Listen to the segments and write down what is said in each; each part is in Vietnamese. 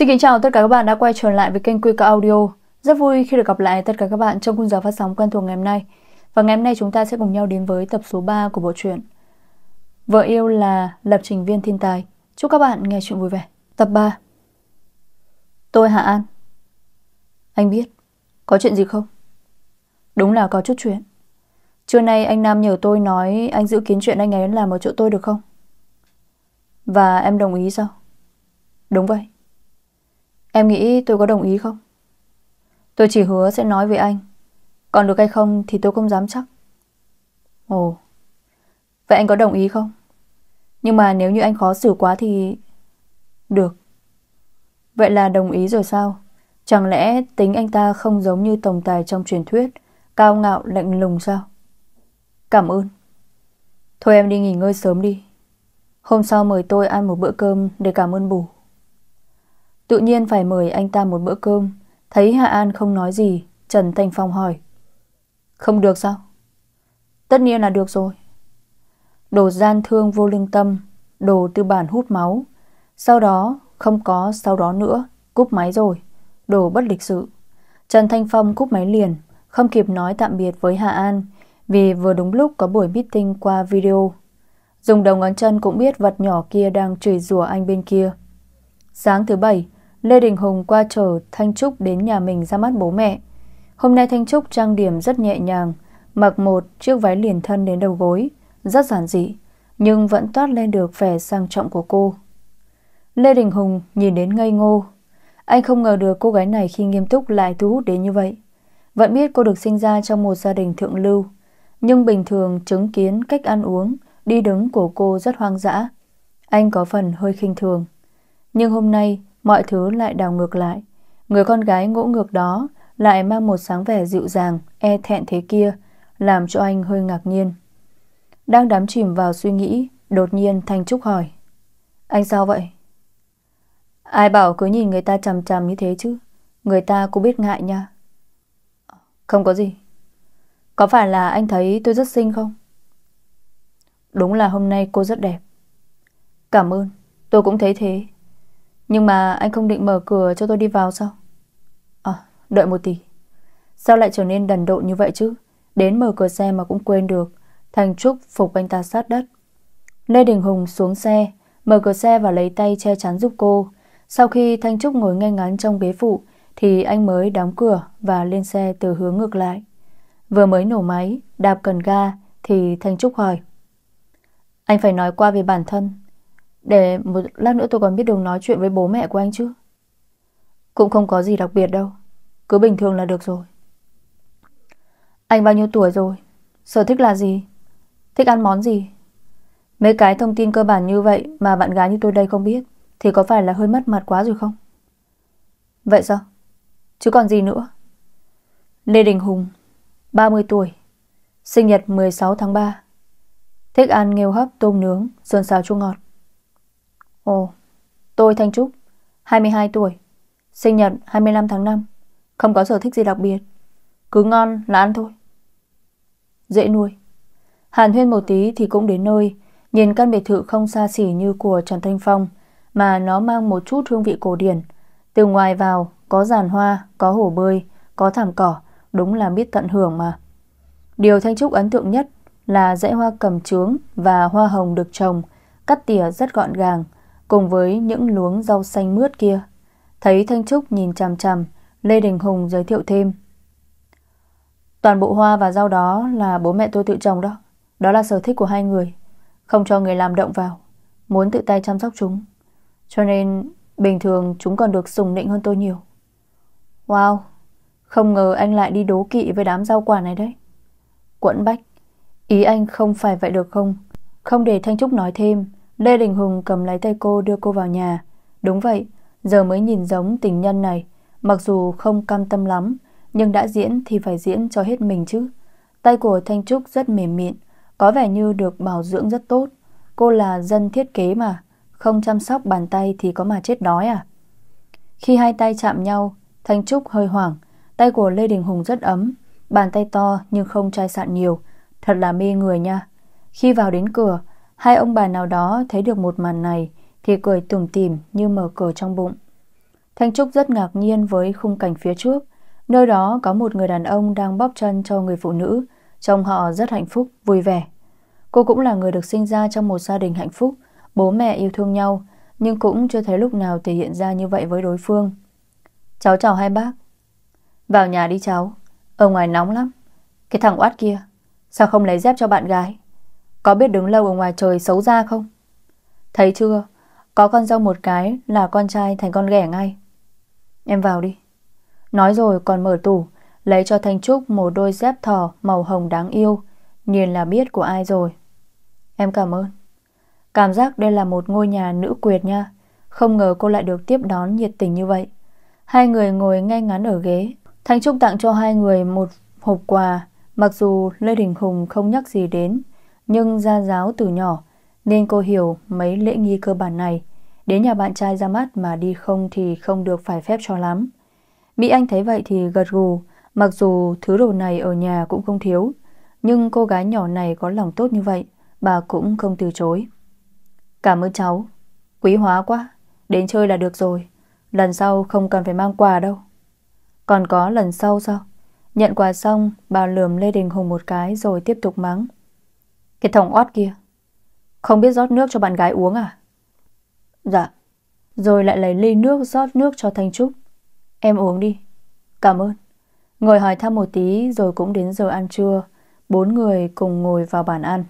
Xin kính chào tất cả các bạn đã quay trở lại với kênh quy cơ Audio. Rất vui khi được gặp lại tất cả các bạn trong khung giờ phát sóng quen thuộc ngày hôm nay. Và ngày hôm nay chúng ta sẽ cùng nhau đến với tập số 3 của bộ truyện Vợ yêu là lập trình viên thiên tài. Chúc các bạn nghe chuyện vui vẻ. Tập 3 Tôi Hạ An Anh biết, có chuyện gì không? Đúng là có chút chuyện. Trưa nay anh Nam nhờ tôi nói anh giữ kiến chuyện anh ấy làm ở chỗ tôi được không? Và em đồng ý sao? Đúng vậy. Em nghĩ tôi có đồng ý không? Tôi chỉ hứa sẽ nói với anh Còn được hay không thì tôi không dám chắc Ồ Vậy anh có đồng ý không? Nhưng mà nếu như anh khó xử quá thì... Được Vậy là đồng ý rồi sao? Chẳng lẽ tính anh ta không giống như tổng tài trong truyền thuyết Cao ngạo lạnh lùng sao? Cảm ơn Thôi em đi nghỉ ngơi sớm đi Hôm sau mời tôi ăn một bữa cơm để cảm ơn bù Tự nhiên phải mời anh ta một bữa cơm Thấy Hạ An không nói gì Trần Thanh Phong hỏi Không được sao Tất nhiên là được rồi Đồ gian thương vô lương tâm Đồ tư bản hút máu Sau đó không có sau đó nữa Cúp máy rồi Đồ bất lịch sự Trần Thanh Phong cúp máy liền Không kịp nói tạm biệt với Hạ An Vì vừa đúng lúc có buổi meeting qua video Dùng đầu ngón chân cũng biết vật nhỏ kia đang chửi rủa anh bên kia Sáng thứ bảy Lê Đình Hùng qua chở Thanh Trúc đến nhà mình ra mắt bố mẹ. Hôm nay Thanh Trúc trang điểm rất nhẹ nhàng, mặc một chiếc váy liền thân đến đầu gối, rất giản dị, nhưng vẫn toát lên được vẻ sang trọng của cô. Lê Đình Hùng nhìn đến ngây ngô. Anh không ngờ được cô gái này khi nghiêm túc lại thu hút đến như vậy. Vẫn biết cô được sinh ra trong một gia đình thượng lưu, nhưng bình thường chứng kiến cách ăn uống, đi đứng của cô rất hoang dã. Anh có phần hơi khinh thường. Nhưng hôm nay, mọi thứ lại đảo ngược lại. Người con gái ngỗ ngược đó lại mang một sáng vẻ dịu dàng, e thẹn thế kia, làm cho anh hơi ngạc nhiên. Đang đắm chìm vào suy nghĩ, đột nhiên Thanh Trúc hỏi. Anh sao vậy? Ai bảo cứ nhìn người ta chằm chằm như thế chứ, người ta cũng biết ngại nha. Không có gì. Có phải là anh thấy tôi rất xinh không? Đúng là hôm nay cô rất đẹp. Cảm ơn, tôi cũng thấy thế. Nhưng mà anh không định mở cửa cho tôi đi vào sao? À, đợi một tí. Sao lại trở nên đần độn như vậy chứ? Đến mở cửa xe mà cũng quên được. Thành Trúc phục anh ta sát đất. Lê Đình Hùng xuống xe, mở cửa xe và lấy tay che chắn giúp cô. Sau khi Thanh Trúc ngồi ngay ngắn trong ghế phụ, thì anh mới đóng cửa và lên xe từ hướng ngược lại. Vừa mới nổ máy, đạp cần ga, thì Thanh Trúc hỏi. Anh phải nói qua về bản thân để một lát nữa tôi còn biết đường nói chuyện với bố mẹ của anh chứ Cũng không có gì đặc biệt đâu Cứ bình thường là được rồi Anh bao nhiêu tuổi rồi Sở thích là gì Thích ăn món gì Mấy cái thông tin cơ bản như vậy Mà bạn gái như tôi đây không biết Thì có phải là hơi mất mặt quá rồi không Vậy sao Chứ còn gì nữa Lê Đình Hùng 30 tuổi Sinh nhật 16 tháng 3 Thích ăn nghêu hấp tôm nướng Sơn xào chua ngọt Ồ, tôi Thanh Trúc, 22 tuổi, sinh nhật 25 tháng 5, không có sở thích gì đặc biệt, cứ ngon là ăn thôi. Dễ nuôi. Hàn huyên một tí thì cũng đến nơi, nhìn căn biệt thự không xa xỉ như của Trần Thanh Phong, mà nó mang một chút hương vị cổ điển. Từ ngoài vào, có giàn hoa, có hồ bơi, có thảm cỏ, đúng là biết tận hưởng mà. Điều Thanh Trúc ấn tượng nhất là dãy hoa cầm trướng và hoa hồng được trồng, cắt tỉa rất gọn gàng, cùng với những luống rau xanh mướt kia. Thấy Thanh Trúc nhìn chằm chằm, Lê Đình Hùng giới thiệu thêm. Toàn bộ hoa và rau đó là bố mẹ tôi tự trồng đó. Đó là sở thích của hai người. Không cho người làm động vào. Muốn tự tay chăm sóc chúng. Cho nên bình thường chúng còn được sùng nịnh hơn tôi nhiều. Wow, không ngờ anh lại đi đố kỵ với đám rau quả này đấy. Quẫn bách, ý anh không phải vậy được không? Không để Thanh Trúc nói thêm, Lê Đình Hùng cầm lấy tay cô đưa cô vào nhà. Đúng vậy, giờ mới nhìn giống tình nhân này. Mặc dù không cam tâm lắm, nhưng đã diễn thì phải diễn cho hết mình chứ. Tay của Thanh Trúc rất mềm mịn, có vẻ như được bảo dưỡng rất tốt. Cô là dân thiết kế mà, không chăm sóc bàn tay thì có mà chết đói à. Khi hai tay chạm nhau, Thanh Trúc hơi hoảng, tay của Lê Đình Hùng rất ấm, bàn tay to nhưng không chai sạn nhiều, thật là mê người nha. Khi vào đến cửa, Hai ông bà nào đó thấy được một màn này thì cười tủm tỉm như mở cửa trong bụng. Thanh Trúc rất ngạc nhiên với khung cảnh phía trước, nơi đó có một người đàn ông đang bóp chân cho người phụ nữ, trông họ rất hạnh phúc, vui vẻ. Cô cũng là người được sinh ra trong một gia đình hạnh phúc, bố mẹ yêu thương nhau, nhưng cũng chưa thấy lúc nào thể hiện ra như vậy với đối phương. Cháu chào hai bác. Vào nhà đi cháu, ở ngoài nóng lắm. Cái thằng oát kia, sao không lấy dép cho bạn gái? Có biết đứng lâu ở ngoài trời xấu ra không? Thấy chưa? Có con dâu một cái là con trai thành con ghẻ ngay. Em vào đi. Nói rồi còn mở tủ, lấy cho Thanh Trúc một đôi dép thỏ màu hồng đáng yêu, nhìn là biết của ai rồi. Em cảm ơn. Cảm giác đây là một ngôi nhà nữ quyệt nha, không ngờ cô lại được tiếp đón nhiệt tình như vậy. Hai người ngồi ngay ngắn ở ghế, Thanh Trúc tặng cho hai người một hộp quà, mặc dù Lê Đình Hùng không nhắc gì đến, nhưng gia giáo từ nhỏ nên cô hiểu mấy lễ nghi cơ bản này. Đến nhà bạn trai ra mắt mà đi không thì không được phải phép cho lắm. Mỹ Anh thấy vậy thì gật gù, mặc dù thứ đồ này ở nhà cũng không thiếu, nhưng cô gái nhỏ này có lòng tốt như vậy, bà cũng không từ chối. Cảm ơn cháu, quý hóa quá, đến chơi là được rồi, lần sau không cần phải mang quà đâu. Còn có lần sau sao? Nhận quà xong, bà lườm Lê Đình Hùng một cái rồi tiếp tục mắng. Cái thòng ót kia Không biết rót nước cho bạn gái uống à Dạ Rồi lại lấy ly nước rót nước cho Thanh Trúc Em uống đi Cảm ơn Ngồi hỏi thăm một tí rồi cũng đến giờ ăn trưa Bốn người cùng ngồi vào bàn ăn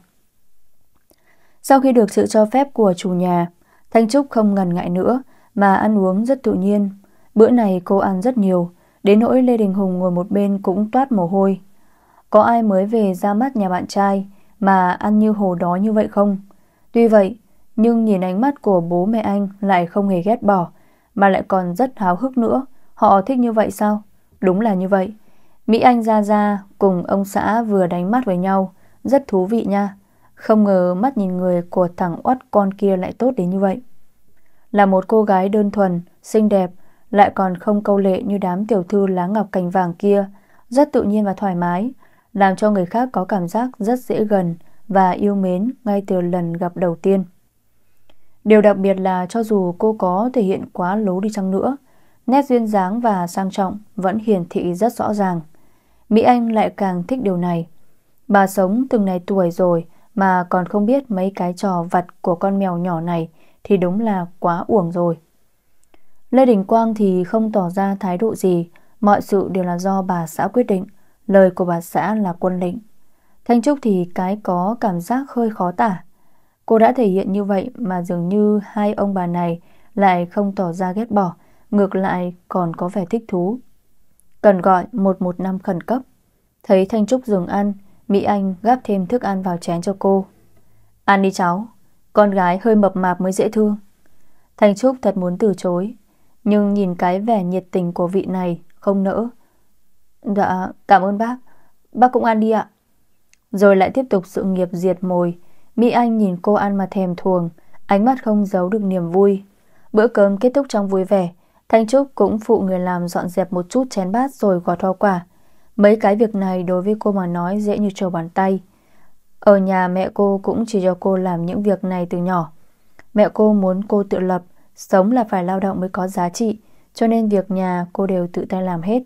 Sau khi được sự cho phép của chủ nhà Thanh Trúc không ngần ngại nữa Mà ăn uống rất tự nhiên Bữa này cô ăn rất nhiều Đến nỗi Lê Đình Hùng ngồi một bên cũng toát mồ hôi Có ai mới về ra mắt nhà bạn trai mà ăn như hồ đói như vậy không? Tuy vậy, nhưng nhìn ánh mắt của bố mẹ anh lại không hề ghét bỏ, mà lại còn rất háo hức nữa. Họ thích như vậy sao? Đúng là như vậy. Mỹ Anh ra ra cùng ông xã vừa đánh mắt với nhau, rất thú vị nha. Không ngờ mắt nhìn người của thằng oắt con kia lại tốt đến như vậy. Là một cô gái đơn thuần, xinh đẹp, lại còn không câu lệ như đám tiểu thư lá ngọc cành vàng kia, rất tự nhiên và thoải mái làm cho người khác có cảm giác rất dễ gần và yêu mến ngay từ lần gặp đầu tiên. Điều đặc biệt là cho dù cô có thể hiện quá lố đi chăng nữa, nét duyên dáng và sang trọng vẫn hiển thị rất rõ ràng. Mỹ Anh lại càng thích điều này. Bà sống từng này tuổi rồi mà còn không biết mấy cái trò vặt của con mèo nhỏ này thì đúng là quá uổng rồi. Lê Đình Quang thì không tỏ ra thái độ gì, mọi sự đều là do bà xã quyết định. Lời của bà xã là quân lệnh Thanh Trúc thì cái có cảm giác hơi khó tả Cô đã thể hiện như vậy mà dường như hai ông bà này lại không tỏ ra ghét bỏ, ngược lại còn có vẻ thích thú. Cần gọi 115 khẩn cấp. Thấy Thanh Trúc dừng ăn, Mỹ Anh gắp thêm thức ăn vào chén cho cô. Ăn đi cháu, con gái hơi mập mạp mới dễ thương. Thanh Trúc thật muốn từ chối, nhưng nhìn cái vẻ nhiệt tình của vị này không nỡ, Dạ, cảm ơn bác. Bác cũng ăn đi ạ. Rồi lại tiếp tục sự nghiệp diệt mồi. Mỹ Anh nhìn cô ăn mà thèm thuồng, ánh mắt không giấu được niềm vui. Bữa cơm kết thúc trong vui vẻ, Thanh Trúc cũng phụ người làm dọn dẹp một chút chén bát rồi gọt hoa quả. Mấy cái việc này đối với cô mà nói dễ như trầu bàn tay. Ở nhà mẹ cô cũng chỉ cho cô làm những việc này từ nhỏ. Mẹ cô muốn cô tự lập, sống là phải lao động mới có giá trị, cho nên việc nhà cô đều tự tay làm hết.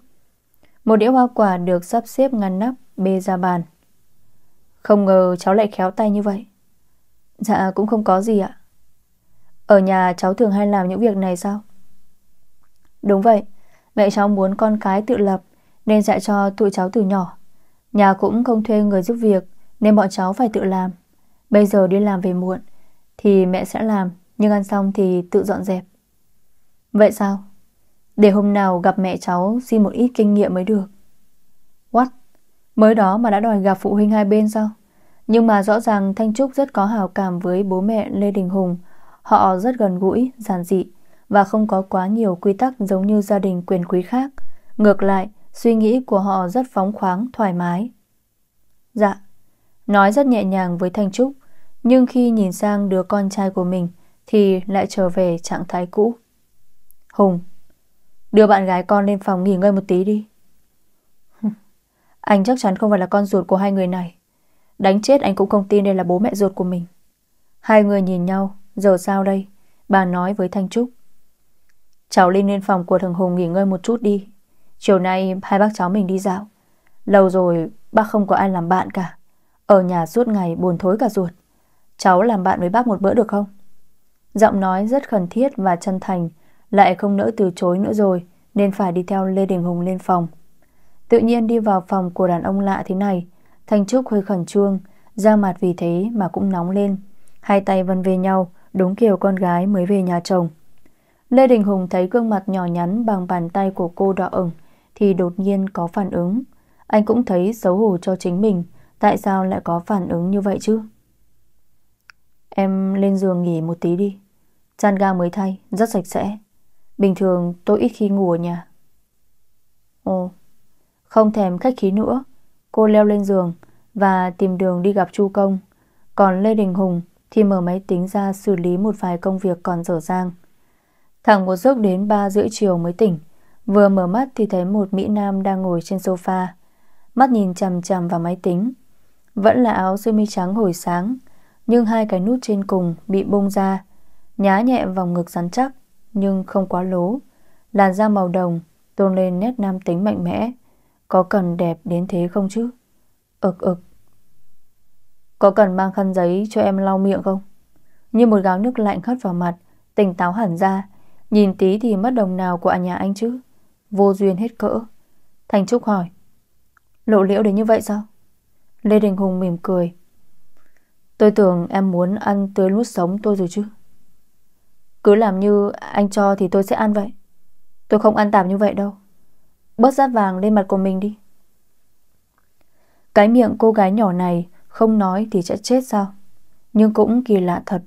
Một đĩa hoa quả được sắp xếp ngăn nắp Bê ra bàn Không ngờ cháu lại khéo tay như vậy Dạ cũng không có gì ạ Ở nhà cháu thường hay làm những việc này sao Đúng vậy Mẹ cháu muốn con cái tự lập Nên dạy cho tụi cháu từ nhỏ Nhà cũng không thuê người giúp việc Nên bọn cháu phải tự làm Bây giờ đi làm về muộn Thì mẹ sẽ làm Nhưng ăn xong thì tự dọn dẹp Vậy sao để hôm nào gặp mẹ cháu xin một ít kinh nghiệm mới được What? Mới đó mà đã đòi gặp phụ huynh hai bên sao? Nhưng mà rõ ràng Thanh Trúc rất có hào cảm với bố mẹ Lê Đình Hùng Họ rất gần gũi, giản dị Và không có quá nhiều quy tắc giống như gia đình quyền quý khác Ngược lại, suy nghĩ của họ rất phóng khoáng, thoải mái Dạ Nói rất nhẹ nhàng với Thanh Trúc Nhưng khi nhìn sang đứa con trai của mình Thì lại trở về trạng thái cũ Hùng Đưa bạn gái con lên phòng nghỉ ngơi một tí đi Anh chắc chắn không phải là con ruột của hai người này Đánh chết anh cũng không tin đây là bố mẹ ruột của mình Hai người nhìn nhau Giờ sao đây Bà nói với Thanh Trúc Cháu Linh lên phòng của thằng Hùng nghỉ ngơi một chút đi Chiều nay hai bác cháu mình đi dạo Lâu rồi bác không có ai làm bạn cả Ở nhà suốt ngày buồn thối cả ruột Cháu làm bạn với bác một bữa được không? Giọng nói rất khẩn thiết và chân thành lại không nỡ từ chối nữa rồi Nên phải đi theo Lê Đình Hùng lên phòng Tự nhiên đi vào phòng của đàn ông lạ thế này Thanh Trúc hơi khẩn trương Da mặt vì thế mà cũng nóng lên Hai tay vân về nhau Đúng kiểu con gái mới về nhà chồng Lê Đình Hùng thấy gương mặt nhỏ nhắn Bằng bàn tay của cô đỏ ửng Thì đột nhiên có phản ứng Anh cũng thấy xấu hổ cho chính mình Tại sao lại có phản ứng như vậy chứ Em lên giường nghỉ một tí đi Chăn ga mới thay, rất sạch sẽ Bình thường tôi ít khi ngủ ở nhà Ồ Không thèm khách khí nữa Cô leo lên giường Và tìm đường đi gặp Chu Công Còn Lê Đình Hùng thì mở máy tính ra xử lý một vài công việc còn dở dang. Thẳng một giấc đến 3 rưỡi chiều mới tỉnh, vừa mở mắt thì thấy một Mỹ Nam đang ngồi trên sofa, mắt nhìn chằm chằm vào máy tính. Vẫn là áo sơ mi trắng hồi sáng, nhưng hai cái nút trên cùng bị bung ra, nhá nhẹ vào ngực rắn chắc nhưng không quá lố. Làn da màu đồng tôn lên nét nam tính mạnh mẽ. Có cần đẹp đến thế không chứ? Ực ực. Có cần mang khăn giấy cho em lau miệng không? Như một gáo nước lạnh hất vào mặt, tỉnh táo hẳn ra, nhìn tí thì mất đồng nào của nhà anh chứ? Vô duyên hết cỡ. Thành Trúc hỏi. Lộ liễu đến như vậy sao? Lê Đình Hùng mỉm cười. Tôi tưởng em muốn ăn tươi lút sống tôi rồi chứ? Cứ làm như anh cho thì tôi sẽ ăn vậy Tôi không ăn tạm như vậy đâu Bớt rát vàng lên mặt của mình đi Cái miệng cô gái nhỏ này Không nói thì sẽ chết sao Nhưng cũng kỳ lạ thật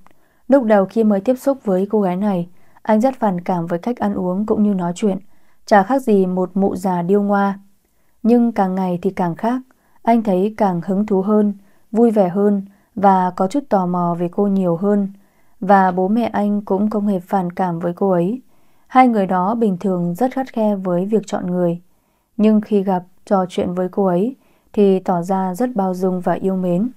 Lúc đầu khi mới tiếp xúc với cô gái này Anh rất phản cảm với cách ăn uống cũng như nói chuyện Chả khác gì một mụ già điêu ngoa Nhưng càng ngày thì càng khác Anh thấy càng hứng thú hơn Vui vẻ hơn Và có chút tò mò về cô nhiều hơn và bố mẹ anh cũng không hề phản cảm với cô ấy. Hai người đó bình thường rất khắt khe với việc chọn người, nhưng khi gặp trò chuyện với cô ấy thì tỏ ra rất bao dung và yêu mến.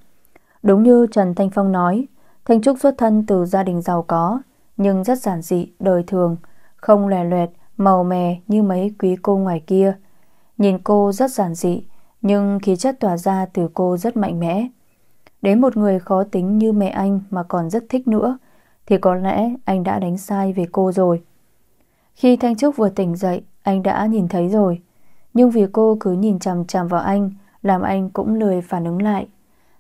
Đúng như Trần Thanh Phong nói, Thanh Trúc xuất thân từ gia đình giàu có, nhưng rất giản dị, đời thường, không lè loẹt, màu mè như mấy quý cô ngoài kia. Nhìn cô rất giản dị, nhưng khí chất tỏa ra từ cô rất mạnh mẽ. Đến một người khó tính như mẹ anh mà còn rất thích nữa, thì có lẽ anh đã đánh sai về cô rồi. Khi Thanh Trúc vừa tỉnh dậy, anh đã nhìn thấy rồi. Nhưng vì cô cứ nhìn chằm chằm vào anh, làm anh cũng lười phản ứng lại.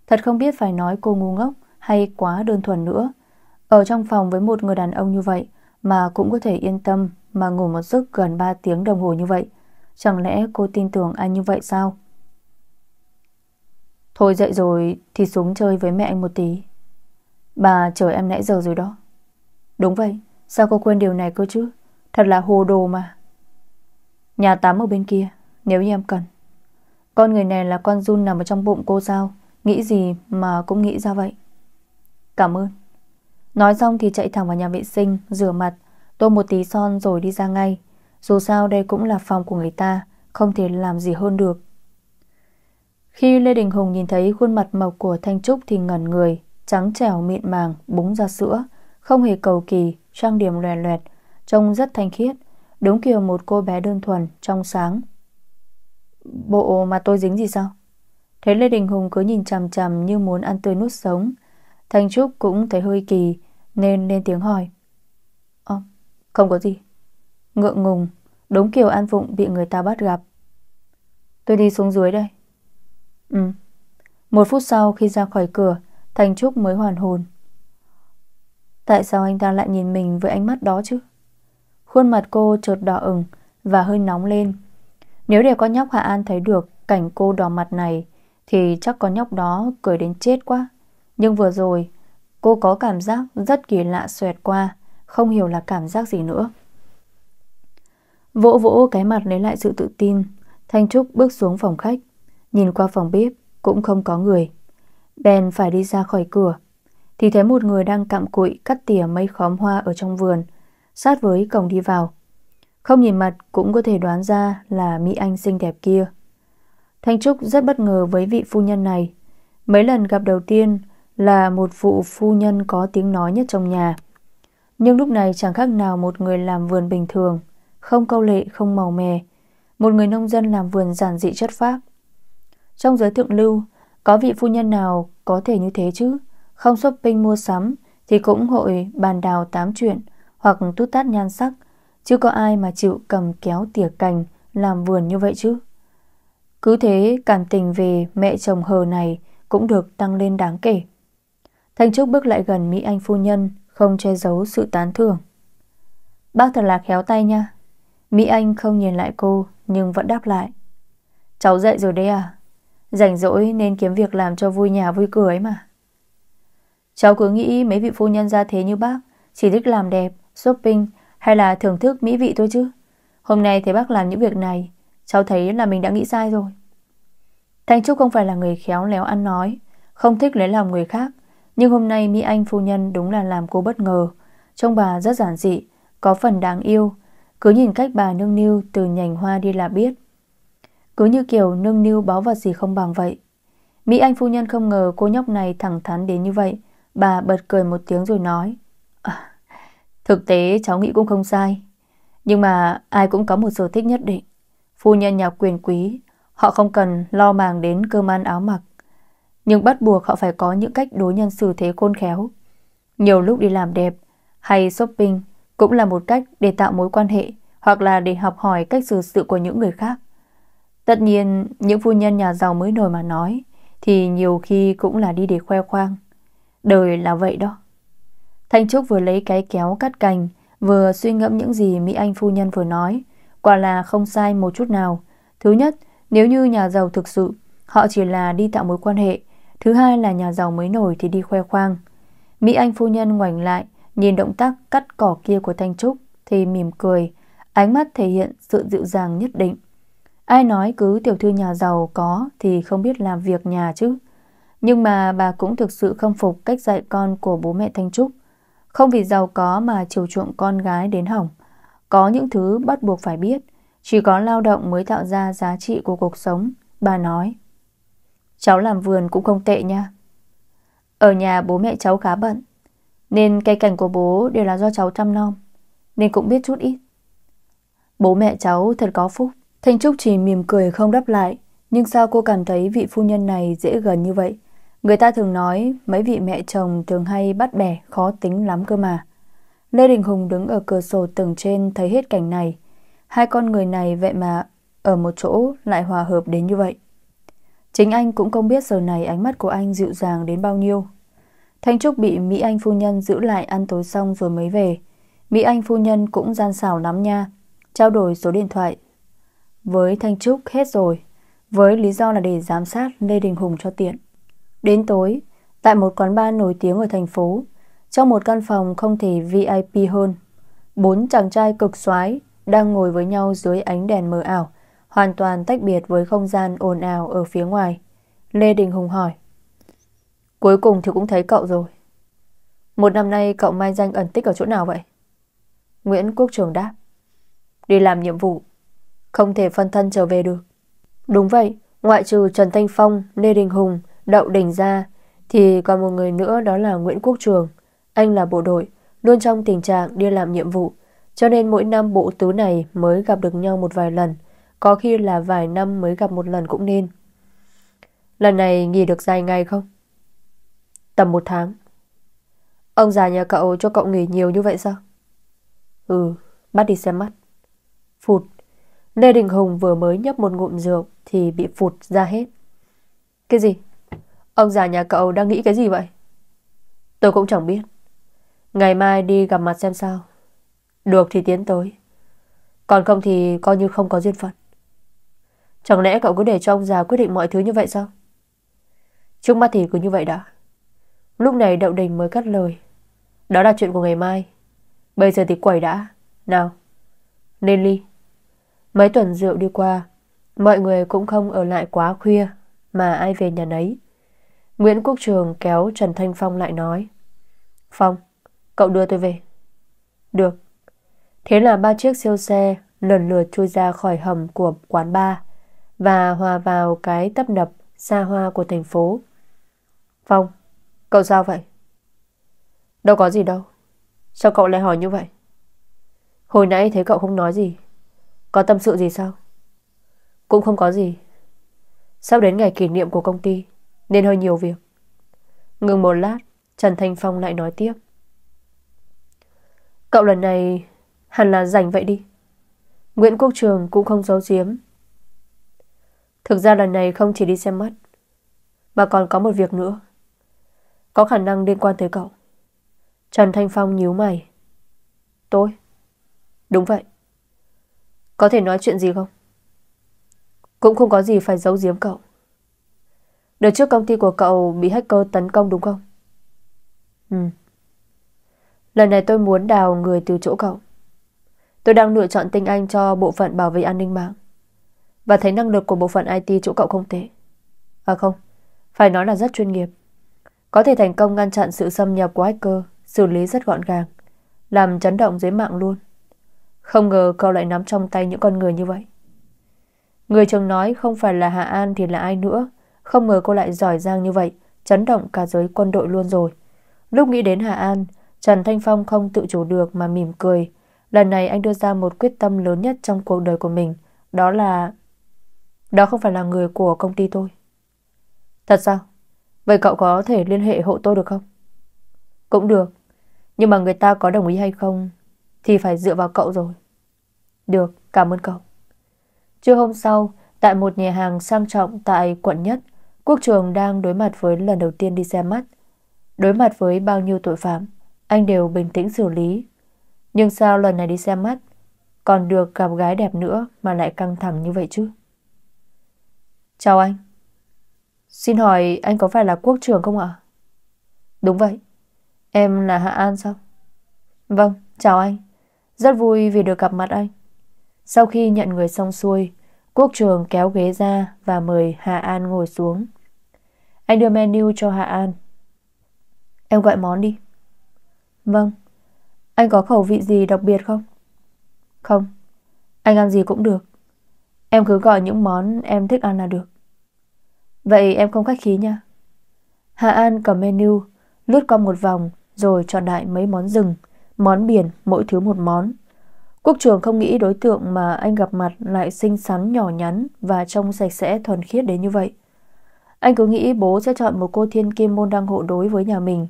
Thật không biết phải nói cô ngu ngốc hay quá đơn thuần nữa. Ở trong phòng với một người đàn ông như vậy mà cũng có thể yên tâm mà ngủ một giấc gần 3 tiếng đồng hồ như vậy. Chẳng lẽ cô tin tưởng anh như vậy sao? Thôi dậy rồi thì xuống chơi với mẹ anh một tí. Bà chờ em nãy giờ rồi đó. Đúng vậy Sao cô quên điều này cơ chứ Thật là hồ đồ mà Nhà tắm ở bên kia Nếu như em cần Con người này là con run nằm ở trong bụng cô sao Nghĩ gì mà cũng nghĩ ra vậy Cảm ơn Nói xong thì chạy thẳng vào nhà vệ sinh Rửa mặt Tô một tí son rồi đi ra ngay Dù sao đây cũng là phòng của người ta Không thể làm gì hơn được Khi Lê Đình Hùng nhìn thấy khuôn mặt mộc của Thanh Trúc Thì ngẩn người Trắng trẻo mịn màng búng ra sữa không hề cầu kỳ, trang điểm lòe loẹt, trông rất thanh khiết, đúng kiểu một cô bé đơn thuần, trong sáng. Bộ mà tôi dính gì sao? Thấy Lê Đình Hùng cứ nhìn chằm chằm như muốn ăn tươi nuốt sống. Thanh Trúc cũng thấy hơi kỳ, nên lên tiếng hỏi. Ồ, không có gì. Ngượng ngùng, đúng kiểu An Phụng bị người ta bắt gặp. Tôi đi xuống dưới đây. Ừ. Một phút sau khi ra khỏi cửa, Thanh Trúc mới hoàn hồn. Tại sao anh ta lại nhìn mình với ánh mắt đó chứ Khuôn mặt cô chợt đỏ ửng Và hơi nóng lên Nếu để con nhóc Hạ An thấy được Cảnh cô đỏ mặt này Thì chắc con nhóc đó cười đến chết quá Nhưng vừa rồi Cô có cảm giác rất kỳ lạ xoẹt qua Không hiểu là cảm giác gì nữa Vỗ vỗ cái mặt lấy lại sự tự tin Thanh Trúc bước xuống phòng khách Nhìn qua phòng bếp Cũng không có người Bèn phải đi ra khỏi cửa thì thấy một người đang cặm cụi cắt tỉa mấy khóm hoa ở trong vườn, sát với cổng đi vào. Không nhìn mặt cũng có thể đoán ra là Mỹ Anh xinh đẹp kia. Thanh Trúc rất bất ngờ với vị phu nhân này. Mấy lần gặp đầu tiên là một vụ phu nhân có tiếng nói nhất trong nhà. Nhưng lúc này chẳng khác nào một người làm vườn bình thường, không câu lệ, không màu mè. Một người nông dân làm vườn giản dị chất phác. Trong giới thượng lưu, có vị phu nhân nào có thể như thế chứ? không shopping mua sắm thì cũng hội bàn đào tám chuyện hoặc tút tát nhan sắc, chứ có ai mà chịu cầm kéo tỉa cành làm vườn như vậy chứ. Cứ thế cảm tình về mẹ chồng hờ này cũng được tăng lên đáng kể. Thanh Trúc bước lại gần Mỹ Anh phu nhân, không che giấu sự tán thưởng. Bác thật là khéo tay nha. Mỹ Anh không nhìn lại cô, nhưng vẫn đáp lại. Cháu dậy rồi đấy à? Rảnh rỗi nên kiếm việc làm cho vui nhà vui cửa ấy mà. Cháu cứ nghĩ mấy vị phu nhân ra thế như bác Chỉ thích làm đẹp, shopping Hay là thưởng thức mỹ vị thôi chứ Hôm nay thấy bác làm những việc này Cháu thấy là mình đã nghĩ sai rồi Thanh Trúc không phải là người khéo léo ăn nói Không thích lấy lòng người khác Nhưng hôm nay Mỹ Anh phu nhân đúng là làm cô bất ngờ Trông bà rất giản dị Có phần đáng yêu Cứ nhìn cách bà nương niu từ nhành hoa đi là biết Cứ như kiểu nương niu báo vật gì không bằng vậy Mỹ Anh phu nhân không ngờ cô nhóc này thẳng thắn đến như vậy Bà bật cười một tiếng rồi nói à, Thực tế cháu nghĩ cũng không sai Nhưng mà ai cũng có một sở thích nhất định Phu nhân nhà quyền quý Họ không cần lo màng đến cơm ăn áo mặc Nhưng bắt buộc họ phải có những cách đối nhân xử thế khôn khéo Nhiều lúc đi làm đẹp Hay shopping Cũng là một cách để tạo mối quan hệ Hoặc là để học hỏi cách xử sự của những người khác Tất nhiên Những phu nhân nhà giàu mới nổi mà nói Thì nhiều khi cũng là đi để khoe khoang Đời là vậy đó Thanh Trúc vừa lấy cái kéo cắt cành Vừa suy ngẫm những gì Mỹ Anh phu nhân vừa nói Quả là không sai một chút nào Thứ nhất, nếu như nhà giàu thực sự Họ chỉ là đi tạo mối quan hệ Thứ hai là nhà giàu mới nổi thì đi khoe khoang Mỹ Anh phu nhân ngoảnh lại Nhìn động tác cắt cỏ kia của Thanh Trúc Thì mỉm cười Ánh mắt thể hiện sự dịu dàng nhất định Ai nói cứ tiểu thư nhà giàu có Thì không biết làm việc nhà chứ nhưng mà bà cũng thực sự không phục cách dạy con của bố mẹ Thanh Trúc. Không vì giàu có mà chiều chuộng con gái đến hỏng. Có những thứ bắt buộc phải biết. Chỉ có lao động mới tạo ra giá trị của cuộc sống. Bà nói. Cháu làm vườn cũng không tệ nha. Ở nhà bố mẹ cháu khá bận. Nên cây cảnh của bố đều là do cháu chăm nom. Nên cũng biết chút ít. Bố mẹ cháu thật có phúc. Thanh Trúc chỉ mỉm cười không đáp lại. Nhưng sao cô cảm thấy vị phu nhân này dễ gần như vậy? Người ta thường nói mấy vị mẹ chồng thường hay bắt bẻ khó tính lắm cơ mà. Lê Đình Hùng đứng ở cửa sổ tầng trên thấy hết cảnh này. Hai con người này vậy mà ở một chỗ lại hòa hợp đến như vậy. Chính anh cũng không biết giờ này ánh mắt của anh dịu dàng đến bao nhiêu. Thanh Trúc bị Mỹ Anh phu nhân giữ lại ăn tối xong rồi mới về. Mỹ Anh phu nhân cũng gian xảo lắm nha. Trao đổi số điện thoại. Với Thanh Trúc hết rồi. Với lý do là để giám sát Lê Đình Hùng cho tiện. Đến tối, tại một quán bar nổi tiếng ở thành phố, trong một căn phòng không thể VIP hơn, bốn chàng trai cực soái đang ngồi với nhau dưới ánh đèn mờ ảo, hoàn toàn tách biệt với không gian ồn ào ở phía ngoài. Lê Đình Hùng hỏi: "Cuối cùng thì cũng thấy cậu rồi. Một năm nay cậu mai danh ẩn tích ở chỗ nào vậy?" Nguyễn Quốc Trường đáp: "Đi làm nhiệm vụ, không thể phân thân trở về được." "Đúng vậy, ngoại trừ Trần Thanh Phong, Lê Đình Hùng, Đậu Đình ra thì còn một người nữa đó là Nguyễn Quốc Trường. Anh là bộ đội, luôn trong tình trạng đi làm nhiệm vụ, cho nên mỗi năm bộ tứ này mới gặp được nhau một vài lần, có khi là vài năm mới gặp một lần cũng nên. Lần này nghỉ được dài ngày không? Tầm một tháng. Ông già nhà cậu cho cậu nghỉ nhiều như vậy sao? Ừ, bắt đi xem mắt. Phụt. Lê Đình Hùng vừa mới nhấp một ngụm rượu thì bị phụt ra hết. Cái gì? Ông già nhà cậu đang nghĩ cái gì vậy? Tôi cũng chẳng biết. Ngày mai đi gặp mặt xem sao. Được thì tiến tới. Còn không thì coi như không có duyên phận. Chẳng lẽ cậu cứ để cho ông già quyết định mọi thứ như vậy sao? Trước mắt thì cứ như vậy đã. Lúc này Đậu Đình mới cắt lời. Đó là chuyện của ngày mai. Bây giờ thì quẩy đã. Nào. Nên ly. Mấy tuần rượu đi qua, mọi người cũng không ở lại quá khuya, mà ai về nhà nấy. Nguyễn Quốc Trường kéo Trần Thanh Phong lại nói Phong, cậu đưa tôi về Được Thế là ba chiếc siêu xe lần lượt chui ra khỏi hầm của quán bar và hòa vào cái tấp nập xa hoa của thành phố. Phong, cậu sao vậy? Đâu có gì đâu. Sao cậu lại hỏi như vậy? Hồi nãy thấy cậu không nói gì. Có tâm sự gì sao? Cũng không có gì. Sắp đến ngày kỷ niệm của công ty. Nên hơi nhiều việc Ngừng một lát Trần Thanh Phong lại nói tiếp Cậu lần này Hẳn là rảnh vậy đi Nguyễn Quốc Trường cũng không giấu giếm Thực ra lần này không chỉ đi xem mắt Mà còn có một việc nữa Có khả năng liên quan tới cậu Trần Thanh Phong nhíu mày Tôi Đúng vậy Có thể nói chuyện gì không Cũng không có gì phải giấu giếm cậu Đợt trước công ty của cậu bị hacker tấn công đúng không? Ừ. Lần này tôi muốn đào người từ chỗ cậu. Tôi đang lựa chọn tinh anh cho bộ phận bảo vệ an ninh mạng. Và thấy năng lực của bộ phận IT chỗ cậu không tệ. À không, phải nói là rất chuyên nghiệp. Có thể thành công ngăn chặn sự xâm nhập của hacker, xử lý rất gọn gàng, làm chấn động dưới mạng luôn. Không ngờ cậu lại nắm trong tay những con người như vậy. Người chồng nói không phải là Hạ An thì là ai nữa, không ngờ cô lại giỏi giang như vậy, chấn động cả giới quân đội luôn rồi. Lúc nghĩ đến Hà An, Trần Thanh Phong không tự chủ được mà mỉm cười. Lần này anh đưa ra một quyết tâm lớn nhất trong cuộc đời của mình, đó là... Đó không phải là người của công ty tôi. Thật sao? Vậy cậu có thể liên hệ hộ tôi được không? Cũng được, nhưng mà người ta có đồng ý hay không thì phải dựa vào cậu rồi. Được, cảm ơn cậu. Trưa hôm sau, tại một nhà hàng sang trọng tại quận nhất, Quốc trường đang đối mặt với lần đầu tiên đi xe mắt. Đối mặt với bao nhiêu tội phạm, anh đều bình tĩnh xử lý. Nhưng sao lần này đi xe mắt, còn được gặp gái đẹp nữa mà lại căng thẳng như vậy chứ? Chào anh. Xin hỏi anh có phải là quốc Trường không ạ? Đúng vậy. Em là Hạ An sao? Vâng, chào anh. Rất vui vì được gặp mặt anh. Sau khi nhận người xong xuôi, Quốc trường kéo ghế ra và mời Hạ An ngồi xuống. Anh đưa menu cho Hạ An. Em gọi món đi. Vâng. Anh có khẩu vị gì đặc biệt không? Không. Anh ăn gì cũng được. Em cứ gọi những món em thích ăn là được. Vậy em không khách khí nha. Hạ An cầm menu, lướt qua một vòng rồi chọn đại mấy món rừng, món biển mỗi thứ một món. Quốc trường không nghĩ đối tượng mà anh gặp mặt lại xinh xắn nhỏ nhắn và trông sạch sẽ thuần khiết đến như vậy. Anh cứ nghĩ bố sẽ chọn một cô thiên kim môn đăng hộ đối với nhà mình,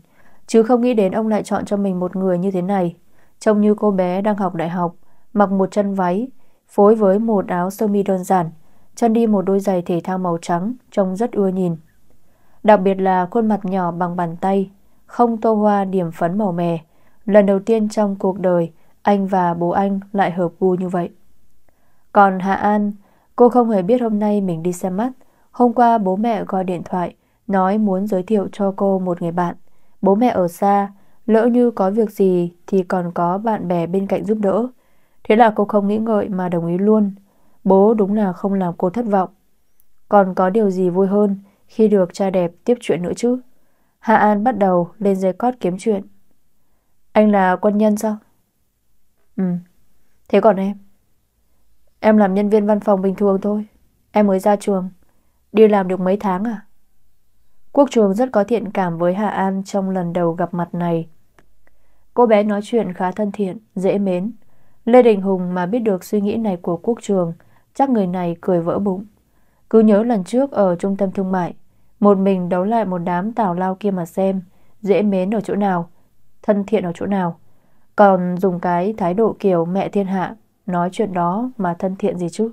chứ không nghĩ đến ông lại chọn cho mình một người như thế này, trông như cô bé đang học đại học, mặc một chân váy, phối với một áo sơ mi đơn giản, chân đi một đôi giày thể thao màu trắng, trông rất ưa nhìn. Đặc biệt là khuôn mặt nhỏ bằng bàn tay, không tô hoa điểm phấn màu mè, lần đầu tiên trong cuộc đời anh và bố anh lại hợp gu như vậy. Còn Hạ An, cô không hề biết hôm nay mình đi xem mắt. Hôm qua bố mẹ gọi điện thoại, nói muốn giới thiệu cho cô một người bạn. Bố mẹ ở xa, lỡ như có việc gì thì còn có bạn bè bên cạnh giúp đỡ. Thế là cô không nghĩ ngợi mà đồng ý luôn. Bố đúng là không làm cô thất vọng. Còn có điều gì vui hơn khi được cha đẹp tiếp chuyện nữa chứ? Hạ An bắt đầu lên dây cót kiếm chuyện. Anh là quân nhân sao? Ừ, thế còn em? Em làm nhân viên văn phòng bình thường thôi. Em mới ra trường, đi làm được mấy tháng à? Quốc trường rất có thiện cảm với Hạ An trong lần đầu gặp mặt này. Cô bé nói chuyện khá thân thiện, dễ mến. Lê Đình Hùng mà biết được suy nghĩ này của quốc trường, chắc người này cười vỡ bụng. Cứ nhớ lần trước ở trung tâm thương mại, một mình đấu lại một đám tào lao kia mà xem, dễ mến ở chỗ nào, thân thiện ở chỗ nào. Còn dùng cái thái độ kiểu mẹ thiên hạ Nói chuyện đó mà thân thiện gì chứ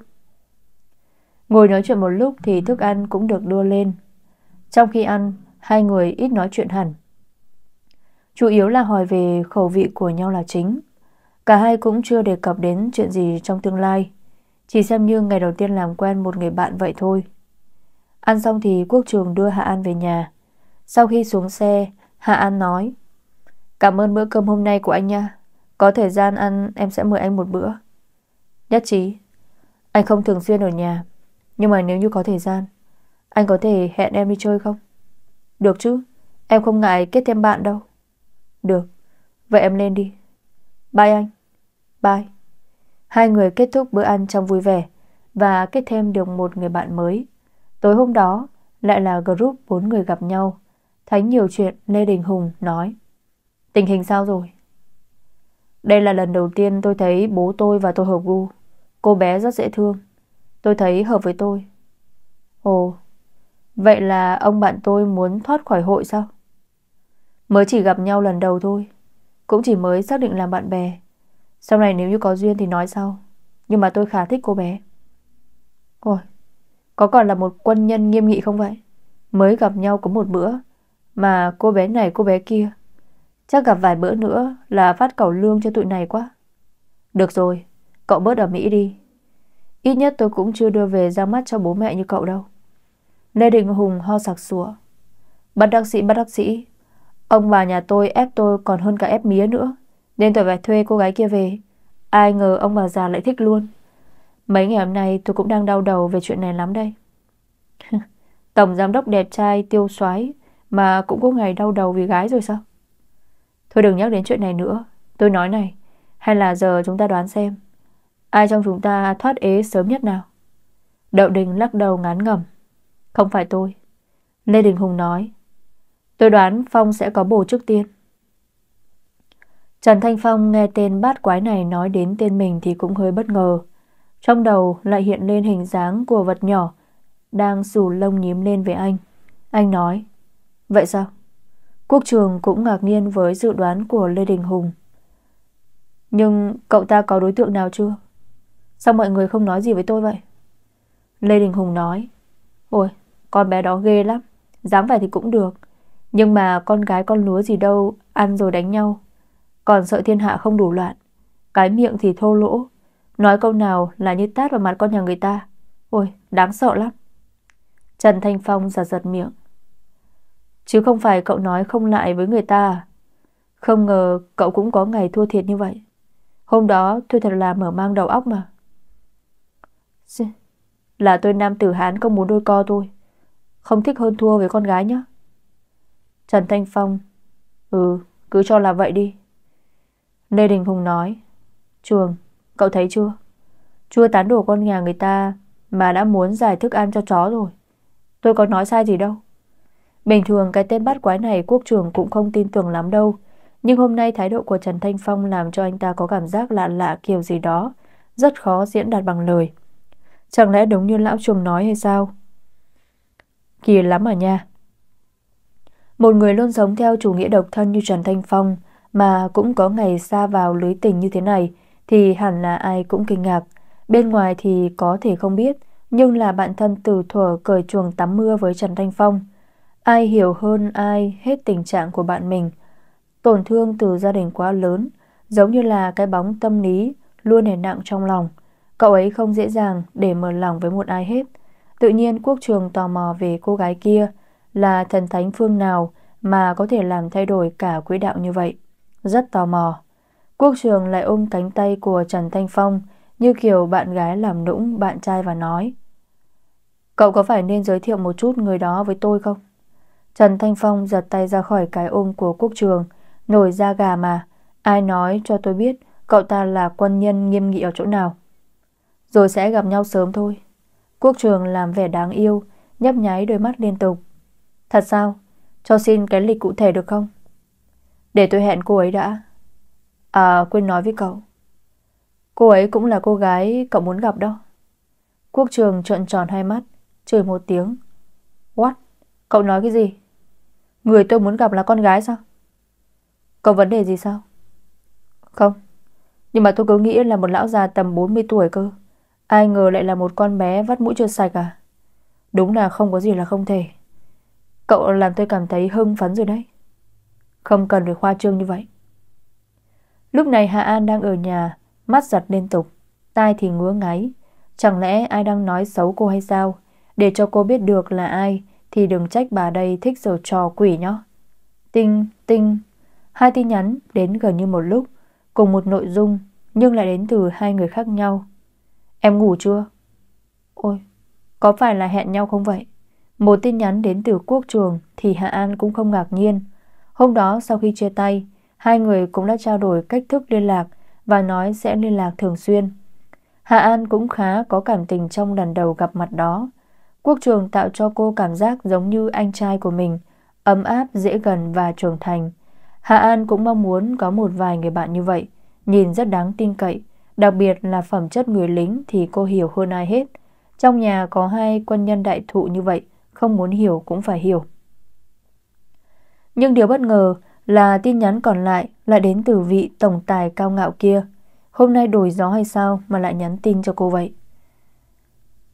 Ngồi nói chuyện một lúc Thì thức ăn cũng được đưa lên Trong khi ăn Hai người ít nói chuyện hẳn Chủ yếu là hỏi về khẩu vị của nhau là chính Cả hai cũng chưa đề cập đến chuyện gì trong tương lai Chỉ xem như ngày đầu tiên làm quen một người bạn vậy thôi Ăn xong thì quốc trường đưa Hạ An về nhà Sau khi xuống xe Hạ An nói Cảm ơn bữa cơm hôm nay của anh nha có thời gian ăn em sẽ mời anh một bữa Nhất trí Anh không thường xuyên ở nhà Nhưng mà nếu như có thời gian Anh có thể hẹn em đi chơi không Được chứ Em không ngại kết thêm bạn đâu Được Vậy em lên đi Bye anh Bye Hai người kết thúc bữa ăn trong vui vẻ Và kết thêm được một người bạn mới Tối hôm đó Lại là group bốn người gặp nhau Thấy nhiều chuyện Lê Đình Hùng nói Tình hình sao rồi đây là lần đầu tiên tôi thấy bố tôi và tôi hợp gu. Cô bé rất dễ thương. Tôi thấy hợp với tôi. Ồ, vậy là ông bạn tôi muốn thoát khỏi hội sao? Mới chỉ gặp nhau lần đầu thôi. Cũng chỉ mới xác định làm bạn bè. Sau này nếu như có duyên thì nói sau. Nhưng mà tôi khá thích cô bé. Ôi, có còn là một quân nhân nghiêm nghị không vậy? Mới gặp nhau có một bữa mà cô bé này cô bé kia Chắc gặp vài bữa nữa là phát cẩu lương cho tụi này quá Được rồi Cậu bớt ở Mỹ đi Ít nhất tôi cũng chưa đưa về ra mắt cho bố mẹ như cậu đâu Lê Đình Hùng ho sặc sủa Bắt bác sĩ bắt bác sĩ Ông bà nhà tôi ép tôi còn hơn cả ép mía nữa Nên tôi phải thuê cô gái kia về Ai ngờ ông bà già lại thích luôn Mấy ngày hôm nay tôi cũng đang đau đầu về chuyện này lắm đây Tổng giám đốc đẹp trai tiêu soái Mà cũng có ngày đau đầu vì gái rồi sao Thôi đừng nhắc đến chuyện này nữa Tôi nói này Hay là giờ chúng ta đoán xem Ai trong chúng ta thoát ế sớm nhất nào Đậu Đình lắc đầu ngán ngẩm Không phải tôi Lê Đình Hùng nói Tôi đoán Phong sẽ có bổ trước tiên Trần Thanh Phong nghe tên bát quái này nói đến tên mình thì cũng hơi bất ngờ. Trong đầu lại hiện lên hình dáng của vật nhỏ đang xù lông nhím lên với anh. Anh nói, vậy sao? Quốc trường cũng ngạc nhiên với dự đoán của Lê Đình Hùng. Nhưng cậu ta có đối tượng nào chưa? Sao mọi người không nói gì với tôi vậy? Lê Đình Hùng nói Ôi, con bé đó ghê lắm dáng vẻ thì cũng được Nhưng mà con gái con lúa gì đâu Ăn rồi đánh nhau Còn sợ thiên hạ không đủ loạn Cái miệng thì thô lỗ Nói câu nào là như tát vào mặt con nhà người ta Ôi, đáng sợ lắm Trần Thanh Phong giật giật miệng Chứ không phải cậu nói không lại với người ta Không ngờ cậu cũng có ngày thua thiệt như vậy Hôm đó tôi thật là mở mang đầu óc mà Là tôi nam tử Hán không muốn đôi co tôi Không thích hơn thua với con gái nhá Trần Thanh Phong Ừ cứ cho là vậy đi Lê Đình Hùng nói Trường cậu thấy chưa Chưa tán đổ con nhà người ta Mà đã muốn giải thức ăn cho chó rồi Tôi có nói sai gì đâu Bình thường cái tên bắt quái này quốc trường cũng không tin tưởng lắm đâu. Nhưng hôm nay thái độ của Trần Thanh Phong làm cho anh ta có cảm giác lạ lạ kiểu gì đó, rất khó diễn đạt bằng lời. Chẳng lẽ đúng như lão chuồng nói hay sao? Kỳ lắm à nha. Một người luôn sống theo chủ nghĩa độc thân như Trần Thanh Phong mà cũng có ngày xa vào lưới tình như thế này thì hẳn là ai cũng kinh ngạc. Bên ngoài thì có thể không biết, nhưng là bạn thân từ thuở cởi chuồng tắm mưa với Trần Thanh Phong – Ai hiểu hơn ai hết tình trạng của bạn mình. Tổn thương từ gia đình quá lớn, giống như là cái bóng tâm lý luôn nề nặng trong lòng. Cậu ấy không dễ dàng để mở lòng với một ai hết. Tự nhiên Quốc Trường tò mò về cô gái kia là thần thánh phương nào mà có thể làm thay đổi cả quỹ đạo như vậy. Rất tò mò. Quốc Trường lại ôm cánh tay của Trần Thanh Phong như kiểu bạn gái làm nũng bạn trai và nói Cậu có phải nên giới thiệu một chút người đó với tôi không? Trần Thanh Phong giật tay ra khỏi cái ôm của quốc trường, nổi da gà mà, ai nói cho tôi biết cậu ta là quân nhân nghiêm nghị ở chỗ nào. Rồi sẽ gặp nhau sớm thôi. Quốc trường làm vẻ đáng yêu, nhấp nháy đôi mắt liên tục. Thật sao? Cho xin cái lịch cụ thể được không? Để tôi hẹn cô ấy đã. À, quên nói với cậu. Cô ấy cũng là cô gái cậu muốn gặp đó. Quốc trường trợn tròn hai mắt, chửi một tiếng. What? Cậu nói cái gì? Người tôi muốn gặp là con gái sao? Có vấn đề gì sao? Không, nhưng mà tôi cứ nghĩ là một lão già tầm 40 tuổi cơ. Ai ngờ lại là một con bé vắt mũi chưa sạch à? Đúng là không có gì là không thể. Cậu làm tôi cảm thấy hưng phấn rồi đấy. Không cần phải khoa trương như vậy. Lúc này Hạ An đang ở nhà, mắt giật liên tục, tai thì ngứa ngáy. Chẳng lẽ ai đang nói xấu cô hay sao? Để cho cô biết được là ai, thì đừng trách bà đây thích giở trò quỷ nhá. Tinh, tinh, hai tin nhắn đến gần như một lúc, cùng một nội dung nhưng lại đến từ hai người khác nhau. Em ngủ chưa? Ôi, có phải là hẹn nhau không vậy? Một tin nhắn đến từ quốc trường thì Hạ An cũng không ngạc nhiên. Hôm đó sau khi chia tay, hai người cũng đã trao đổi cách thức liên lạc và nói sẽ liên lạc thường xuyên. Hạ An cũng khá có cảm tình trong lần đầu gặp mặt đó. Quốc trường tạo cho cô cảm giác giống như anh trai của mình, ấm áp, dễ gần và trưởng thành. Hạ An cũng mong muốn có một vài người bạn như vậy, nhìn rất đáng tin cậy, đặc biệt là phẩm chất người lính thì cô hiểu hơn ai hết. Trong nhà có hai quân nhân đại thụ như vậy, không muốn hiểu cũng phải hiểu. Nhưng điều bất ngờ là tin nhắn còn lại lại đến từ vị tổng tài cao ngạo kia. Hôm nay đổi gió hay sao mà lại nhắn tin cho cô vậy?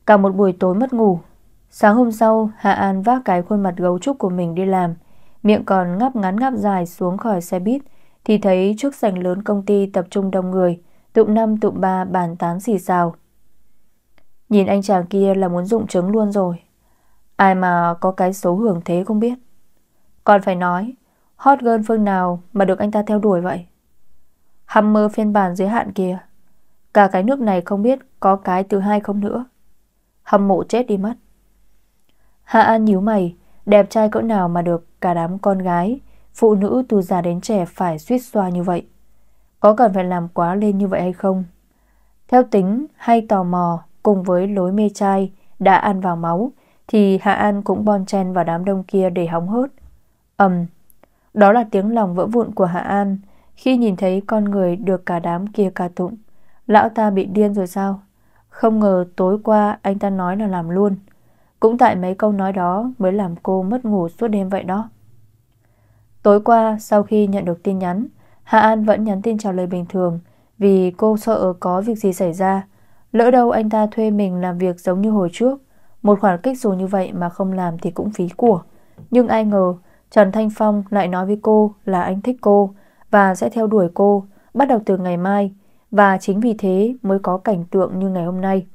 Cả một buổi tối mất ngủ, Sáng hôm sau, Hạ An vác cái khuôn mặt gấu trúc của mình đi làm, miệng còn ngáp ngắn ngáp dài xuống khỏi xe buýt, thì thấy trước sảnh lớn công ty tập trung đông người, tụm năm tụm ba bàn tán xì xào. Nhìn anh chàng kia là muốn dụng trứng luôn rồi. Ai mà có cái số hưởng thế không biết. Còn phải nói, hot girl phương nào mà được anh ta theo đuổi vậy? Hammer phiên bản giới hạn kìa. Cả cái nước này không biết có cái thứ hai không nữa. Hâm mộ chết đi mất. Hạ An nhíu mày, đẹp trai cỡ nào mà được cả đám con gái, phụ nữ từ già đến trẻ phải suýt xoa như vậy. Có cần phải làm quá lên như vậy hay không? Theo tính hay tò mò cùng với lối mê trai đã ăn vào máu thì Hạ An cũng bon chen vào đám đông kia để hóng hớt. Ầm. đó là tiếng lòng vỡ vụn của Hạ An khi nhìn thấy con người được cả đám kia ca tụng. Lão ta bị điên rồi sao? Không ngờ tối qua anh ta nói là làm luôn. Cũng tại mấy câu nói đó mới làm cô mất ngủ suốt đêm vậy đó. Tối qua, sau khi nhận được tin nhắn, Hạ An vẫn nhắn tin trả lời bình thường vì cô sợ có việc gì xảy ra. Lỡ đâu anh ta thuê mình làm việc giống như hồi trước, một khoản kích dù như vậy mà không làm thì cũng phí của. Nhưng ai ngờ, Trần Thanh Phong lại nói với cô là anh thích cô và sẽ theo đuổi cô bắt đầu từ ngày mai và chính vì thế mới có cảnh tượng như ngày hôm nay.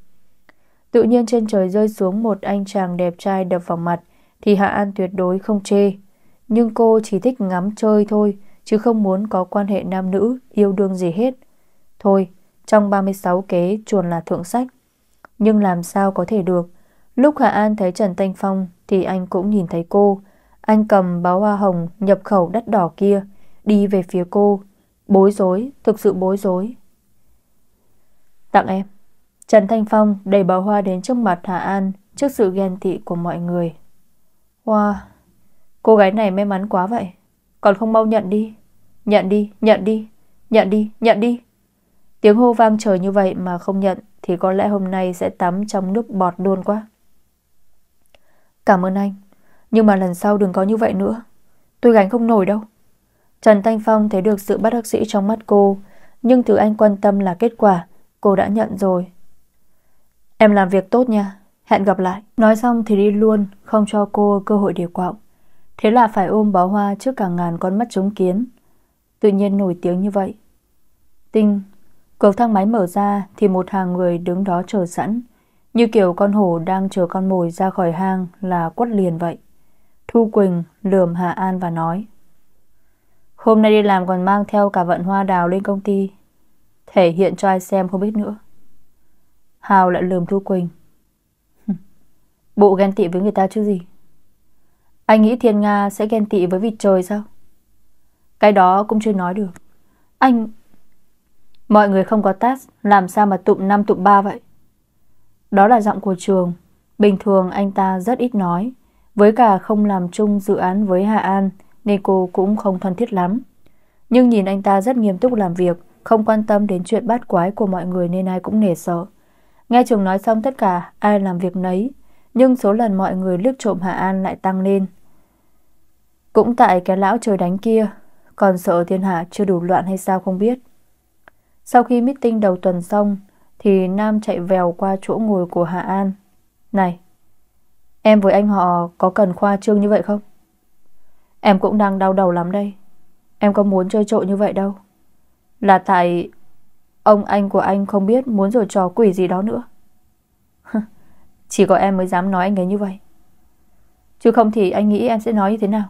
Tự nhiên trên trời rơi xuống một anh chàng đẹp trai đập vào mặt thì Hạ An tuyệt đối không chê. Nhưng cô chỉ thích ngắm chơi thôi chứ không muốn có quan hệ nam nữ yêu đương gì hết. Thôi, trong 36 kế chuồn là thượng sách. Nhưng làm sao có thể được. Lúc Hạ An thấy Trần Thanh Phong thì anh cũng nhìn thấy cô. Anh cầm bó hoa hồng nhập khẩu đắt đỏ kia đi về phía cô. Bối rối, thực sự bối rối. Tặng em. Trần Thanh Phong đẩy bà Hoa đến trước mặt Hà An trước sự ghen tị của mọi người. Hoa, wow, cô gái này may mắn quá vậy. Còn không mau nhận đi. Nhận đi, nhận đi, nhận đi, nhận đi. Tiếng hô vang trời như vậy mà không nhận thì có lẽ hôm nay sẽ tắm trong nước bọt luôn quá. Cảm ơn anh, nhưng mà lần sau đừng có như vậy nữa. Tôi gánh không nổi đâu. Trần Thanh Phong thấy được sự bất đắc sĩ trong mắt cô, nhưng thứ anh quan tâm là kết quả, cô đã nhận rồi. Em làm việc tốt nha, hẹn gặp lại. Nói xong thì đi luôn, không cho cô cơ hội điều quạo. Thế là phải ôm bó hoa trước cả ngàn con mắt chống kiến. Tự nhiên nổi tiếng như vậy. Tinh, cầu thang máy mở ra thì một hàng người đứng đó chờ sẵn. Như kiểu con hổ đang chờ con mồi ra khỏi hang là quất liền vậy. Thu Quỳnh lườm Hà An và nói. Hôm nay đi làm còn mang theo cả vận hoa đào lên công ty. Thể hiện cho ai xem không biết nữa. Hào lại lườm Thu Quỳnh. Bộ ghen tị với người ta chứ gì? Anh nghĩ Thiên Nga sẽ ghen tị với vịt trời sao? Cái đó cũng chưa nói được. Anh... Mọi người không có test làm sao mà tụm năm tụm ba vậy? Đó là giọng của trường. Bình thường anh ta rất ít nói. Với cả không làm chung dự án với Hạ An, nên cô cũng không thân thiết lắm. Nhưng nhìn anh ta rất nghiêm túc làm việc, không quan tâm đến chuyện bát quái của mọi người nên ai cũng nể sợ. Nghe chừng nói xong tất cả, ai làm việc nấy, nhưng số lần mọi người liếc trộm Hạ An lại tăng lên. Cũng tại cái lão trời đánh kia, còn sợ thiên hạ chưa đủ loạn hay sao không biết. Sau khi meeting đầu tuần xong, thì Nam chạy vèo qua chỗ ngồi của Hạ An. Này, em với anh họ có cần khoa trương như vậy không? Em cũng đang đau đầu lắm đây. Em có muốn chơi trộn như vậy đâu. Là tại Ông anh của anh không biết muốn rồi trò quỷ gì đó nữa Chỉ có em mới dám nói anh ấy như vậy Chứ không thì anh nghĩ em sẽ nói như thế nào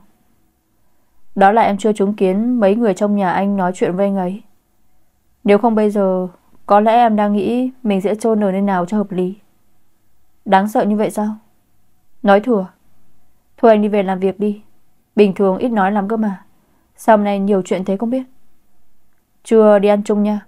Đó là em chưa chứng kiến mấy người trong nhà anh nói chuyện với anh ấy Nếu không bây giờ Có lẽ em đang nghĩ mình sẽ chôn ở nơi nào cho hợp lý Đáng sợ như vậy sao Nói thừa Thôi anh đi về làm việc đi Bình thường ít nói lắm cơ mà sau hôm nay nhiều chuyện thế không biết Chưa đi ăn chung nha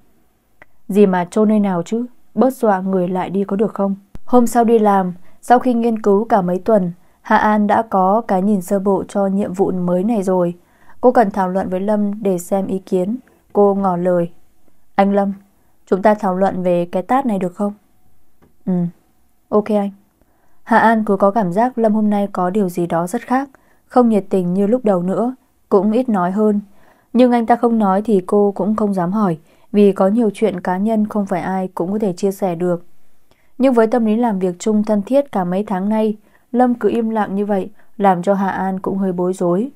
gì mà trôn nơi nào chứ Bớt dọa người lại đi có được không Hôm sau đi làm Sau khi nghiên cứu cả mấy tuần Hạ An đã có cái nhìn sơ bộ cho nhiệm vụ mới này rồi Cô cần thảo luận với Lâm để xem ý kiến Cô ngỏ lời Anh Lâm Chúng ta thảo luận về cái tát này được không Ừ Ok anh Hạ An cứ có cảm giác Lâm hôm nay có điều gì đó rất khác Không nhiệt tình như lúc đầu nữa Cũng ít nói hơn Nhưng anh ta không nói thì cô cũng không dám hỏi vì có nhiều chuyện cá nhân không phải ai cũng có thể chia sẻ được. Nhưng với tâm lý làm việc chung thân thiết cả mấy tháng nay, Lâm cứ im lặng như vậy làm cho Hà An cũng hơi bối rối.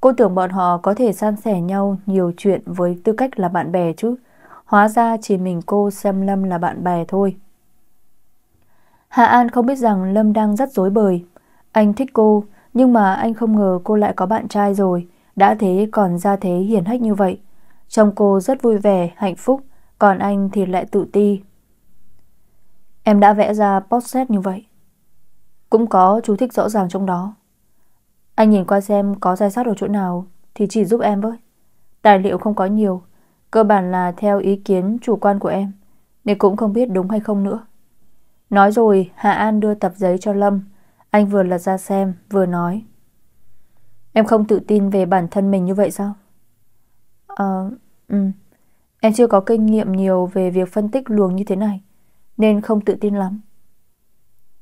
Cô tưởng bọn họ có thể san sẻ nhau nhiều chuyện với tư cách là bạn bè chứ. Hóa ra chỉ mình cô xem Lâm là bạn bè thôi. hà An không biết rằng Lâm đang rất dối bời. Anh thích cô, nhưng mà anh không ngờ cô lại có bạn trai rồi. Đã thế còn ra thế hiển hách như vậy. Trong cô rất vui vẻ, hạnh phúc Còn anh thì lại tự ti Em đã vẽ ra portrait như vậy Cũng có chú thích rõ ràng trong đó Anh nhìn qua xem có sai sót ở chỗ nào Thì chỉ giúp em với Tài liệu không có nhiều Cơ bản là theo ý kiến chủ quan của em Nên cũng không biết đúng hay không nữa Nói rồi Hạ An đưa tập giấy cho Lâm Anh vừa lật ra xem vừa nói Em không tự tin về bản thân mình như vậy sao Ờ, ừ, em chưa có kinh nghiệm nhiều về việc phân tích luồng như thế này, nên không tự tin lắm.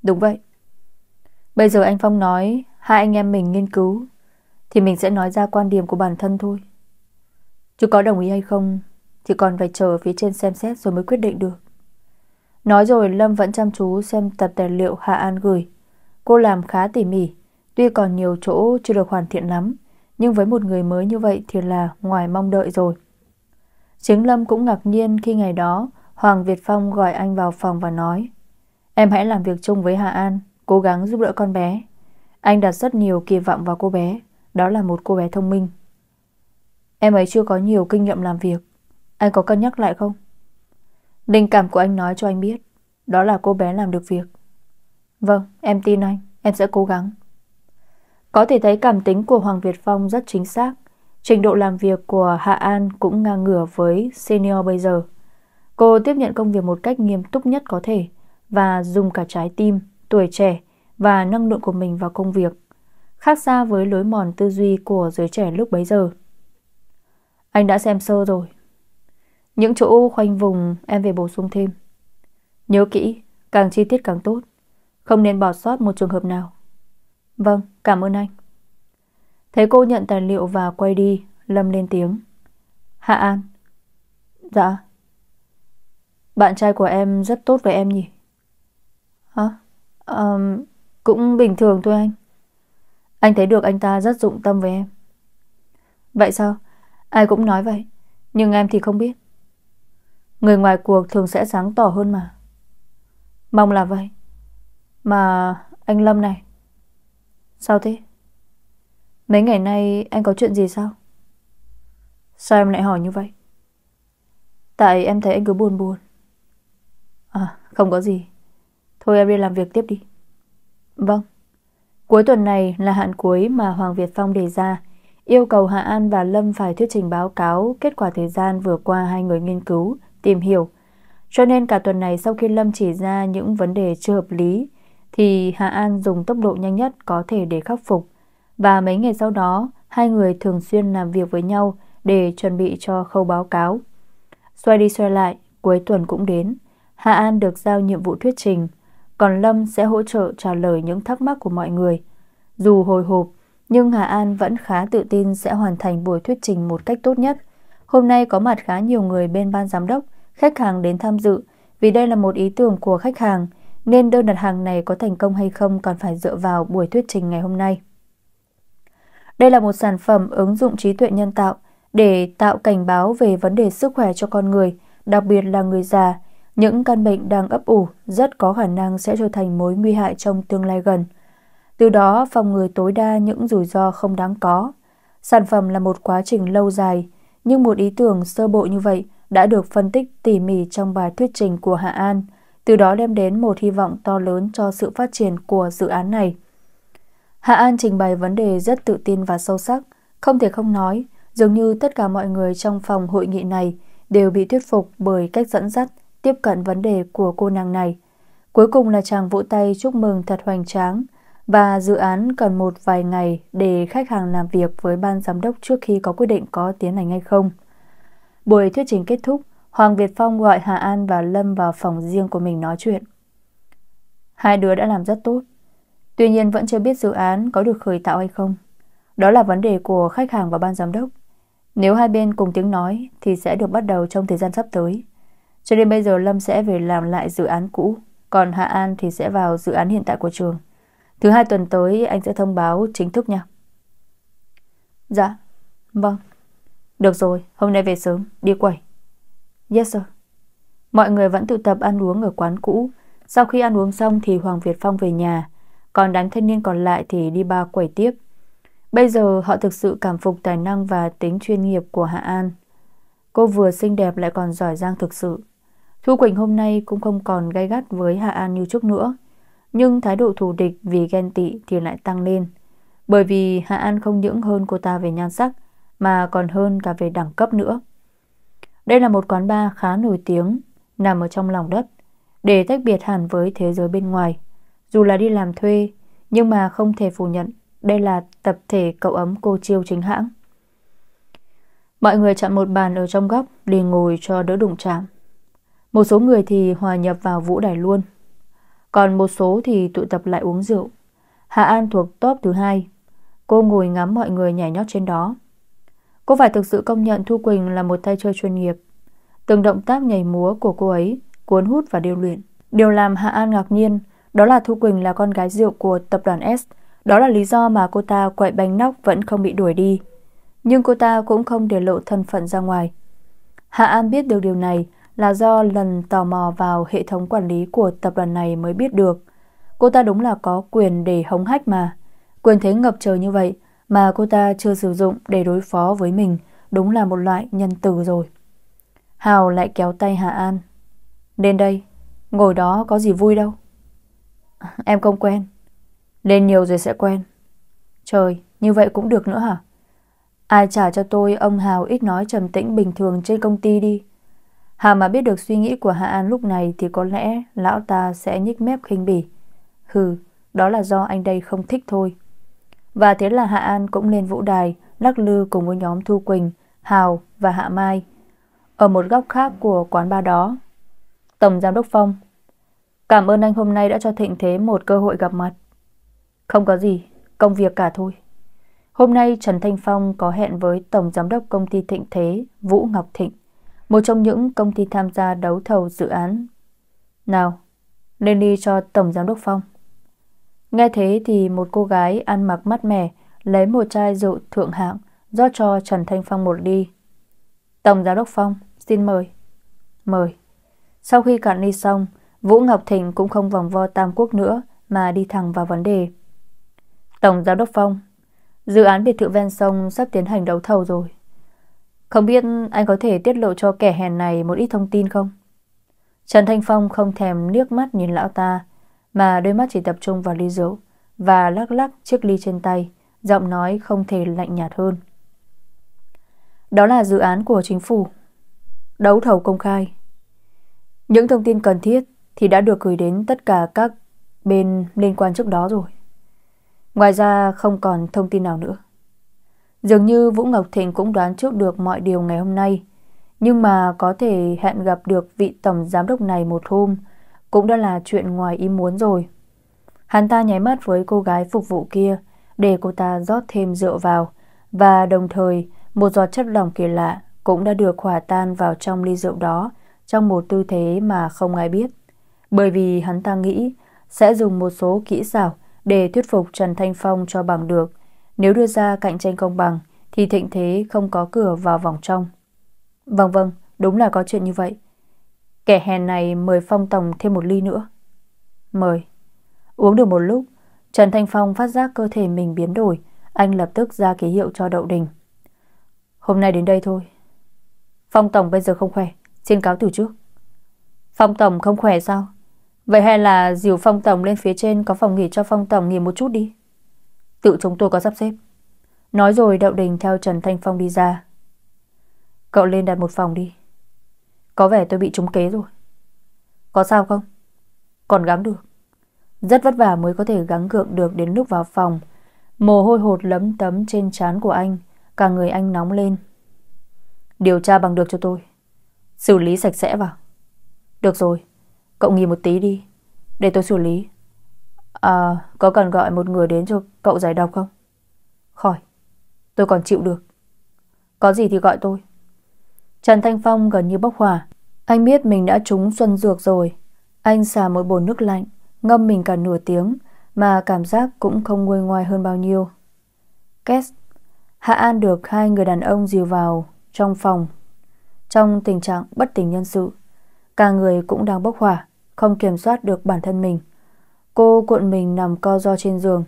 Đúng vậy. Bây giờ anh Phong nói hai anh em mình nghiên cứu, thì mình sẽ nói ra quan điểm của bản thân thôi. chú có đồng ý hay không thì còn phải chờ phía trên xem xét rồi mới quyết định được. Nói rồi Lâm vẫn chăm chú xem tập tài liệu Hạ An gửi. Cô làm khá tỉ mỉ, tuy còn nhiều chỗ chưa được hoàn thiện lắm, nhưng với một người mới như vậy thì là ngoài mong đợi rồi Chính Lâm cũng ngạc nhiên khi ngày đó Hoàng Việt Phong gọi anh vào phòng và nói Em hãy làm việc chung với Hạ An Cố gắng giúp đỡ con bé Anh đặt rất nhiều kỳ vọng vào cô bé Đó là một cô bé thông minh Em ấy chưa có nhiều kinh nghiệm làm việc Anh có cân nhắc lại không? Linh cảm của anh nói cho anh biết Đó là cô bé làm được việc Vâng, em tin anh Em sẽ cố gắng có thể thấy cảm tính của Hoàng Việt Phong rất chính xác. Trình độ làm việc của Hạ An cũng ngang ngửa với senior bây giờ. Cô tiếp nhận công việc một cách nghiêm túc nhất có thể và dùng cả trái tim, tuổi trẻ và năng lượng của mình vào công việc. Khác xa với lối mòn tư duy của giới trẻ lúc bấy giờ. Anh đã xem sơ rồi. Những chỗ khoanh vùng em về bổ sung thêm. Nhớ kỹ, càng chi tiết càng tốt. Không nên bỏ sót một trường hợp nào. Vâng, cảm ơn anh. Thấy cô nhận tài liệu và quay đi, Lâm lên tiếng. Hạ An. Dạ. Bạn trai của em rất tốt với em nhỉ? Hả? À, cũng bình thường thôi anh. Anh thấy được anh ta rất dụng tâm với em. Vậy sao? Ai cũng nói vậy, nhưng em thì không biết. Người ngoài cuộc thường sẽ sáng tỏ hơn mà. Mong là vậy. Mà anh Lâm này, Sao thế? Mấy ngày nay anh có chuyện gì sao? Sao em lại hỏi như vậy? Tại em thấy anh cứ buồn buồn. À, không có gì. Thôi em đi làm việc tiếp đi. Vâng. Cuối tuần này là hạn cuối mà Hoàng Việt Phong đề ra, yêu cầu Hạ An và Lâm phải thuyết trình báo cáo kết quả thời gian vừa qua hai người nghiên cứu, tìm hiểu. Cho nên cả tuần này sau khi Lâm chỉ ra những vấn đề chưa hợp lý, thì Hạ An dùng tốc độ nhanh nhất có thể để khắc phục. Và mấy ngày sau đó, hai người thường xuyên làm việc với nhau để chuẩn bị cho khâu báo cáo. Xoay đi xoay lại, cuối tuần cũng đến. Hạ An được giao nhiệm vụ thuyết trình, còn Lâm sẽ hỗ trợ trả lời những thắc mắc của mọi người. Dù hồi hộp, nhưng Hà An vẫn khá tự tin sẽ hoàn thành buổi thuyết trình một cách tốt nhất. Hôm nay có mặt khá nhiều người bên ban giám đốc, khách hàng đến tham dự vì đây là một ý tưởng của khách hàng nên đơn đặt hàng này có thành công hay không còn phải dựa vào buổi thuyết trình ngày hôm nay. Đây là một sản phẩm ứng dụng trí tuệ nhân tạo để tạo cảnh báo về vấn đề sức khỏe cho con người, đặc biệt là người già, những căn bệnh đang ấp ủ rất có khả năng sẽ trở thành mối nguy hại trong tương lai gần. Từ đó phòng ngừa tối đa những rủi ro không đáng có. Sản phẩm là một quá trình lâu dài, nhưng một ý tưởng sơ bộ như vậy đã được phân tích tỉ mỉ trong bài thuyết trình của Hạ An – từ đó đem đến một hy vọng to lớn cho sự phát triển của dự án này. Hạ An trình bày vấn đề rất tự tin và sâu sắc, không thể không nói, dường như tất cả mọi người trong phòng hội nghị này đều bị thuyết phục bởi cách dẫn dắt, tiếp cận vấn đề của cô nàng này. Cuối cùng là chàng vỗ tay chúc mừng thật hoành tráng và dự án cần một vài ngày để khách hàng làm việc với ban giám đốc trước khi có quyết định có tiến hành hay không. Buổi thuyết trình kết thúc, Hoàng Việt Phong gọi Hà An và Lâm vào phòng riêng của mình nói chuyện. Hai đứa đã làm rất tốt, tuy nhiên vẫn chưa biết dự án có được khởi tạo hay không. Đó là vấn đề của khách hàng và ban giám đốc. Nếu hai bên cùng tiếng nói thì sẽ được bắt đầu trong thời gian sắp tới. Cho nên bây giờ Lâm sẽ về làm lại dự án cũ, còn Hạ An thì sẽ vào dự án hiện tại của trường. Thứ hai tuần tới anh sẽ thông báo chính thức nha. Dạ, vâng. Được rồi, hôm nay về sớm, đi quẩy. Yes sir. Mọi người vẫn tụ tập ăn uống ở quán cũ. Sau khi ăn uống xong thì Hoàng Việt Phong về nhà, còn đám thanh niên còn lại thì đi ba quẩy tiếp. Bây giờ họ thực sự cảm phục tài năng và tính chuyên nghiệp của Hạ An. Cô vừa xinh đẹp lại còn giỏi giang thực sự. Thu Quỳnh hôm nay cũng không còn gay gắt với Hạ An như trước nữa. Nhưng thái độ thù địch vì ghen tị thì lại tăng lên. Bởi vì Hạ An không những hơn cô ta về nhan sắc, mà còn hơn cả về đẳng cấp nữa. Đây là một quán bar khá nổi tiếng, nằm ở trong lòng đất, để tách biệt hẳn với thế giới bên ngoài. Dù là đi làm thuê, nhưng mà không thể phủ nhận đây là tập thể cậu ấm cô chiêu chính hãng. Mọi người chọn một bàn ở trong góc để ngồi cho đỡ đụng chạm. Một số người thì hòa nhập vào vũ đài luôn. Còn một số thì tụ tập lại uống rượu. Hạ An thuộc top thứ hai. Cô ngồi ngắm mọi người nhảy nhót trên đó. Cô phải thực sự công nhận Thu Quỳnh là một tay chơi chuyên nghiệp. Từng động tác nhảy múa của cô ấy cuốn hút và điêu luyện. Điều làm Hạ An ngạc nhiên đó là Thu Quỳnh là con gái rượu của tập đoàn S. Đó là lý do mà cô ta quậy bánh nóc vẫn không bị đuổi đi. Nhưng cô ta cũng không để lộ thân phận ra ngoài. Hạ An biết được điều này là do lần tò mò vào hệ thống quản lý của tập đoàn này mới biết được. Cô ta đúng là có quyền để hống hách mà. Quyền thế ngập trời như vậy mà cô ta chưa sử dụng để đối phó với mình đúng là một loại nhân từ rồi. Hào lại kéo tay Hà An. Lên đây, ngồi đó có gì vui đâu. Em không quen. Lên nhiều rồi sẽ quen. Trời, như vậy cũng được nữa hả? Ai trả cho tôi ông Hào ít nói trầm tĩnh bình thường trên công ty đi. Hà mà biết được suy nghĩ của Hạ An lúc này thì có lẽ lão ta sẽ nhích mép khinh bỉ. Hừ, đó là do anh đây không thích thôi. Và thế là Hạ An cũng lên vũ đài, lắc lư cùng với nhóm Thu Quỳnh, Hào và Hạ Mai. Ở một góc khác của quán ba đó, Tổng Giám Đốc Phong. Cảm ơn anh hôm nay đã cho Thịnh Thế một cơ hội gặp mặt. Không có gì, công việc cả thôi. Hôm nay Trần Thanh Phong có hẹn với Tổng Giám đốc Công ty Thịnh Thế Vũ Ngọc Thịnh, một trong những công ty tham gia đấu thầu dự án. Nào, lên đi cho Tổng Giám đốc Phong. Nghe thế thì một cô gái ăn mặc mát mẻ lấy một chai rượu thượng hạng rót cho Trần Thanh Phong một ly. Tổng giám đốc Phong, xin mời. Mời. Sau khi cạn ly xong, Vũ Ngọc Thịnh cũng không vòng vo Tam Quốc nữa mà đi thẳng vào vấn đề. Tổng giám đốc Phong, dự án biệt thự ven sông sắp tiến hành đấu thầu rồi. Không biết anh có thể tiết lộ cho kẻ hèn này một ít thông tin không? Trần Thanh Phong không thèm nước mắt nhìn lão ta, mà đôi mắt chỉ tập trung vào ly rượu và lắc lắc chiếc ly trên tay, giọng nói không thể lạnh nhạt hơn. Đó là dự án của chính phủ, đấu thầu công khai. Những thông tin cần thiết thì đã được gửi đến tất cả các bên liên quan trước đó rồi. Ngoài ra không còn thông tin nào nữa. Dường như Vũ Ngọc Thịnh cũng đoán trước được mọi điều ngày hôm nay, nhưng mà có thể hẹn gặp được vị tổng giám đốc này một hôm cũng đã là chuyện ngoài ý muốn rồi. Hắn ta nháy mắt với cô gái phục vụ kia để cô ta rót thêm rượu vào và đồng thời một giọt chất lỏng kỳ lạ cũng đã được hòa tan vào trong ly rượu đó trong một tư thế mà không ai biết. Bởi vì hắn ta nghĩ sẽ dùng một số kỹ xảo để thuyết phục Trần Thanh Phong cho bằng được. Nếu đưa ra cạnh tranh công bằng thì thịnh thế không có cửa vào vòng trong. Vâng vâng, đúng là có chuyện như vậy. Kẻ hèn này mời Phong Tổng thêm một ly nữa. Mời. Uống được một lúc, Trần Thanh Phong phát giác cơ thể mình biến đổi, anh lập tức ra ký hiệu cho Đậu Đình. Hôm nay đến đây thôi. Phong Tổng bây giờ không khỏe, xin cáo từ trước. Phong Tổng không khỏe sao? Vậy hay là dìu Phong Tổng lên phía trên có phòng nghỉ cho Phong Tổng nghỉ một chút đi. Tự chúng tôi có sắp xếp. Nói rồi Đậu Đình theo Trần Thanh Phong đi ra. Cậu lên đặt một phòng đi. Có vẻ tôi bị trúng kế rồi Có sao không? Còn gắng được Rất vất vả mới có thể gắng gượng được đến lúc vào phòng Mồ hôi hột lấm tấm trên trán của anh Cả người anh nóng lên Điều tra bằng được cho tôi Xử lý sạch sẽ vào Được rồi Cậu nghỉ một tí đi Để tôi xử lý À có cần gọi một người đến cho cậu giải độc không Khỏi Tôi còn chịu được Có gì thì gọi tôi Trần Thanh Phong gần như bốc hỏa. Anh biết mình đã trúng xuân dược rồi. Anh xả một bồn nước lạnh, ngâm mình cả nửa tiếng, mà cảm giác cũng không nguôi ngoài hơn bao nhiêu. Két, Hạ An được hai người đàn ông dìu vào trong phòng, trong tình trạng bất tỉnh nhân sự. Cả người cũng đang bốc hỏa, không kiểm soát được bản thân mình. Cô cuộn mình nằm co do trên giường,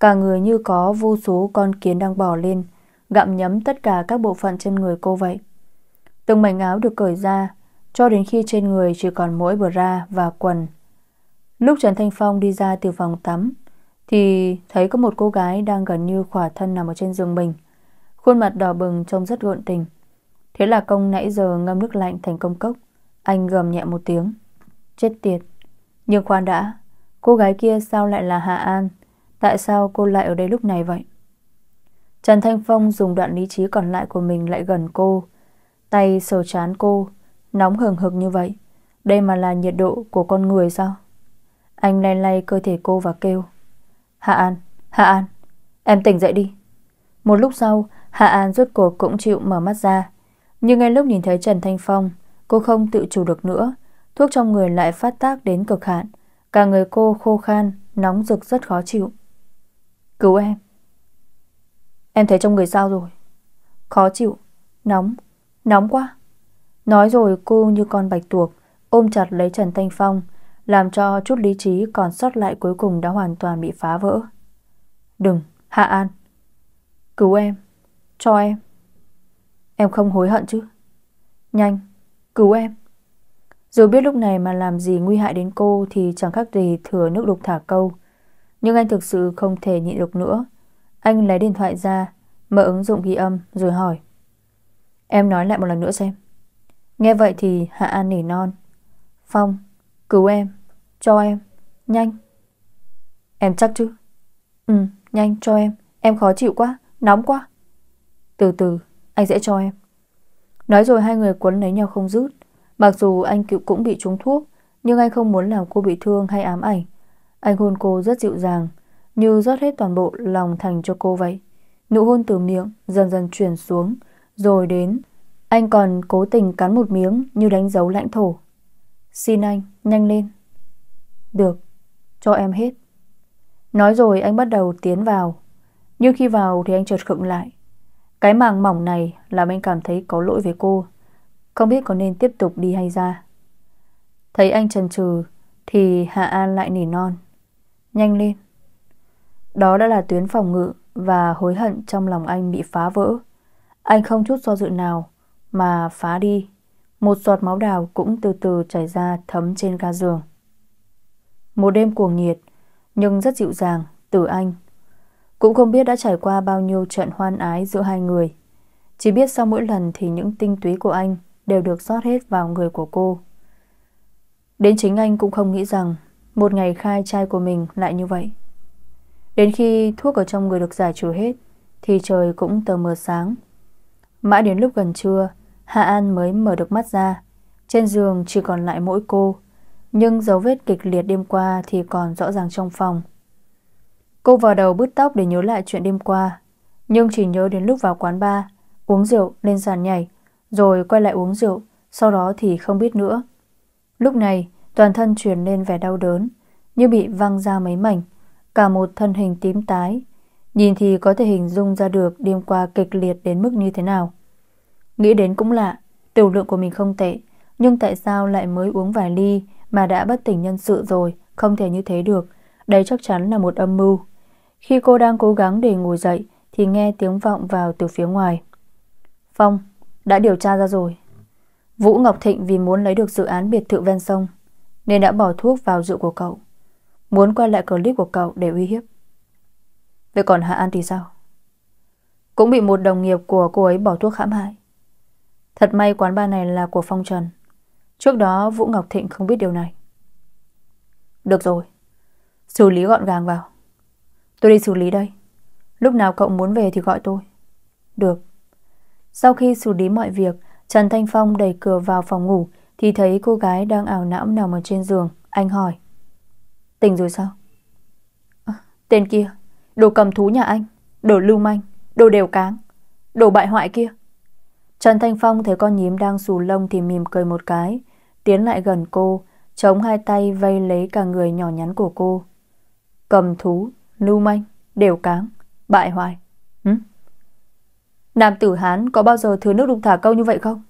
cả người như có vô số con kiến đang bỏ lên, gặm nhấm tất cả các bộ phận trên người cô vậy. Từng mảnh áo được cởi ra, cho đến khi trên người chỉ còn mỗi bra và quần. Lúc Trần Thanh Phong đi ra từ phòng tắm, thì thấy có một cô gái đang gần như khỏa thân nằm ở trên giường mình. Khuôn mặt đỏ bừng trông rất gợn tình. Thế là công nãy giờ ngâm nước lạnh thành công cốc. Anh gầm nhẹ một tiếng. Chết tiệt. Nhưng khoan đã, cô gái kia sao lại là Hạ An? Tại sao cô lại ở đây lúc này vậy? Trần Thanh Phong dùng đoạn lý trí còn lại của mình lại gần cô, Tay sờ chán cô Nóng hừng hực như vậy Đây mà là nhiệt độ của con người sao Anh lay lay cơ thể cô và kêu Hạ An, Hạ An Em tỉnh dậy đi Một lúc sau Hạ An rốt cuộc cũng chịu mở mắt ra Nhưng ngay lúc nhìn thấy Trần Thanh Phong Cô không tự chủ được nữa Thuốc trong người lại phát tác đến cực hạn Cả người cô khô khan Nóng rực rất khó chịu Cứu em Em thấy trong người sao rồi Khó chịu, nóng Nóng quá Nói rồi cô như con bạch tuộc Ôm chặt lấy Trần Thanh Phong Làm cho chút lý trí còn sót lại cuối cùng Đã hoàn toàn bị phá vỡ Đừng, Hạ An Cứu em, cho em Em không hối hận chứ Nhanh, cứu em Dù biết lúc này mà làm gì nguy hại đến cô Thì chẳng khác gì thừa nước đục thả câu Nhưng anh thực sự không thể nhịn được nữa Anh lấy điện thoại ra Mở ứng dụng ghi âm rồi hỏi Em nói lại một lần nữa xem Nghe vậy thì Hạ An nỉ non Phong, cứu em Cho em, nhanh Em chắc chứ Ừ, nhanh cho em, em khó chịu quá Nóng quá Từ từ, anh sẽ cho em Nói rồi hai người quấn lấy nhau không rút Mặc dù anh cũng bị trúng thuốc Nhưng anh không muốn làm cô bị thương hay ám ảnh Anh hôn cô rất dịu dàng Như rót hết toàn bộ lòng thành cho cô vậy Nụ hôn từ miệng dần dần chuyển xuống rồi đến Anh còn cố tình cắn một miếng Như đánh dấu lãnh thổ Xin anh, nhanh lên Được, cho em hết Nói rồi anh bắt đầu tiến vào Nhưng khi vào thì anh chợt khựng lại Cái màng mỏng này Làm anh cảm thấy có lỗi với cô Không biết có nên tiếp tục đi hay ra Thấy anh chần chừ Thì Hạ An lại nỉ non Nhanh lên Đó đã là tuyến phòng ngự Và hối hận trong lòng anh bị phá vỡ anh không chút do dự nào mà phá đi. Một giọt máu đào cũng từ từ chảy ra thấm trên ga giường. Một đêm cuồng nhiệt, nhưng rất dịu dàng, từ anh. Cũng không biết đã trải qua bao nhiêu trận hoan ái giữa hai người. Chỉ biết sau mỗi lần thì những tinh túy của anh đều được rót hết vào người của cô. Đến chính anh cũng không nghĩ rằng một ngày khai trai của mình lại như vậy. Đến khi thuốc ở trong người được giải trừ hết thì trời cũng tờ mờ sáng. Mãi đến lúc gần trưa, Hạ An mới mở được mắt ra. Trên giường chỉ còn lại mỗi cô, nhưng dấu vết kịch liệt đêm qua thì còn rõ ràng trong phòng. Cô vào đầu bứt tóc để nhớ lại chuyện đêm qua, nhưng chỉ nhớ đến lúc vào quán bar, uống rượu, lên sàn nhảy, rồi quay lại uống rượu, sau đó thì không biết nữa. Lúc này, toàn thân truyền lên vẻ đau đớn, như bị văng ra mấy mảnh, cả một thân hình tím tái, Nhìn thì có thể hình dung ra được đêm qua kịch liệt đến mức như thế nào. Nghĩ đến cũng lạ, tiểu lượng của mình không tệ, nhưng tại sao lại mới uống vài ly mà đã bất tỉnh nhân sự rồi, không thể như thế được. Đây chắc chắn là một âm mưu. Khi cô đang cố gắng để ngồi dậy thì nghe tiếng vọng vào từ phía ngoài. Phong, đã điều tra ra rồi. Vũ Ngọc Thịnh vì muốn lấy được dự án biệt thự ven sông nên đã bỏ thuốc vào rượu của cậu. Muốn quay lại clip của cậu để uy hiếp. Vậy còn Hạ An thì sao Cũng bị một đồng nghiệp của cô ấy bỏ thuốc hãm hại Thật may quán bar này là của Phong Trần Trước đó Vũ Ngọc Thịnh không biết điều này Được rồi Xử lý gọn gàng vào Tôi đi xử lý đây Lúc nào cậu muốn về thì gọi tôi Được Sau khi xử lý mọi việc Trần Thanh Phong đẩy cửa vào phòng ngủ Thì thấy cô gái đang ảo não nằm ở trên giường Anh hỏi Tỉnh rồi sao à, Tên kia Đồ cầm thú nhà anh, đồ lưu manh, đồ đều cáng, đồ bại hoại kia. Trần Thanh Phong thấy con nhím đang xù lông thì mỉm cười một cái, tiến lại gần cô, chống hai tay vây lấy cả người nhỏ nhắn của cô. Cầm thú, lưu manh, đều cáng, bại hoại. Hử? Nam tử Hán có bao giờ thừa nước đục thả câu như vậy không?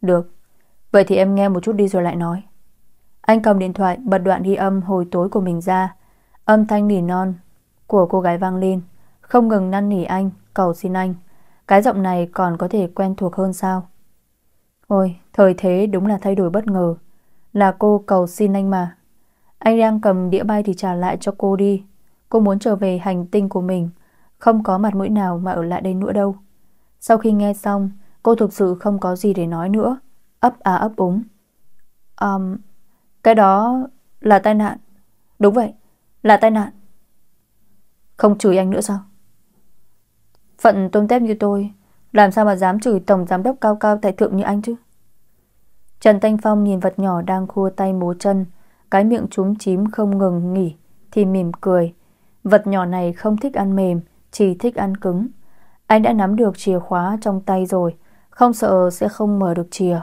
Được, vậy thì em nghe một chút đi rồi lại nói. Anh cầm điện thoại bật đoạn ghi âm hồi tối của mình ra, âm thanh nỉ non của cô gái vang lên, không ngừng năn nỉ anh, cầu xin anh. Cái giọng này còn có thể quen thuộc hơn sao? Ôi, thời thế đúng là thay đổi bất ngờ. Là cô cầu xin anh mà. Anh đang cầm đĩa bay thì trả lại cho cô đi. Cô muốn trở về hành tinh của mình, không có mặt mũi nào mà ở lại đây nữa đâu. Sau khi nghe xong, cô thực sự không có gì để nói nữa. Ấp à ấp úng. Um, cái đó là tai nạn. Đúng vậy, là tai nạn. Không chửi anh nữa sao Phận tôm tép như tôi Làm sao mà dám chửi tổng giám đốc cao cao tại thượng như anh chứ Trần Thanh Phong nhìn vật nhỏ đang khua tay múa chân Cái miệng trúng chím không ngừng nghỉ Thì mỉm cười Vật nhỏ này không thích ăn mềm Chỉ thích ăn cứng Anh đã nắm được chìa khóa trong tay rồi Không sợ sẽ không mở được chìa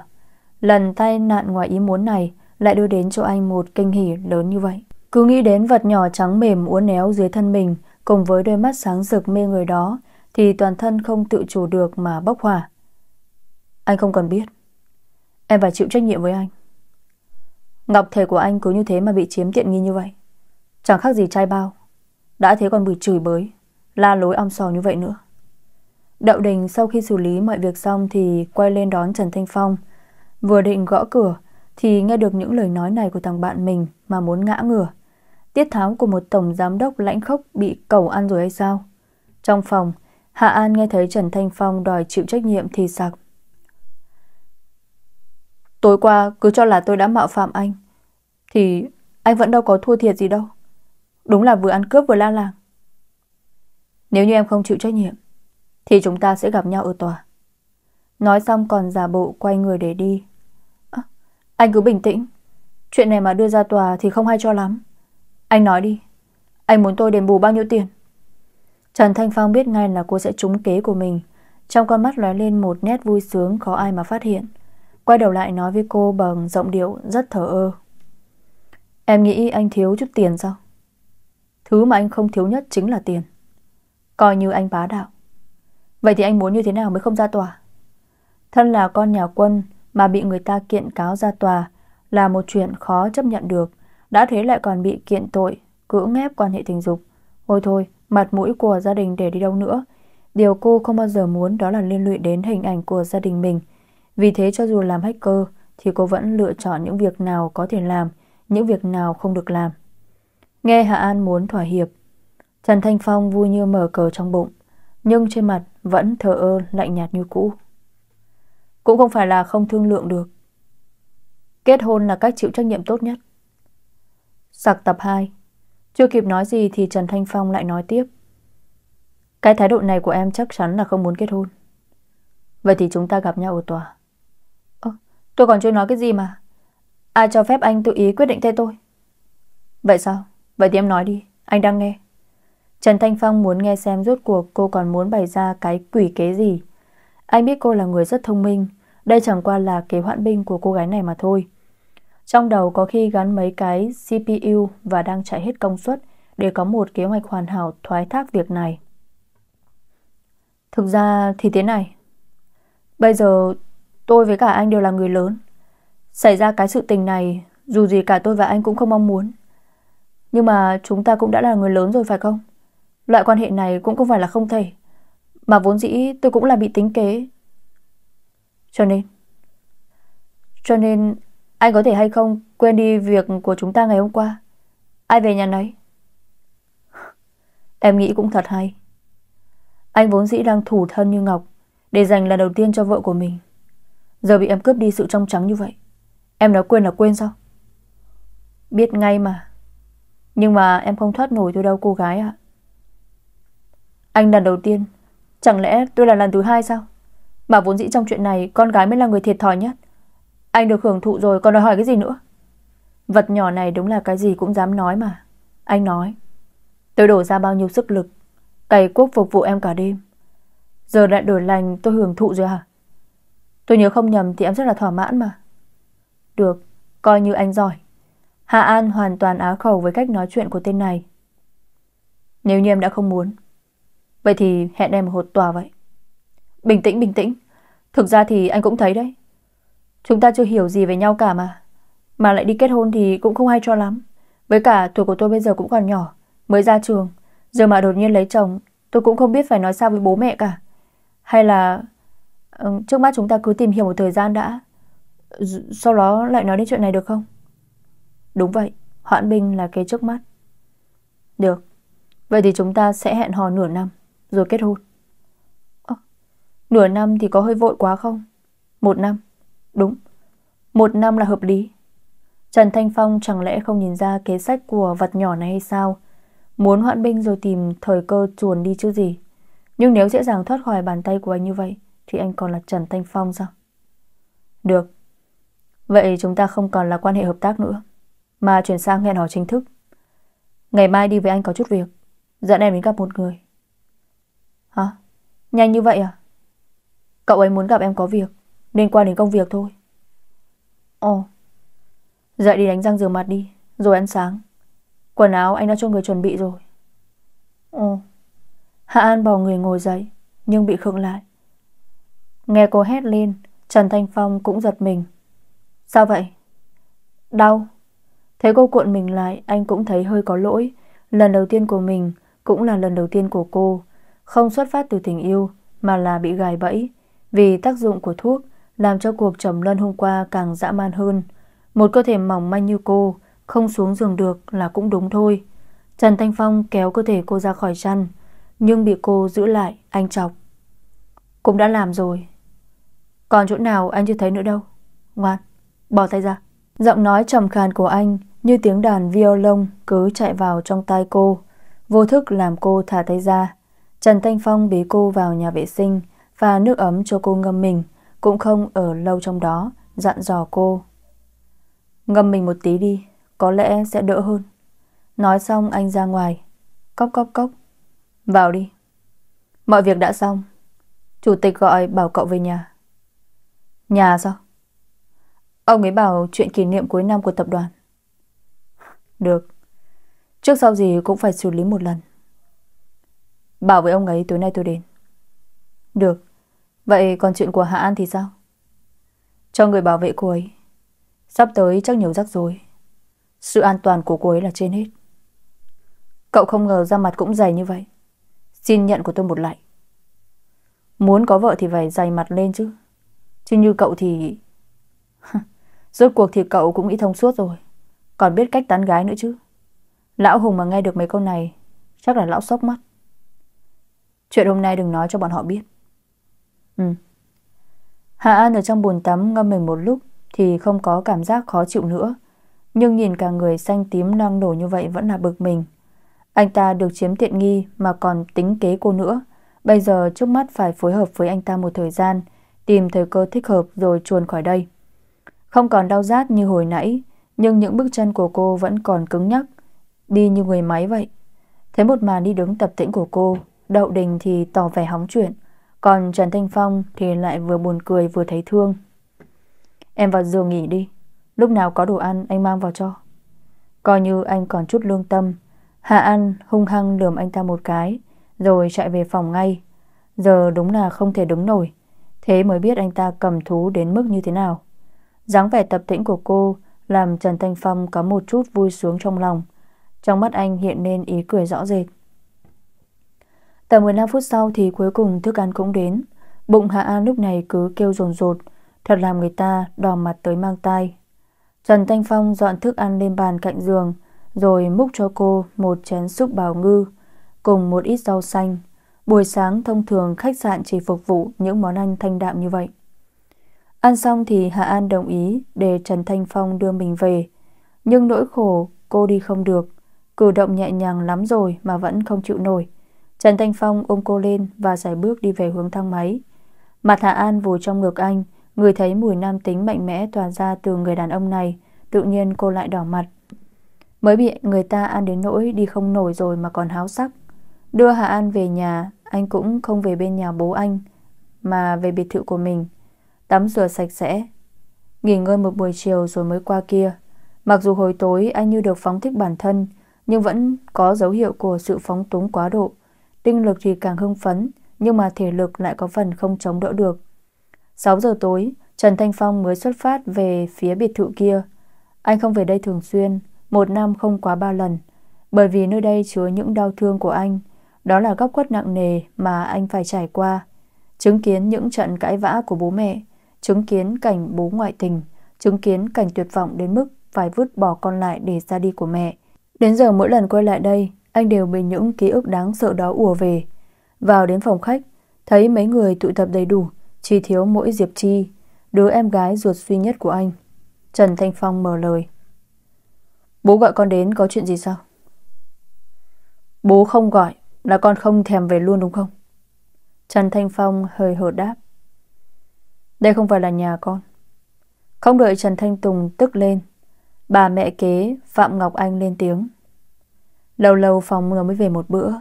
Lần tai nạn ngoài ý muốn này Lại đưa đến cho anh một kinh hỉ lớn như vậy Cứ nghĩ đến vật nhỏ trắng mềm uốn éo dưới thân mình cùng với đôi mắt sáng rực mê người đó thì toàn thân không tự chủ được mà bốc hỏa. Anh không cần biết. Em phải chịu trách nhiệm với anh. Ngọc thể của anh cứ như thế mà bị chiếm tiện nghi như vậy. Chẳng khác gì trai bao. Đã thế còn bị chửi bới, la lối ong sò như vậy nữa. Đậu đình sau khi xử lý mọi việc xong thì quay lên đón Trần Thanh Phong. Vừa định gõ cửa thì nghe được những lời nói này của thằng bạn mình mà muốn ngã ngửa tiết tháo của một tổng giám đốc lãnh khốc bị cẩu ăn rồi hay sao? Trong phòng, Hạ An nghe thấy Trần Thanh Phong đòi chịu trách nhiệm thì sặc. Tối qua cứ cho là tôi đã mạo phạm anh, thì anh vẫn đâu có thua thiệt gì đâu. Đúng là vừa ăn cướp vừa la làng. Nếu như em không chịu trách nhiệm, thì chúng ta sẽ gặp nhau ở tòa. Nói xong còn giả bộ quay người để đi. À, anh cứ bình tĩnh, chuyện này mà đưa ra tòa thì không hay cho lắm. Anh nói đi, anh muốn tôi đền bù bao nhiêu tiền? Trần Thanh Phong biết ngay là cô sẽ trúng kế của mình. Trong con mắt lóe lên một nét vui sướng khó ai mà phát hiện. Quay đầu lại nói với cô bằng giọng điệu rất thở ơ. Em nghĩ anh thiếu chút tiền sao? Thứ mà anh không thiếu nhất chính là tiền. Coi như anh bá đạo. Vậy thì anh muốn như thế nào mới không ra tòa? Thân là con nhà quân mà bị người ta kiện cáo ra tòa là một chuyện khó chấp nhận được. Đã thế lại còn bị kiện tội, cưỡng ép quan hệ tình dục. Ôi thôi, mặt mũi của gia đình để đi đâu nữa. Điều cô không bao giờ muốn đó là liên lụy đến hình ảnh của gia đình mình. Vì thế cho dù làm hacker thì cô vẫn lựa chọn những việc nào có thể làm, những việc nào không được làm. Nghe Hạ An muốn thỏa hiệp. Trần Thanh Phong vui như mở cờ trong bụng, nhưng trên mặt vẫn thờ ơ lạnh nhạt như cũ. Cũng không phải là không thương lượng được. Kết hôn là cách chịu trách nhiệm tốt nhất sạc tập 2 Chưa kịp nói gì thì Trần Thanh Phong lại nói tiếp Cái thái độ này của em chắc chắn là không muốn kết hôn Vậy thì chúng ta gặp nhau ở tòa Ơ, tôi còn chưa nói cái gì mà Ai cho phép anh tự ý quyết định thay tôi Vậy sao? Vậy thì em nói đi, anh đang nghe Trần Thanh Phong muốn nghe xem rốt cuộc cô còn muốn bày ra cái quỷ kế gì. Anh biết cô là người rất thông minh, đây chẳng qua là kế hoãn binh của cô gái này mà thôi. Trong đầu có khi gắn mấy cái CPU và đang chạy hết công suất để có một kế hoạch hoàn hảo thoái thác việc này. Thực ra thì thế này. Bây giờ tôi với cả anh đều là người lớn. Xảy ra cái sự tình này dù gì cả tôi và anh cũng không mong muốn. Nhưng mà chúng ta cũng đã là người lớn rồi phải không? Loại quan hệ này cũng không phải là không thể. Mà vốn dĩ tôi cũng là bị tính kế. Cho nên... Cho nên anh có thể hay không quên đi việc của chúng ta ngày hôm qua Ai về nhà nấy Em nghĩ cũng thật hay Anh vốn dĩ đang thủ thân như Ngọc Để dành lần đầu tiên cho vợ của mình Giờ bị em cướp đi sự trong trắng như vậy Em nói quên là quên sao Biết ngay mà Nhưng mà em không thoát nổi tôi đâu cô gái ạ Anh lần đầu tiên Chẳng lẽ tôi là lần thứ hai sao Mà vốn dĩ trong chuyện này Con gái mới là người thiệt thòi nhất anh được hưởng thụ rồi còn đòi hỏi cái gì nữa Vật nhỏ này đúng là cái gì cũng dám nói mà Anh nói Tôi đổ ra bao nhiêu sức lực Cày cuốc phục vụ em cả đêm Giờ lại đổi lành tôi hưởng thụ rồi hả à? Tôi nhớ không nhầm thì em rất là thỏa mãn mà Được Coi như anh giỏi Hạ An hoàn toàn á khẩu với cách nói chuyện của tên này Nếu như em đã không muốn Vậy thì hẹn em một hột tòa vậy Bình tĩnh bình tĩnh Thực ra thì anh cũng thấy đấy Chúng ta chưa hiểu gì về nhau cả mà Mà lại đi kết hôn thì cũng không hay cho lắm Với cả tuổi của tôi bây giờ cũng còn nhỏ Mới ra trường Giờ mà đột nhiên lấy chồng Tôi cũng không biết phải nói sao với bố mẹ cả Hay là ừ, Trước mắt chúng ta cứ tìm hiểu một thời gian đã Sau đó lại nói đến chuyện này được không Đúng vậy Hoãn binh là cái trước mắt Được Vậy thì chúng ta sẽ hẹn hò nửa năm Rồi kết hôn à, Nửa năm thì có hơi vội quá không Một năm Đúng, một năm là hợp lý. Trần Thanh Phong chẳng lẽ không nhìn ra kế sách của vật nhỏ này hay sao? Muốn hoãn binh rồi tìm thời cơ chuồn đi chứ gì? Nhưng nếu dễ dàng thoát khỏi bàn tay của anh như vậy, thì anh còn là Trần Thanh Phong sao? Được. Vậy chúng ta không còn là quan hệ hợp tác nữa, mà chuyển sang hẹn hò chính thức. Ngày mai đi với anh có chút việc, dẫn em đến gặp một người. Hả? Nhanh như vậy à? Cậu ấy muốn gặp em có việc. Liên quan đến công việc thôi Ồ Dậy đi đánh răng rửa mặt đi Rồi ăn sáng Quần áo anh đã cho người chuẩn bị rồi Ồ Hạ An bỏ người ngồi dậy Nhưng bị khựng lại Nghe cô hét lên Trần Thanh Phong cũng giật mình Sao vậy Đau Thấy cô cuộn mình lại Anh cũng thấy hơi có lỗi Lần đầu tiên của mình Cũng là lần đầu tiên của cô Không xuất phát từ tình yêu Mà là bị gài bẫy Vì tác dụng của thuốc làm cho cuộc trầm luân hôm qua càng dã man hơn. Một cơ thể mỏng manh như cô, không xuống giường được là cũng đúng thôi. Trần Thanh Phong kéo cơ thể cô ra khỏi chăn, nhưng bị cô giữ lại, anh chọc. Cũng đã làm rồi. Còn chỗ nào anh chưa thấy nữa đâu. Ngoan, bỏ tay ra. Giọng nói trầm khàn của anh như tiếng đàn violon cứ chạy vào trong tai cô, vô thức làm cô thả tay ra. Trần Thanh Phong bế cô vào nhà vệ sinh và nước ấm cho cô ngâm mình. Cũng không ở lâu trong đó Dặn dò cô Ngâm mình một tí đi Có lẽ sẽ đỡ hơn Nói xong anh ra ngoài Cốc cốc cốc Vào đi Mọi việc đã xong Chủ tịch gọi bảo cậu về nhà Nhà sao Ông ấy bảo chuyện kỷ niệm cuối năm của tập đoàn Được Trước sau gì cũng phải xử lý một lần Bảo với ông ấy tối nay tôi đến Được Vậy còn chuyện của Hạ An thì sao? Cho người bảo vệ cô ấy. Sắp tới chắc nhiều rắc rối. Sự an toàn của cô ấy là trên hết. Cậu không ngờ ra mặt cũng dày như vậy. Xin nhận của tôi một lạy. Muốn có vợ thì phải dày mặt lên chứ. Chứ như cậu thì... Rốt cuộc thì cậu cũng nghĩ thông suốt rồi. Còn biết cách tán gái nữa chứ. Lão Hùng mà nghe được mấy câu này, chắc là lão sốc mắt. Chuyện hôm nay đừng nói cho bọn họ biết. Ừ. Hạ An ở trong bồn tắm ngâm mình một lúc thì không có cảm giác khó chịu nữa. Nhưng nhìn cả người xanh tím năng nổ như vậy vẫn là bực mình. Anh ta được chiếm tiện nghi mà còn tính kế cô nữa. Bây giờ trước mắt phải phối hợp với anh ta một thời gian, tìm thời cơ thích hợp rồi chuồn khỏi đây. Không còn đau rát như hồi nãy, nhưng những bước chân của cô vẫn còn cứng nhắc, đi như người máy vậy. Thấy một màn đi đứng tập tĩnh của cô, đậu đình thì tỏ vẻ hóng chuyện. Còn Trần Thanh Phong thì lại vừa buồn cười vừa thấy thương Em vào giường nghỉ đi Lúc nào có đồ ăn anh mang vào cho Coi như anh còn chút lương tâm Hạ An hung hăng lườm anh ta một cái Rồi chạy về phòng ngay Giờ đúng là không thể đứng nổi Thế mới biết anh ta cầm thú đến mức như thế nào dáng vẻ tập tĩnh của cô Làm Trần Thanh Phong có một chút vui sướng trong lòng Trong mắt anh hiện lên ý cười rõ rệt Tầm 15 phút sau thì cuối cùng thức ăn cũng đến. Bụng Hạ An lúc này cứ kêu rồn rột, thật làm người ta đỏ mặt tới mang tai. Trần Thanh Phong dọn thức ăn lên bàn cạnh giường, rồi múc cho cô một chén súp bào ngư, cùng một ít rau xanh. Buổi sáng thông thường khách sạn chỉ phục vụ những món ăn thanh đạm như vậy. Ăn xong thì Hạ An đồng ý để Trần Thanh Phong đưa mình về. Nhưng nỗi khổ cô đi không được, cử động nhẹ nhàng lắm rồi mà vẫn không chịu nổi. Trần Thanh Phong ôm cô lên và giải bước đi về hướng thang máy. Mặt Hạ An vùi trong ngực anh, người thấy mùi nam tính mạnh mẽ tỏa ra từ người đàn ông này, tự nhiên cô lại đỏ mặt. Mới bị người ta ăn đến nỗi đi không nổi rồi mà còn háo sắc. Đưa Hạ An về nhà, anh cũng không về bên nhà bố anh, mà về biệt thự của mình. Tắm rửa sạch sẽ, nghỉ ngơi một buổi chiều rồi mới qua kia. Mặc dù hồi tối anh như được phóng thích bản thân, nhưng vẫn có dấu hiệu của sự phóng túng quá độ tinh lực thì càng hưng phấn, nhưng mà thể lực lại có phần không chống đỡ được. 6 giờ tối, Trần Thanh Phong mới xuất phát về phía biệt thự kia. Anh không về đây thường xuyên, một năm không quá ba lần, bởi vì nơi đây chứa những đau thương của anh, đó là góc quất nặng nề mà anh phải trải qua. Chứng kiến những trận cãi vã của bố mẹ, chứng kiến cảnh bố ngoại tình, chứng kiến cảnh tuyệt vọng đến mức phải vứt bỏ con lại để ra đi của mẹ. Đến giờ mỗi lần quay lại đây, anh đều bị những ký ức đáng sợ đó ùa về. Vào đến phòng khách, thấy mấy người tụ tập đầy đủ, chỉ thiếu mỗi Diệp Chi, đứa em gái ruột duy nhất của anh. Trần Thanh Phong mở lời. Bố gọi con đến có chuyện gì sao? Bố không gọi, là con không thèm về luôn đúng không? Trần Thanh Phong hơi hợt đáp. Đây không phải là nhà con. Không đợi Trần Thanh Tùng tức lên, bà mẹ kế Phạm Ngọc Anh lên tiếng. Lâu lâu phòng người mới về một bữa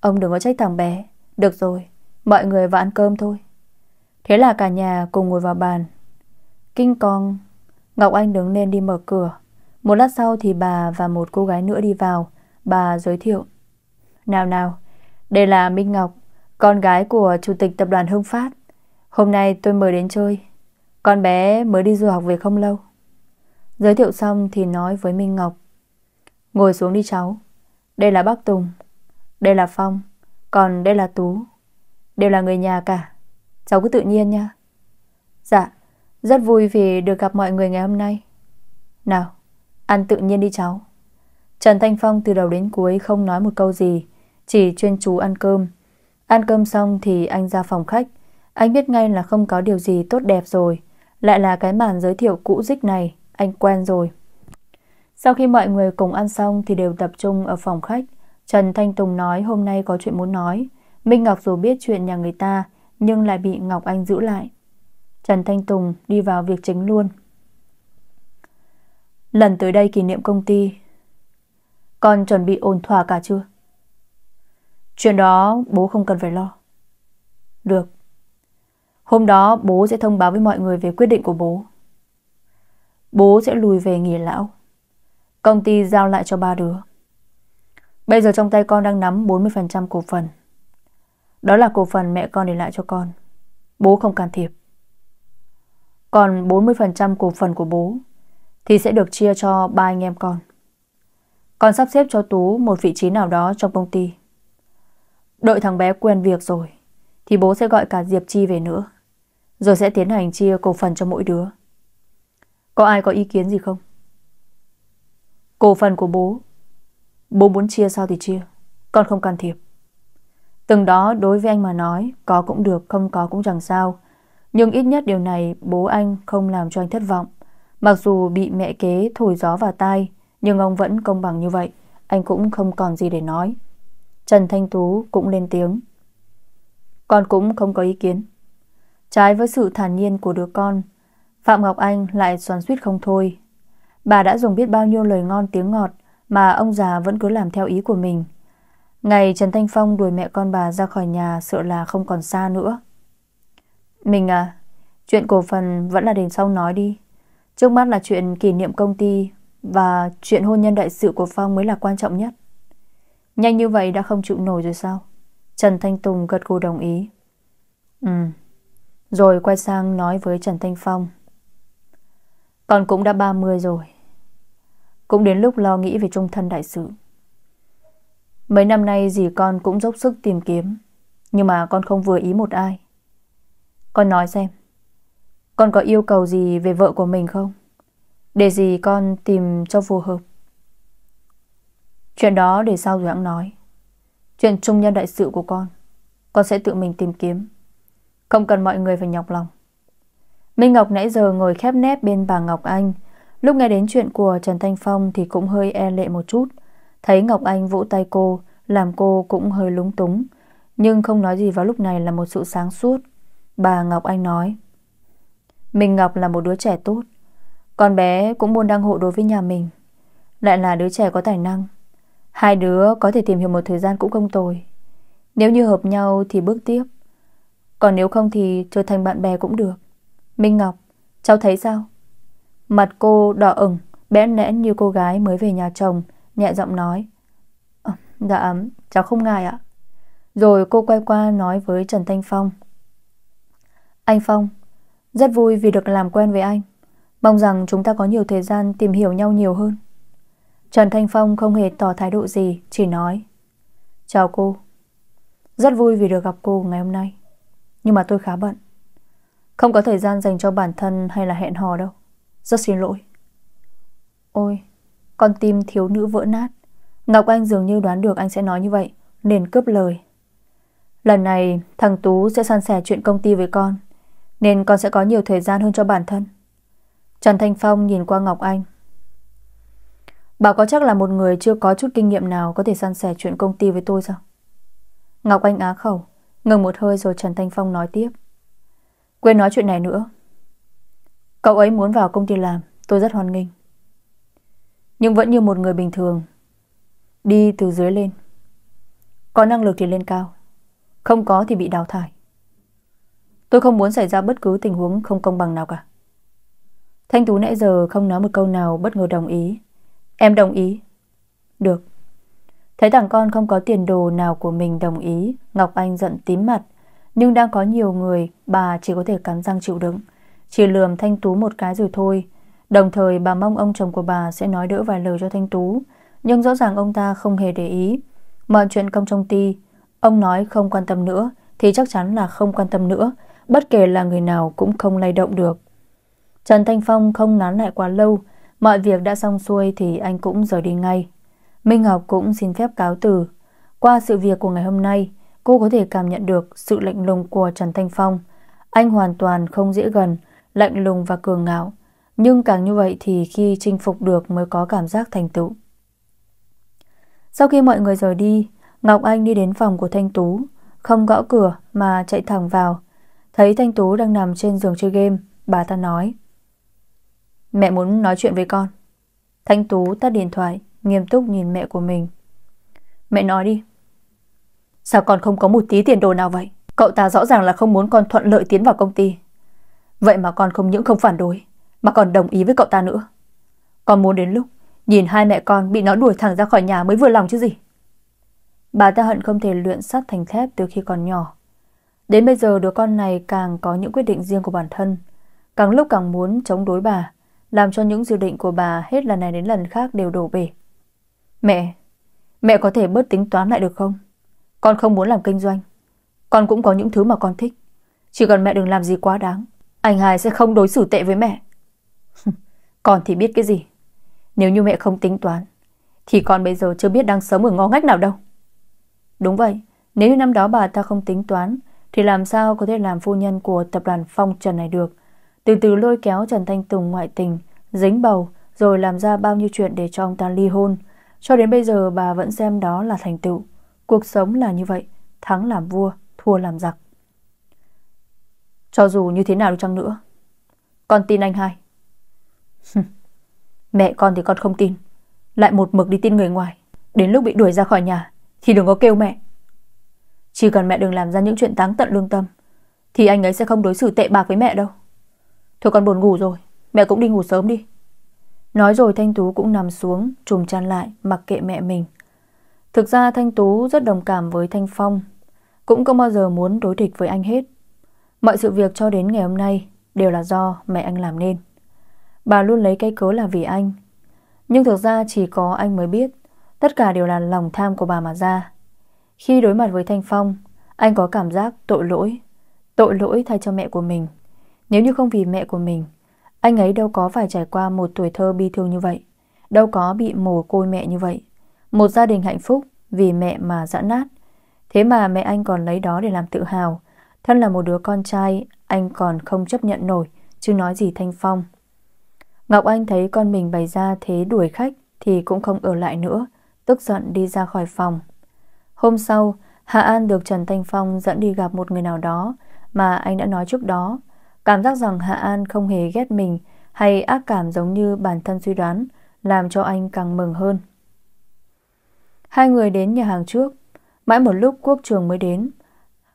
Ông đừng có trách thằng bé Được rồi, mọi người vào ăn cơm thôi Thế là cả nhà cùng ngồi vào bàn Kinh con Ngọc Anh đứng lên đi mở cửa Một lát sau thì bà và một cô gái nữa đi vào Bà giới thiệu Nào nào, đây là Minh Ngọc Con gái của chủ tịch tập đoàn Hưng Phát Hôm nay tôi mời đến chơi Con bé mới đi du học về không lâu Giới thiệu xong thì nói với Minh Ngọc Ngồi xuống đi cháu đây là bác Tùng Đây là Phong Còn đây là Tú Đều là người nhà cả Cháu cứ tự nhiên nha Dạ Rất vui vì được gặp mọi người ngày hôm nay Nào Ăn tự nhiên đi cháu Trần Thanh Phong từ đầu đến cuối không nói một câu gì Chỉ chuyên chú ăn cơm Ăn cơm xong thì anh ra phòng khách Anh biết ngay là không có điều gì tốt đẹp rồi Lại là cái màn giới thiệu cũ dích này Anh quen rồi sau khi mọi người cùng ăn xong thì đều tập trung ở phòng khách. Trần Thanh Tùng nói hôm nay có chuyện muốn nói. Minh Ngọc dù biết chuyện nhà người ta nhưng lại bị Ngọc Anh giữ lại. Trần Thanh Tùng đi vào việc chính luôn. Lần tới đây kỷ niệm công ty Con chuẩn bị ổn thỏa cả chưa? Chuyện đó bố không cần phải lo Được Hôm đó bố sẽ thông báo với mọi người về quyết định của bố Bố sẽ lùi về nghỉ lão Công ty giao lại cho ba đứa Bây giờ trong tay con đang nắm 40% cổ phần Đó là cổ phần mẹ con để lại cho con Bố không can thiệp Còn 40% cổ phần của bố Thì sẽ được chia cho ba anh em con Con sắp xếp cho Tú một vị trí nào đó trong công ty Đợi thằng bé quen việc rồi Thì bố sẽ gọi cả Diệp Chi về nữa Rồi sẽ tiến hành chia cổ phần cho mỗi đứa Có ai có ý kiến gì không? Cổ phần của bố Bố muốn chia sao thì chia Con không can thiệp Từng đó đối với anh mà nói Có cũng được không có cũng chẳng sao Nhưng ít nhất điều này bố anh không làm cho anh thất vọng Mặc dù bị mẹ kế thổi gió vào tai Nhưng ông vẫn công bằng như vậy Anh cũng không còn gì để nói Trần Thanh Tú cũng lên tiếng Con cũng không có ý kiến Trái với sự thản nhiên của đứa con Phạm Ngọc Anh lại xoắn suýt không thôi Bà đã dùng biết bao nhiêu lời ngon tiếng ngọt mà ông già vẫn cứ làm theo ý của mình. Ngày Trần Thanh Phong đuổi mẹ con bà ra khỏi nhà sợ là không còn xa nữa. Mình à, chuyện cổ phần vẫn là đến sau nói đi. Trước mắt là chuyện kỷ niệm công ty và chuyện hôn nhân đại sự của Phong mới là quan trọng nhất. Nhanh như vậy đã không chịu nổi rồi sao? Trần Thanh Tùng gật gù đồng ý. Ừ. Rồi quay sang nói với Trần Thanh Phong. Con cũng đã 30 rồi. Cũng đến lúc lo nghĩ về trung thân đại sự Mấy năm nay dì con cũng dốc sức tìm kiếm Nhưng mà con không vừa ý một ai Con nói xem Con có yêu cầu gì về vợ của mình không Để gì con tìm cho phù hợp Chuyện đó để sau rồi hãng nói Chuyện trung nhân đại sự của con Con sẽ tự mình tìm kiếm Không cần mọi người phải nhọc lòng Minh Ngọc nãy giờ ngồi khép nép bên bà Ngọc Anh Lúc nghe đến chuyện của Trần Thanh Phong thì cũng hơi e lệ một chút. Thấy Ngọc Anh vỗ tay cô, làm cô cũng hơi lúng túng. Nhưng không nói gì vào lúc này là một sự sáng suốt. Bà Ngọc Anh nói, Mình Ngọc là một đứa trẻ tốt. Con bé cũng buôn đăng hộ đối với nhà mình. Lại là đứa trẻ có tài năng. Hai đứa có thể tìm hiểu một thời gian cũng không tồi. Nếu như hợp nhau thì bước tiếp. Còn nếu không thì trở thành bạn bè cũng được. Minh Ngọc, cháu thấy sao? Mặt cô đỏ ửng, bẽn lẽn như cô gái mới về nhà chồng, nhẹ giọng nói. À, dạ, cháu không ngại ạ. Rồi cô quay qua nói với Trần Thanh Phong. Anh Phong, rất vui vì được làm quen với anh. Mong rằng chúng ta có nhiều thời gian tìm hiểu nhau nhiều hơn. Trần Thanh Phong không hề tỏ thái độ gì, chỉ nói. Chào cô. Rất vui vì được gặp cô ngày hôm nay. Nhưng mà tôi khá bận. Không có thời gian dành cho bản thân hay là hẹn hò đâu. Rất xin lỗi Ôi Con tim thiếu nữ vỡ nát Ngọc Anh dường như đoán được anh sẽ nói như vậy Nên cướp lời Lần này thằng Tú sẽ san sẻ chuyện công ty với con Nên con sẽ có nhiều thời gian hơn cho bản thân Trần Thanh Phong nhìn qua Ngọc Anh Bà có chắc là một người chưa có chút kinh nghiệm nào Có thể san sẻ chuyện công ty với tôi sao Ngọc Anh á khẩu Ngừng một hơi rồi Trần Thanh Phong nói tiếp Quên nói chuyện này nữa Cậu ấy muốn vào công ty làm Tôi rất hoan nghênh Nhưng vẫn như một người bình thường Đi từ dưới lên Có năng lực thì lên cao Không có thì bị đào thải Tôi không muốn xảy ra bất cứ tình huống không công bằng nào cả Thanh Tú nãy giờ không nói một câu nào bất ngờ đồng ý Em đồng ý Được Thấy thằng con không có tiền đồ nào của mình đồng ý Ngọc Anh giận tím mặt Nhưng đang có nhiều người Bà chỉ có thể cắn răng chịu đựng chỉ lườm Thanh Tú một cái rồi thôi Đồng thời bà mong ông chồng của bà sẽ nói đỡ vài lời cho Thanh Tú Nhưng rõ ràng ông ta không hề để ý Mọi chuyện công trong ty Ông nói không quan tâm nữa Thì chắc chắn là không quan tâm nữa Bất kể là người nào cũng không lay động được Trần Thanh Phong không nán lại quá lâu Mọi việc đã xong xuôi Thì anh cũng rời đi ngay Minh Ngọc cũng xin phép cáo từ Qua sự việc của ngày hôm nay Cô có thể cảm nhận được sự lạnh lùng của Trần Thanh Phong Anh hoàn toàn không dễ gần lạnh lùng và cường ngạo, nhưng càng như vậy thì khi chinh phục được mới có cảm giác thành tựu. Sau khi mọi người rời đi, Ngọc Anh đi đến phòng của Thanh Tú, không gõ cửa mà chạy thẳng vào. Thấy Thanh Tú đang nằm trên giường chơi game, bà ta nói. Mẹ muốn nói chuyện với con. Thanh Tú tắt điện thoại, nghiêm túc nhìn mẹ của mình. Mẹ nói đi. Sao con không có một tí tiền đồ nào vậy? Cậu ta rõ ràng là không muốn con thuận lợi tiến vào công ty. Vậy mà con không những không phản đối Mà còn đồng ý với cậu ta nữa Con muốn đến lúc Nhìn hai mẹ con bị nó đuổi thẳng ra khỏi nhà mới vừa lòng chứ gì Bà ta hận không thể luyện sắt thành thép từ khi còn nhỏ Đến bây giờ đứa con này càng có những quyết định riêng của bản thân Càng lúc càng muốn chống đối bà Làm cho những dự định của bà hết lần này đến lần khác đều đổ bể Mẹ Mẹ có thể bớt tính toán lại được không Con không muốn làm kinh doanh Con cũng có những thứ mà con thích Chỉ cần mẹ đừng làm gì quá đáng anh hai sẽ không đối xử tệ với mẹ Con thì biết cái gì Nếu như mẹ không tính toán Thì con bây giờ chưa biết đang sống ở ngõ ngách nào đâu Đúng vậy Nếu như năm đó bà ta không tính toán Thì làm sao có thể làm phu nhân của tập đoàn Phong Trần này được Từ từ lôi kéo Trần Thanh Tùng ngoại tình Dính bầu Rồi làm ra bao nhiêu chuyện để cho ông ta ly hôn Cho đến bây giờ bà vẫn xem đó là thành tựu Cuộc sống là như vậy Thắng làm vua, thua làm giặc cho dù như thế nào chăng nữa Con tin anh hai Mẹ con thì con không tin Lại một mực đi tin người ngoài Đến lúc bị đuổi ra khỏi nhà Thì đừng có kêu mẹ Chỉ cần mẹ đừng làm ra những chuyện táng tận lương tâm Thì anh ấy sẽ không đối xử tệ bạc với mẹ đâu Thôi con buồn ngủ rồi Mẹ cũng đi ngủ sớm đi Nói rồi Thanh Tú cũng nằm xuống Trùm chăn lại mặc kệ mẹ mình Thực ra Thanh Tú rất đồng cảm với Thanh Phong Cũng không bao giờ muốn đối địch với anh hết Mọi sự việc cho đến ngày hôm nay đều là do mẹ anh làm nên. Bà luôn lấy cái cớ là vì anh. Nhưng thực ra chỉ có anh mới biết tất cả đều là lòng tham của bà mà ra. Khi đối mặt với Thanh Phong, anh có cảm giác tội lỗi. Tội lỗi thay cho mẹ của mình. Nếu như không vì mẹ của mình, anh ấy đâu có phải trải qua một tuổi thơ bi thương như vậy. Đâu có bị mồ côi mẹ như vậy. Một gia đình hạnh phúc vì mẹ mà dã nát. Thế mà mẹ anh còn lấy đó để làm tự hào Thân là một đứa con trai, anh còn không chấp nhận nổi, chứ nói gì Thanh Phong. Ngọc Anh thấy con mình bày ra thế đuổi khách thì cũng không ở lại nữa, tức giận đi ra khỏi phòng. Hôm sau, Hạ An được Trần Thanh Phong dẫn đi gặp một người nào đó mà anh đã nói trước đó. Cảm giác rằng Hạ An không hề ghét mình hay ác cảm giống như bản thân suy đoán, làm cho anh càng mừng hơn. Hai người đến nhà hàng trước, mãi một lúc quốc trường mới đến,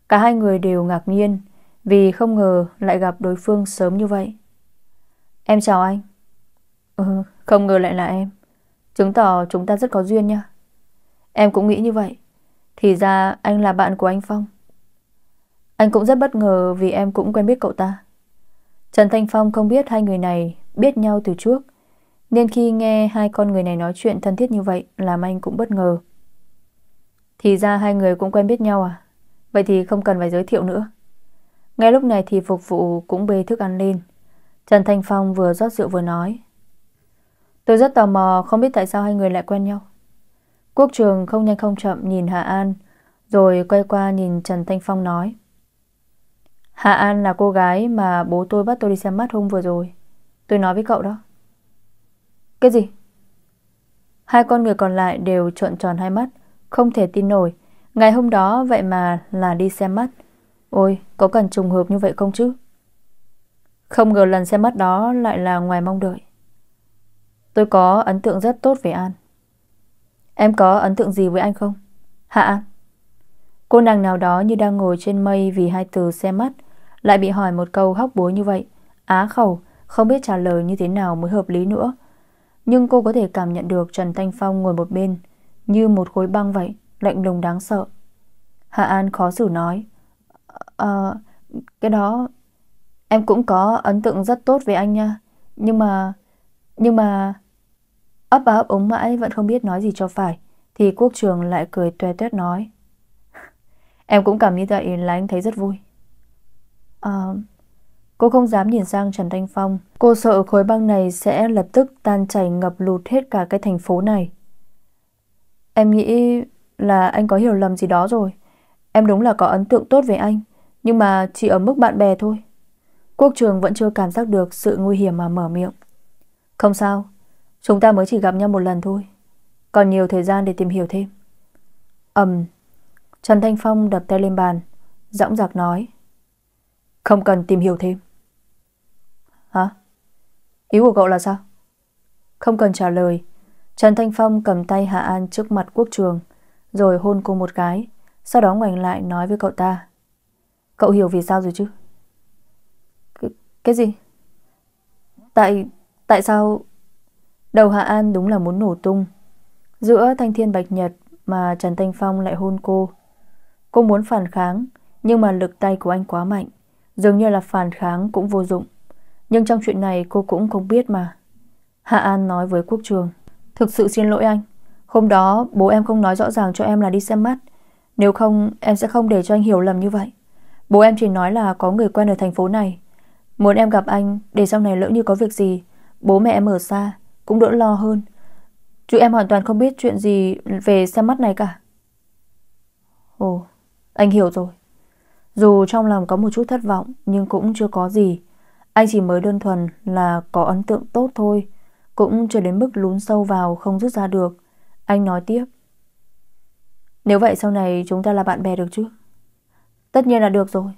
Cả hai người đều ngạc nhiên Vì không ngờ lại gặp đối phương sớm như vậy Em chào anh Ừ không ngờ lại là em Chứng tỏ chúng ta rất có duyên nha Em cũng nghĩ như vậy Thì ra anh là bạn của anh Phong Anh cũng rất bất ngờ Vì em cũng quen biết cậu ta Trần Thanh Phong không biết hai người này Biết nhau từ trước Nên khi nghe hai con người này nói chuyện thân thiết như vậy Làm anh cũng bất ngờ Thì ra hai người cũng quen biết nhau à Vậy thì không cần phải giới thiệu nữa Ngay lúc này thì phục vụ cũng bê thức ăn lên Trần Thanh Phong vừa rót rượu vừa nói Tôi rất tò mò Không biết tại sao hai người lại quen nhau Quốc trường không nhanh không chậm nhìn Hạ An Rồi quay qua nhìn Trần Thanh Phong nói Hạ An là cô gái mà bố tôi bắt tôi đi xem mắt hôm vừa rồi Tôi nói với cậu đó Cái gì? Hai con người còn lại đều trợn tròn hai mắt Không thể tin nổi Ngày hôm đó vậy mà là đi xem mắt Ôi có cần trùng hợp như vậy không chứ Không ngờ lần xem mắt đó lại là ngoài mong đợi Tôi có ấn tượng rất tốt về An Em có ấn tượng gì với anh không Hạ An Cô nàng nào đó như đang ngồi trên mây vì hai từ xem mắt Lại bị hỏi một câu hóc búa như vậy Á khẩu Không biết trả lời như thế nào mới hợp lý nữa Nhưng cô có thể cảm nhận được Trần Thanh Phong ngồi một bên Như một khối băng vậy lạnh lùng đáng sợ. Hạ An khó xử nói, Ờ, cái đó, em cũng có ấn tượng rất tốt về anh nha, nhưng mà, nhưng mà... Ấp á ấp ống mãi vẫn không biết nói gì cho phải, thì quốc trường lại cười tuê tuét nói. Em cũng cảm như vậy là anh thấy rất vui. Ờ... Cô không dám nhìn sang Trần Thanh Phong Cô sợ khối băng này sẽ lập tức tan chảy ngập lụt hết cả cái thành phố này Em nghĩ là anh có hiểu lầm gì đó rồi. Em đúng là có ấn tượng tốt về anh, nhưng mà chỉ ở mức bạn bè thôi. Quốc trường vẫn chưa cảm giác được sự nguy hiểm mà mở miệng. Không sao, chúng ta mới chỉ gặp nhau một lần thôi. Còn nhiều thời gian để tìm hiểu thêm. Ẩm, Trần Thanh Phong đập tay lên bàn, dõng dạc nói. Không cần tìm hiểu thêm. Hả? Ý của cậu là sao? Không cần trả lời, Trần Thanh Phong cầm tay Hạ An trước mặt quốc trường, rồi hôn cô một cái, sau đó ngoảnh lại nói với cậu ta. Cậu hiểu vì sao rồi chứ? C cái gì? Tại tại sao Đầu Hạ An đúng là muốn nổ tung. Giữa Thanh Thiên Bạch Nhật mà Trần Thanh Phong lại hôn cô. Cô muốn phản kháng, nhưng mà lực tay của anh quá mạnh, dường như là phản kháng cũng vô dụng. Nhưng trong chuyện này cô cũng không biết mà. Hạ An nói với Quốc Trường, thực sự xin lỗi anh, Hôm đó bố em không nói rõ ràng cho em là đi xem mắt Nếu không em sẽ không để cho anh hiểu lầm như vậy Bố em chỉ nói là có người quen ở thành phố này Muốn em gặp anh Để sau này lỡ như có việc gì Bố mẹ em ở xa Cũng đỡ lo hơn chú em hoàn toàn không biết chuyện gì về xem mắt này cả Ồ Anh hiểu rồi Dù trong lòng có một chút thất vọng Nhưng cũng chưa có gì Anh chỉ mới đơn thuần là có ấn tượng tốt thôi Cũng chưa đến mức lún sâu vào không rút ra được anh nói tiếp Nếu vậy sau này chúng ta là bạn bè được chứ Tất nhiên là được rồi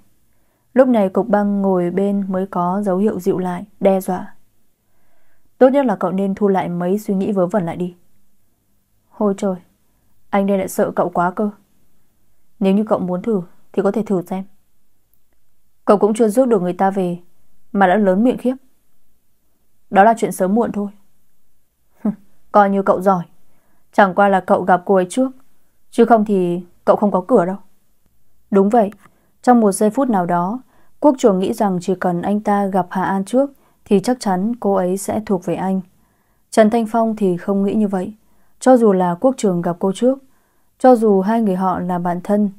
Lúc này cục băng ngồi bên mới có dấu hiệu dịu lại, đe dọa Tốt nhất là cậu nên thu lại mấy suy nghĩ vớ vẩn lại đi Hồi trời Anh đây lại sợ cậu quá cơ Nếu như cậu muốn thử Thì có thể thử xem Cậu cũng chưa giúp được người ta về Mà đã lớn miệng khiếp Đó là chuyện sớm muộn thôi Coi như cậu giỏi Chẳng qua là cậu gặp cô ấy trước Chứ không thì cậu không có cửa đâu Đúng vậy Trong một giây phút nào đó Quốc chuồng nghĩ rằng chỉ cần anh ta gặp Hà An trước Thì chắc chắn cô ấy sẽ thuộc về anh Trần Thanh Phong thì không nghĩ như vậy Cho dù là quốc trường gặp cô trước Cho dù hai người họ là bạn thân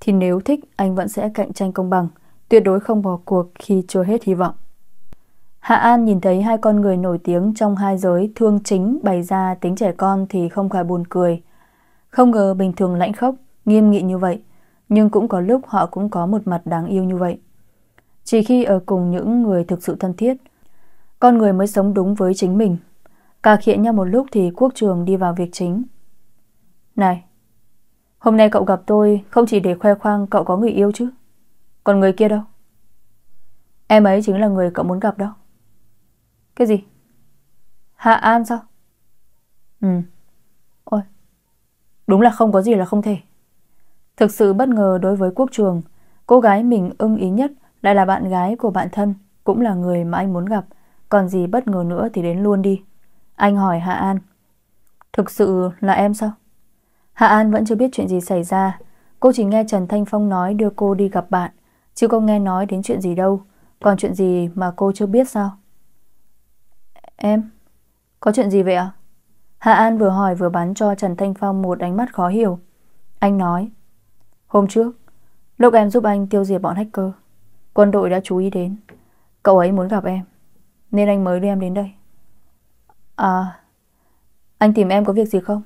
Thì nếu thích anh vẫn sẽ cạnh tranh công bằng Tuyệt đối không bỏ cuộc khi chưa hết hy vọng Hạ An nhìn thấy hai con người nổi tiếng trong hai giới thương chính bày ra tính trẻ con thì không khỏi buồn cười. Không ngờ bình thường lãnh khốc, nghiêm nghị như vậy, nhưng cũng có lúc họ cũng có một mặt đáng yêu như vậy. Chỉ khi ở cùng những người thực sự thân thiết, con người mới sống đúng với chính mình. Cà khịa nhau một lúc thì quốc trường đi vào việc chính. Này, hôm nay cậu gặp tôi không chỉ để khoe khoang cậu có người yêu chứ, còn người kia đâu? Em ấy chính là người cậu muốn gặp đâu. Cái gì? Hạ An sao? Ừ. Ôi, đúng là không có gì là không thể. Thực sự bất ngờ đối với quốc trường, cô gái mình ưng ý nhất lại là bạn gái của bạn thân, cũng là người mà anh muốn gặp. Còn gì bất ngờ nữa thì đến luôn đi. Anh hỏi Hạ An. Thực sự là em sao? Hạ An vẫn chưa biết chuyện gì xảy ra. Cô chỉ nghe Trần Thanh Phong nói đưa cô đi gặp bạn, chứ cô nghe nói đến chuyện gì đâu. Còn chuyện gì mà cô chưa biết sao? Em, có chuyện gì vậy ạ? À? Hạ An vừa hỏi vừa bắn cho Trần Thanh Phong một ánh mắt khó hiểu. Anh nói, hôm trước, lúc em giúp anh tiêu diệt bọn hacker, quân đội đã chú ý đến. Cậu ấy muốn gặp em, nên anh mới đưa em đến đây. À, anh tìm em có việc gì không?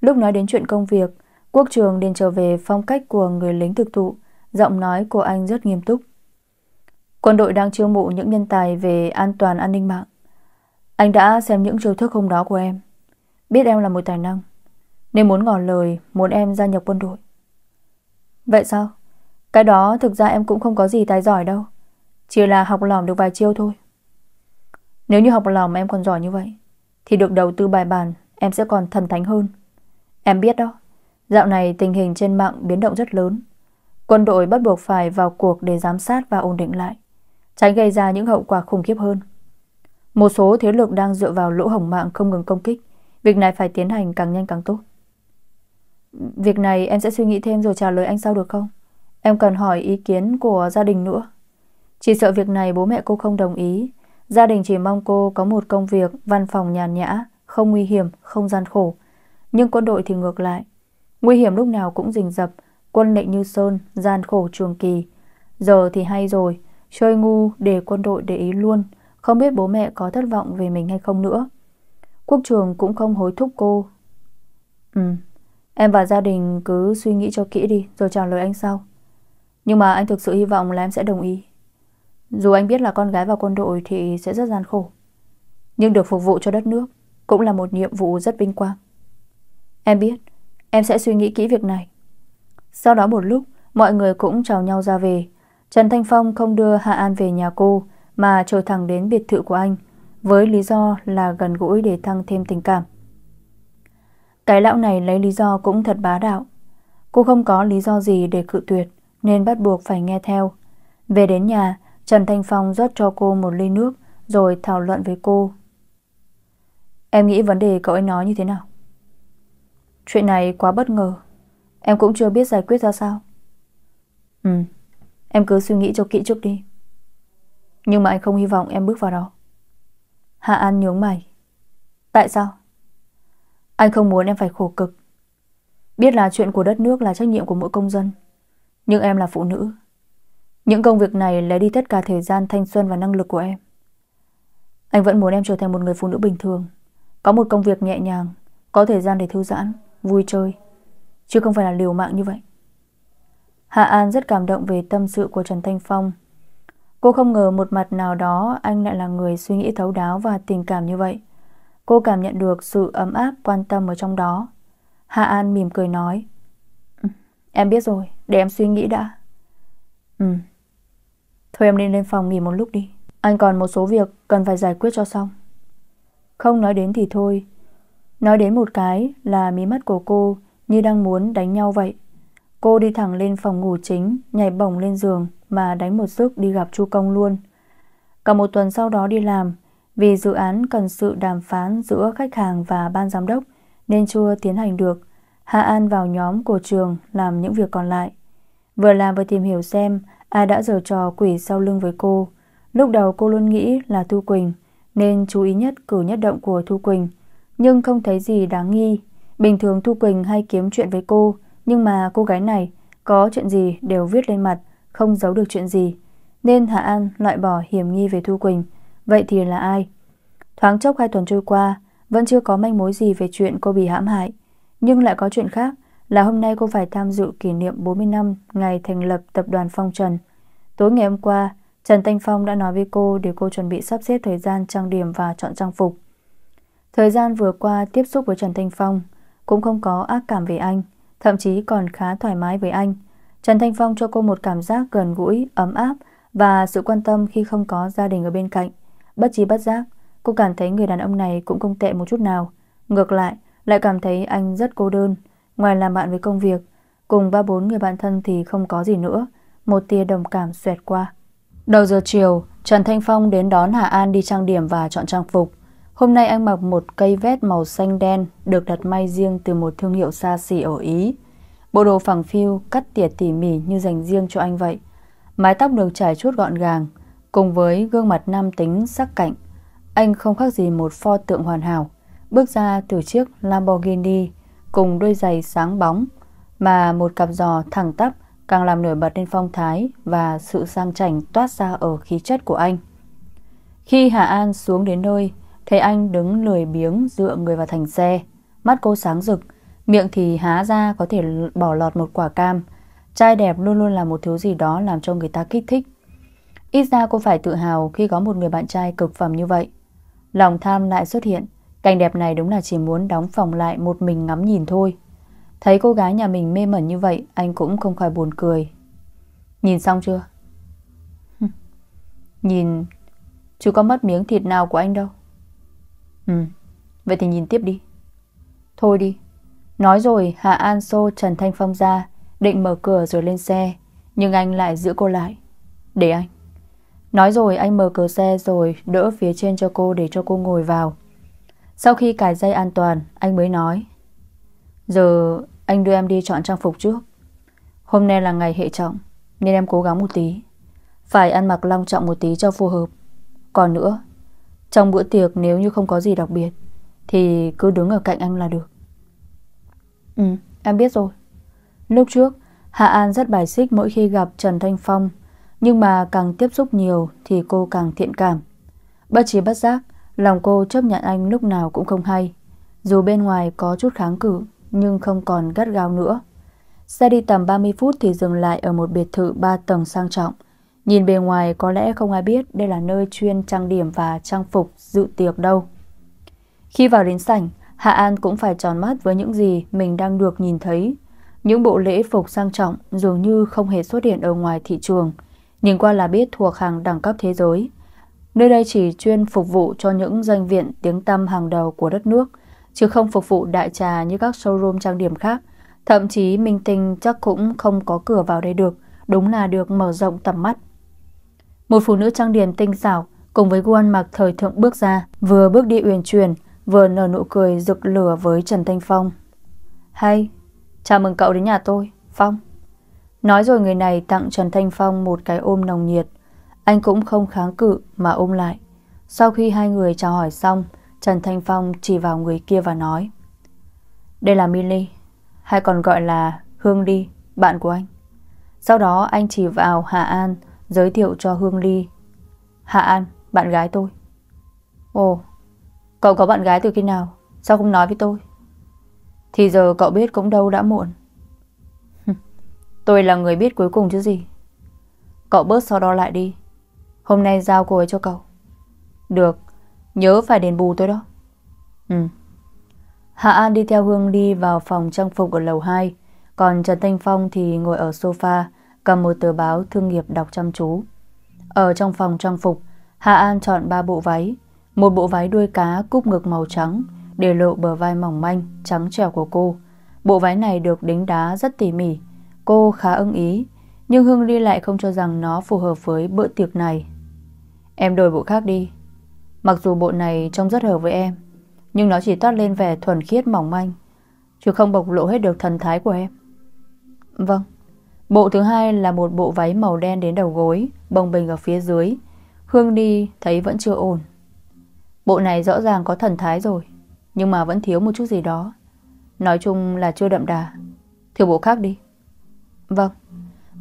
Lúc nói đến chuyện công việc, quốc trường liền trở về phong cách của người lính thực thụ, giọng nói của anh rất nghiêm túc. Quân đội đang chiêu mộ những nhân tài về an toàn an ninh mạng. Anh đã xem những chiêu thức hôm đó của em Biết em là một tài năng Nên muốn ngỏ lời muốn em gia nhập quân đội Vậy sao? Cái đó thực ra em cũng không có gì tài giỏi đâu Chỉ là học lỏm được vài chiêu thôi Nếu như học lỏm em còn giỏi như vậy Thì được đầu tư bài bản Em sẽ còn thần thánh hơn Em biết đó Dạo này tình hình trên mạng biến động rất lớn Quân đội bắt buộc phải vào cuộc để giám sát và ổn định lại Tránh gây ra những hậu quả khủng khiếp hơn một số thế lực đang dựa vào lỗ hổng mạng không ngừng công kích. Việc này phải tiến hành càng nhanh càng tốt. Việc này em sẽ suy nghĩ thêm rồi trả lời anh sau được không? Em cần hỏi ý kiến của gia đình nữa. Chỉ sợ việc này bố mẹ cô không đồng ý. Gia đình chỉ mong cô có một công việc văn phòng nhàn nhã, không nguy hiểm, không gian khổ. Nhưng quân đội thì ngược lại. Nguy hiểm lúc nào cũng rình rập, quân lệnh như sơn, gian khổ trường kỳ. Giờ thì hay rồi, chơi ngu để quân đội để ý luôn không biết bố mẹ có thất vọng về mình hay không nữa. Quốc trường cũng không hối thúc cô. Ừ, em và gia đình cứ suy nghĩ cho kỹ đi rồi trả lời anh sau. Nhưng mà anh thực sự hy vọng là em sẽ đồng ý. Dù anh biết là con gái vào quân đội thì sẽ rất gian khổ. Nhưng được phục vụ cho đất nước cũng là một nhiệm vụ rất vinh quang. Em biết, em sẽ suy nghĩ kỹ việc này. Sau đó một lúc, mọi người cũng chào nhau ra về. Trần Thanh Phong không đưa Hạ An về nhà cô mà trôi thẳng đến biệt thự của anh, với lý do là gần gũi để tăng thêm tình cảm. Cái lão này lấy lý do cũng thật bá đạo. Cô không có lý do gì để cự tuyệt, nên bắt buộc phải nghe theo. Về đến nhà, Trần Thanh Phong rót cho cô một ly nước, rồi thảo luận với cô. Em nghĩ vấn đề cậu ấy nói như thế nào? Chuyện này quá bất ngờ. Em cũng chưa biết giải quyết ra sao. Ừ, em cứ suy nghĩ cho kỹ trước đi. Nhưng mà anh không hy vọng em bước vào đó Hạ An nhướng mày Tại sao? Anh không muốn em phải khổ cực Biết là chuyện của đất nước là trách nhiệm của mỗi công dân Nhưng em là phụ nữ Những công việc này lấy đi tất cả thời gian thanh xuân và năng lực của em Anh vẫn muốn em trở thành một người phụ nữ bình thường Có một công việc nhẹ nhàng Có thời gian để thư giãn, vui chơi Chứ không phải là liều mạng như vậy Hạ An rất cảm động về tâm sự của Trần Thanh Phong Cô không ngờ một mặt nào đó anh lại là người suy nghĩ thấu đáo và tình cảm như vậy. Cô cảm nhận được sự ấm áp quan tâm ở trong đó. Hạ An mỉm cười nói. Ừ, em biết rồi, để em suy nghĩ đã. Ừ. Thôi em nên lên phòng nghỉ một lúc đi. Anh còn một số việc cần phải giải quyết cho xong. Không nói đến thì thôi. Nói đến một cái là mí mắt của cô như đang muốn đánh nhau vậy. Cô đi thẳng lên phòng ngủ chính, nhảy bổng lên giường, mà đánh một sức đi gặp Chu Công luôn. Cả một tuần sau đó đi làm, vì dự án cần sự đàm phán giữa khách hàng và ban giám đốc nên chưa tiến hành được. Hạ An vào nhóm của trường làm những việc còn lại. Vừa làm vừa tìm hiểu xem ai đã giở trò quỷ sau lưng với cô. Lúc đầu cô luôn nghĩ là Thu Quỳnh nên chú ý nhất cử nhất động của Thu Quỳnh. Nhưng không thấy gì đáng nghi. Bình thường Thu Quỳnh hay kiếm chuyện với cô nhưng mà cô gái này có chuyện gì đều viết lên mặt không giấu được chuyện gì Nên Hạ An loại bỏ hiểm nghi về Thu Quỳnh Vậy thì là ai Thoáng chốc hai tuần trôi qua Vẫn chưa có manh mối gì về chuyện cô bị hãm hại Nhưng lại có chuyện khác Là hôm nay cô phải tham dự kỷ niệm 40 năm Ngày thành lập tập đoàn Phong Trần Tối ngày hôm qua Trần Thanh Phong đã nói với cô để cô chuẩn bị sắp xếp thời gian trang điểm và chọn trang phục. Thời gian vừa qua tiếp xúc với Trần Thanh Phong cũng không có ác cảm về anh, thậm chí còn khá thoải mái với anh. Trần Thanh Phong cho cô một cảm giác gần gũi, ấm áp và sự quan tâm khi không có gia đình ở bên cạnh. Bất trí bất giác, cô cảm thấy người đàn ông này cũng không tệ một chút nào. Ngược lại, lại cảm thấy anh rất cô đơn. Ngoài làm bạn với công việc, cùng ba bốn người bạn thân thì không có gì nữa. Một tia đồng cảm xoẹt qua. Đầu giờ chiều, Trần Thanh Phong đến đón Hà An đi trang điểm và chọn trang phục. Hôm nay anh mặc một cây vest màu xanh đen được đặt may riêng từ một thương hiệu xa xỉ ở Ý. Bộ đồ phẳng phiu cắt tỉa tỉ mỉ như dành riêng cho anh vậy. Mái tóc được trải chuốt gọn gàng, cùng với gương mặt nam tính sắc cạnh. Anh không khác gì một pho tượng hoàn hảo, bước ra từ chiếc Lamborghini cùng đôi giày sáng bóng, mà một cặp giò thẳng tắp càng làm nổi bật lên phong thái và sự sang chảnh toát ra ở khí chất của anh. Khi Hà An xuống đến nơi, thấy anh đứng lười biếng dựa người vào thành xe, mắt cô sáng rực, Miệng thì há ra có thể bỏ lọt một quả cam Trai đẹp luôn luôn là một thứ gì đó làm cho người ta kích thích Ít ra cô phải tự hào khi có một người bạn trai cực phẩm như vậy Lòng tham lại xuất hiện Cảnh đẹp này đúng là chỉ muốn đóng phòng lại một mình ngắm nhìn thôi Thấy cô gái nhà mình mê mẩn như vậy Anh cũng không khỏi buồn cười Nhìn xong chưa? nhìn Chứ có mất miếng thịt nào của anh đâu Ừ Vậy thì nhìn tiếp đi Thôi đi Nói rồi Hạ An xô Trần Thanh Phong ra Định mở cửa rồi lên xe Nhưng anh lại giữ cô lại Để anh Nói rồi anh mở cửa xe rồi đỡ phía trên cho cô để cho cô ngồi vào Sau khi cài dây an toàn Anh mới nói Giờ anh đưa em đi chọn trang phục trước Hôm nay là ngày hệ trọng Nên em cố gắng một tí Phải ăn mặc long trọng một tí cho phù hợp Còn nữa Trong bữa tiệc nếu như không có gì đặc biệt Thì cứ đứng ở cạnh anh là được Ừ, em biết rồi. Lúc trước, Hạ An rất bài xích mỗi khi gặp Trần Thanh Phong, nhưng mà càng tiếp xúc nhiều thì cô càng thiện cảm. Bất trí bất giác, lòng cô chấp nhận anh lúc nào cũng không hay. Dù bên ngoài có chút kháng cự, nhưng không còn gắt gao nữa. Xe đi tầm 30 phút thì dừng lại ở một biệt thự 3 tầng sang trọng. Nhìn bề ngoài có lẽ không ai biết đây là nơi chuyên trang điểm và trang phục dự tiệc đâu. Khi vào đến sảnh, Hạ An cũng phải tròn mắt với những gì mình đang được nhìn thấy. Những bộ lễ phục sang trọng dường như không hề xuất hiện ở ngoài thị trường, nhìn qua là biết thuộc hàng đẳng cấp thế giới. Nơi đây chỉ chuyên phục vụ cho những danh viện tiếng tăm hàng đầu của đất nước, chứ không phục vụ đại trà như các showroom trang điểm khác. Thậm chí minh tinh chắc cũng không có cửa vào đây được, đúng là được mở rộng tầm mắt. Một phụ nữ trang điểm tinh xảo cùng với gu ăn mặc thời thượng bước ra, vừa bước đi uyển chuyển, vừa nở nụ cười rực lửa với Trần Thanh Phong. Hay, chào mừng cậu đến nhà tôi, Phong. Nói rồi người này tặng Trần Thanh Phong một cái ôm nồng nhiệt. Anh cũng không kháng cự mà ôm lại. Sau khi hai người chào hỏi xong, Trần Thanh Phong chỉ vào người kia và nói. Đây là Milly, hay còn gọi là Hương Ly, bạn của anh. Sau đó anh chỉ vào Hạ An giới thiệu cho Hương Ly. Hạ An, bạn gái tôi. Ồ, Cậu có bạn gái từ khi nào Sao không nói với tôi Thì giờ cậu biết cũng đâu đã muộn Tôi là người biết cuối cùng chứ gì Cậu bớt so đo lại đi Hôm nay giao cô ấy cho cậu Được Nhớ phải đền bù tôi đó Ừ Hạ An đi theo Hương đi vào phòng trang phục ở lầu 2 Còn Trần Thanh Phong thì ngồi ở sofa Cầm một tờ báo thương nghiệp đọc chăm chú Ở trong phòng trang phục Hạ An chọn ba bộ váy một bộ váy đuôi cá cúp ngực màu trắng để lộ bờ vai mỏng manh, trắng trẻo của cô. Bộ váy này được đính đá rất tỉ mỉ. Cô khá ưng ý, nhưng Hương đi lại không cho rằng nó phù hợp với bữa tiệc này. Em đổi bộ khác đi. Mặc dù bộ này trông rất hợp với em, nhưng nó chỉ toát lên vẻ thuần khiết mỏng manh, chứ không bộc lộ hết được thần thái của em. Vâng. Bộ thứ hai là một bộ váy màu đen đến đầu gối, bồng bềnh ở phía dưới. Hương đi thấy vẫn chưa ổn, Bộ này rõ ràng có thần thái rồi Nhưng mà vẫn thiếu một chút gì đó Nói chung là chưa đậm đà Thử bộ khác đi Vâng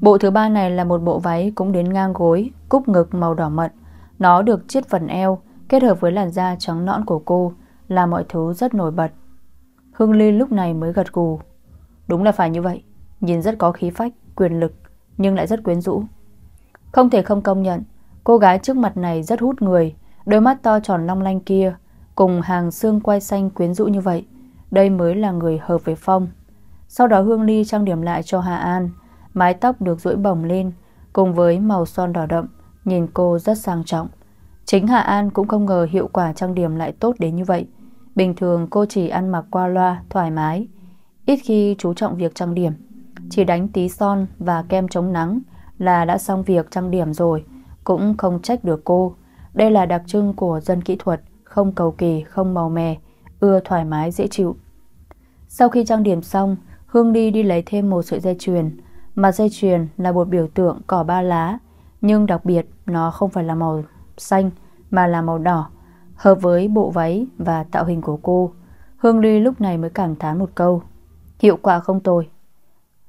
Bộ thứ ba này là một bộ váy cũng đến ngang gối Cúc ngực màu đỏ mận Nó được chiết phần eo Kết hợp với làn da trắng nõn của cô Là mọi thứ rất nổi bật Hương Ly lúc này mới gật gù Đúng là phải như vậy Nhìn rất có khí phách, quyền lực Nhưng lại rất quyến rũ Không thể không công nhận Cô gái trước mặt này rất hút người Đôi mắt to tròn long lanh kia Cùng hàng xương quay xanh quyến rũ như vậy Đây mới là người hợp với Phong Sau đó Hương Ly trang điểm lại cho Hà An Mái tóc được duỗi bồng lên Cùng với màu son đỏ đậm Nhìn cô rất sang trọng Chính Hà An cũng không ngờ hiệu quả trang điểm lại tốt đến như vậy Bình thường cô chỉ ăn mặc qua loa Thoải mái Ít khi chú trọng việc trang điểm Chỉ đánh tí son và kem chống nắng Là đã xong việc trang điểm rồi Cũng không trách được cô đây là đặc trưng của dân kỹ thuật, không cầu kỳ, không màu mè, ưa thoải mái, dễ chịu. Sau khi trang điểm xong, Hương đi đi lấy thêm một sợi dây chuyền. Mà dây chuyền là một biểu tượng cỏ ba lá, nhưng đặc biệt nó không phải là màu xanh mà là màu đỏ, hợp với bộ váy và tạo hình của cô. Hương Ly lúc này mới cảm thán một câu. Hiệu quả không tồi.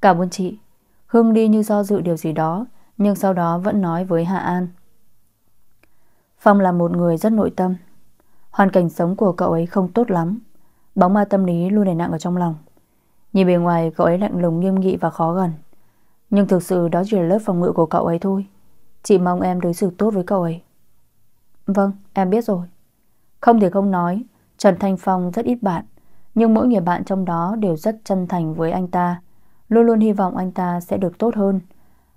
Cảm ơn chị. Hương đi như do dự điều gì đó, nhưng sau đó vẫn nói với Hạ An. Phong là một người rất nội tâm Hoàn cảnh sống của cậu ấy không tốt lắm Bóng ma tâm lý luôn để nặng ở trong lòng Nhìn bề ngoài cậu ấy lạnh lùng nghiêm nghị và khó gần Nhưng thực sự đó chỉ là lớp phòng ngự của cậu ấy thôi Chị mong em đối xử tốt với cậu ấy Vâng, em biết rồi Không thể không nói Trần Thanh Phong rất ít bạn Nhưng mỗi người bạn trong đó đều rất chân thành với anh ta Luôn luôn hy vọng anh ta sẽ được tốt hơn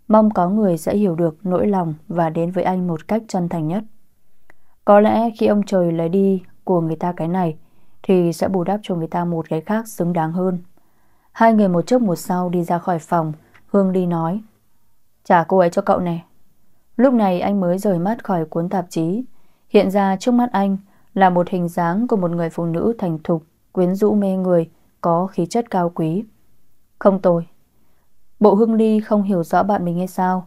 Mong có người sẽ hiểu được nỗi lòng Và đến với anh một cách chân thành nhất có lẽ khi ông trời lấy đi của người ta cái này thì sẽ bù đắp cho người ta một cái khác xứng đáng hơn. Hai người một trước một sau đi ra khỏi phòng, Hương đi nói. Trả cô ấy cho cậu này. Lúc này anh mới rời mắt khỏi cuốn tạp chí. Hiện ra trước mắt anh là một hình dáng của một người phụ nữ thành thục, quyến rũ mê người, có khí chất cao quý. Không tồi. Bộ Hương Ly không hiểu rõ bạn mình hay sao.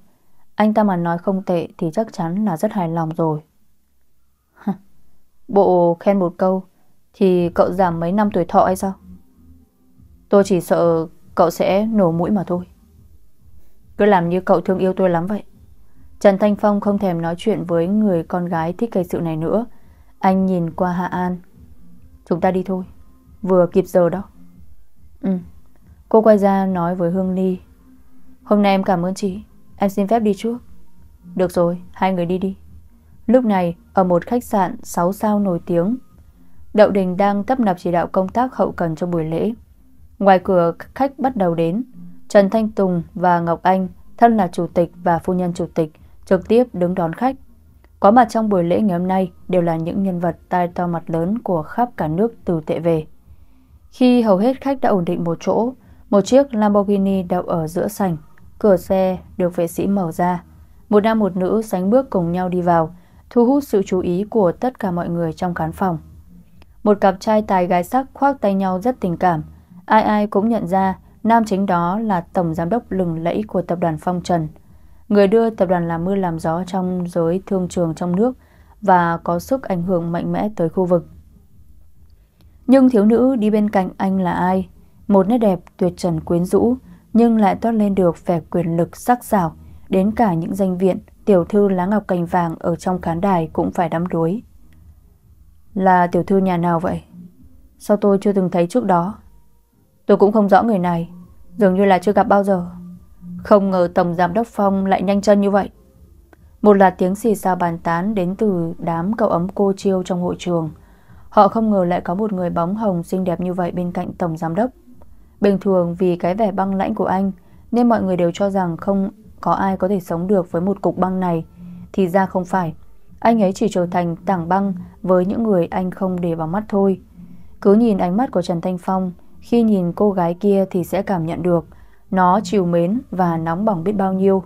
Anh ta mà nói không tệ thì chắc chắn là rất hài lòng rồi. Bộ khen một câu Thì cậu giảm mấy năm tuổi thọ hay sao Tôi chỉ sợ Cậu sẽ nổ mũi mà thôi Cứ làm như cậu thương yêu tôi lắm vậy Trần Thanh Phong không thèm nói chuyện Với người con gái thích cây sự này nữa Anh nhìn qua Hạ An Chúng ta đi thôi Vừa kịp giờ đó Ừ Cô quay ra nói với Hương Ly Hôm nay em cảm ơn chị Em xin phép đi trước Được rồi, hai người đi đi Lúc này, ở một khách sạn 6 sao nổi tiếng, Đậu Đình đang tấp nập chỉ đạo công tác hậu cần cho buổi lễ. Ngoài cửa khách bắt đầu đến, Trần Thanh Tùng và Ngọc Anh, thân là chủ tịch và phu nhân chủ tịch, trực tiếp đứng đón khách. Có mặt trong buổi lễ ngày hôm nay đều là những nhân vật tai to mặt lớn của khắp cả nước từ tệ về. Khi hầu hết khách đã ổn định một chỗ, một chiếc Lamborghini đậu ở giữa sảnh, cửa xe được vệ sĩ mở ra. Một nam một nữ sánh bước cùng nhau đi vào, thu hút sự chú ý của tất cả mọi người trong khán phòng. Một cặp trai tài gái sắc khoác tay nhau rất tình cảm, ai ai cũng nhận ra nam chính đó là tổng giám đốc lừng lẫy của tập đoàn Phong Trần, người đưa tập đoàn làm mưa làm gió trong giới thương trường trong nước và có sức ảnh hưởng mạnh mẽ tới khu vực. Nhưng thiếu nữ đi bên cạnh anh là ai? Một nét đẹp tuyệt trần quyến rũ, nhưng lại toát lên được vẻ quyền lực sắc sảo đến cả những danh viện tiểu thư lá ngọc cành vàng ở trong khán đài cũng phải đắm đuối. Là tiểu thư nhà nào vậy? Sao tôi chưa từng thấy trước đó? Tôi cũng không rõ người này, dường như là chưa gặp bao giờ. Không ngờ Tổng Giám Đốc Phong lại nhanh chân như vậy. Một là tiếng xì xào bàn tán đến từ đám cậu ấm cô chiêu trong hội trường. Họ không ngờ lại có một người bóng hồng xinh đẹp như vậy bên cạnh Tổng Giám Đốc. Bình thường vì cái vẻ băng lãnh của anh nên mọi người đều cho rằng không có ai có thể sống được với một cục băng này Thì ra không phải Anh ấy chỉ trở thành tảng băng Với những người anh không để vào mắt thôi Cứ nhìn ánh mắt của Trần Thanh Phong Khi nhìn cô gái kia thì sẽ cảm nhận được Nó chiều mến và nóng bỏng biết bao nhiêu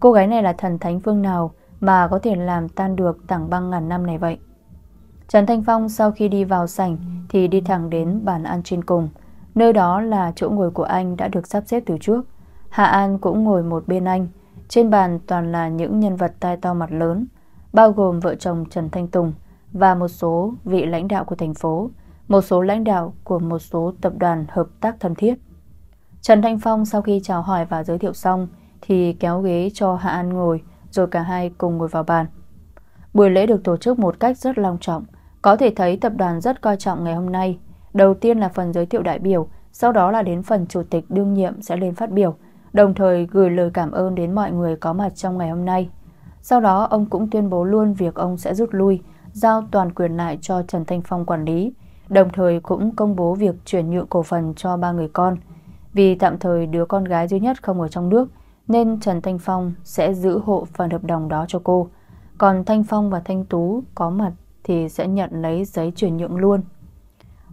Cô gái này là thần thánh phương nào Mà có thể làm tan được tảng băng ngàn năm này vậy Trần Thanh Phong sau khi đi vào sảnh Thì đi thẳng đến bàn ăn trên cùng Nơi đó là chỗ ngồi của anh đã được sắp xếp từ trước Hạ An cũng ngồi một bên anh Trên bàn toàn là những nhân vật tai to mặt lớn Bao gồm vợ chồng Trần Thanh Tùng Và một số vị lãnh đạo của thành phố Một số lãnh đạo của một số tập đoàn hợp tác thân thiết Trần Thanh Phong sau khi chào hỏi và giới thiệu xong Thì kéo ghế cho Hạ An ngồi Rồi cả hai cùng ngồi vào bàn Buổi lễ được tổ chức một cách rất long trọng Có thể thấy tập đoàn rất coi trọng ngày hôm nay Đầu tiên là phần giới thiệu đại biểu Sau đó là đến phần chủ tịch đương nhiệm sẽ lên phát biểu đồng thời gửi lời cảm ơn đến mọi người có mặt trong ngày hôm nay. Sau đó ông cũng tuyên bố luôn việc ông sẽ rút lui, giao toàn quyền lại cho Trần Thanh Phong quản lý, đồng thời cũng công bố việc chuyển nhượng cổ phần cho ba người con. Vì tạm thời đứa con gái duy nhất không ở trong nước, nên Trần Thanh Phong sẽ giữ hộ phần hợp đồng đó cho cô. Còn Thanh Phong và Thanh Tú có mặt thì sẽ nhận lấy giấy chuyển nhượng luôn.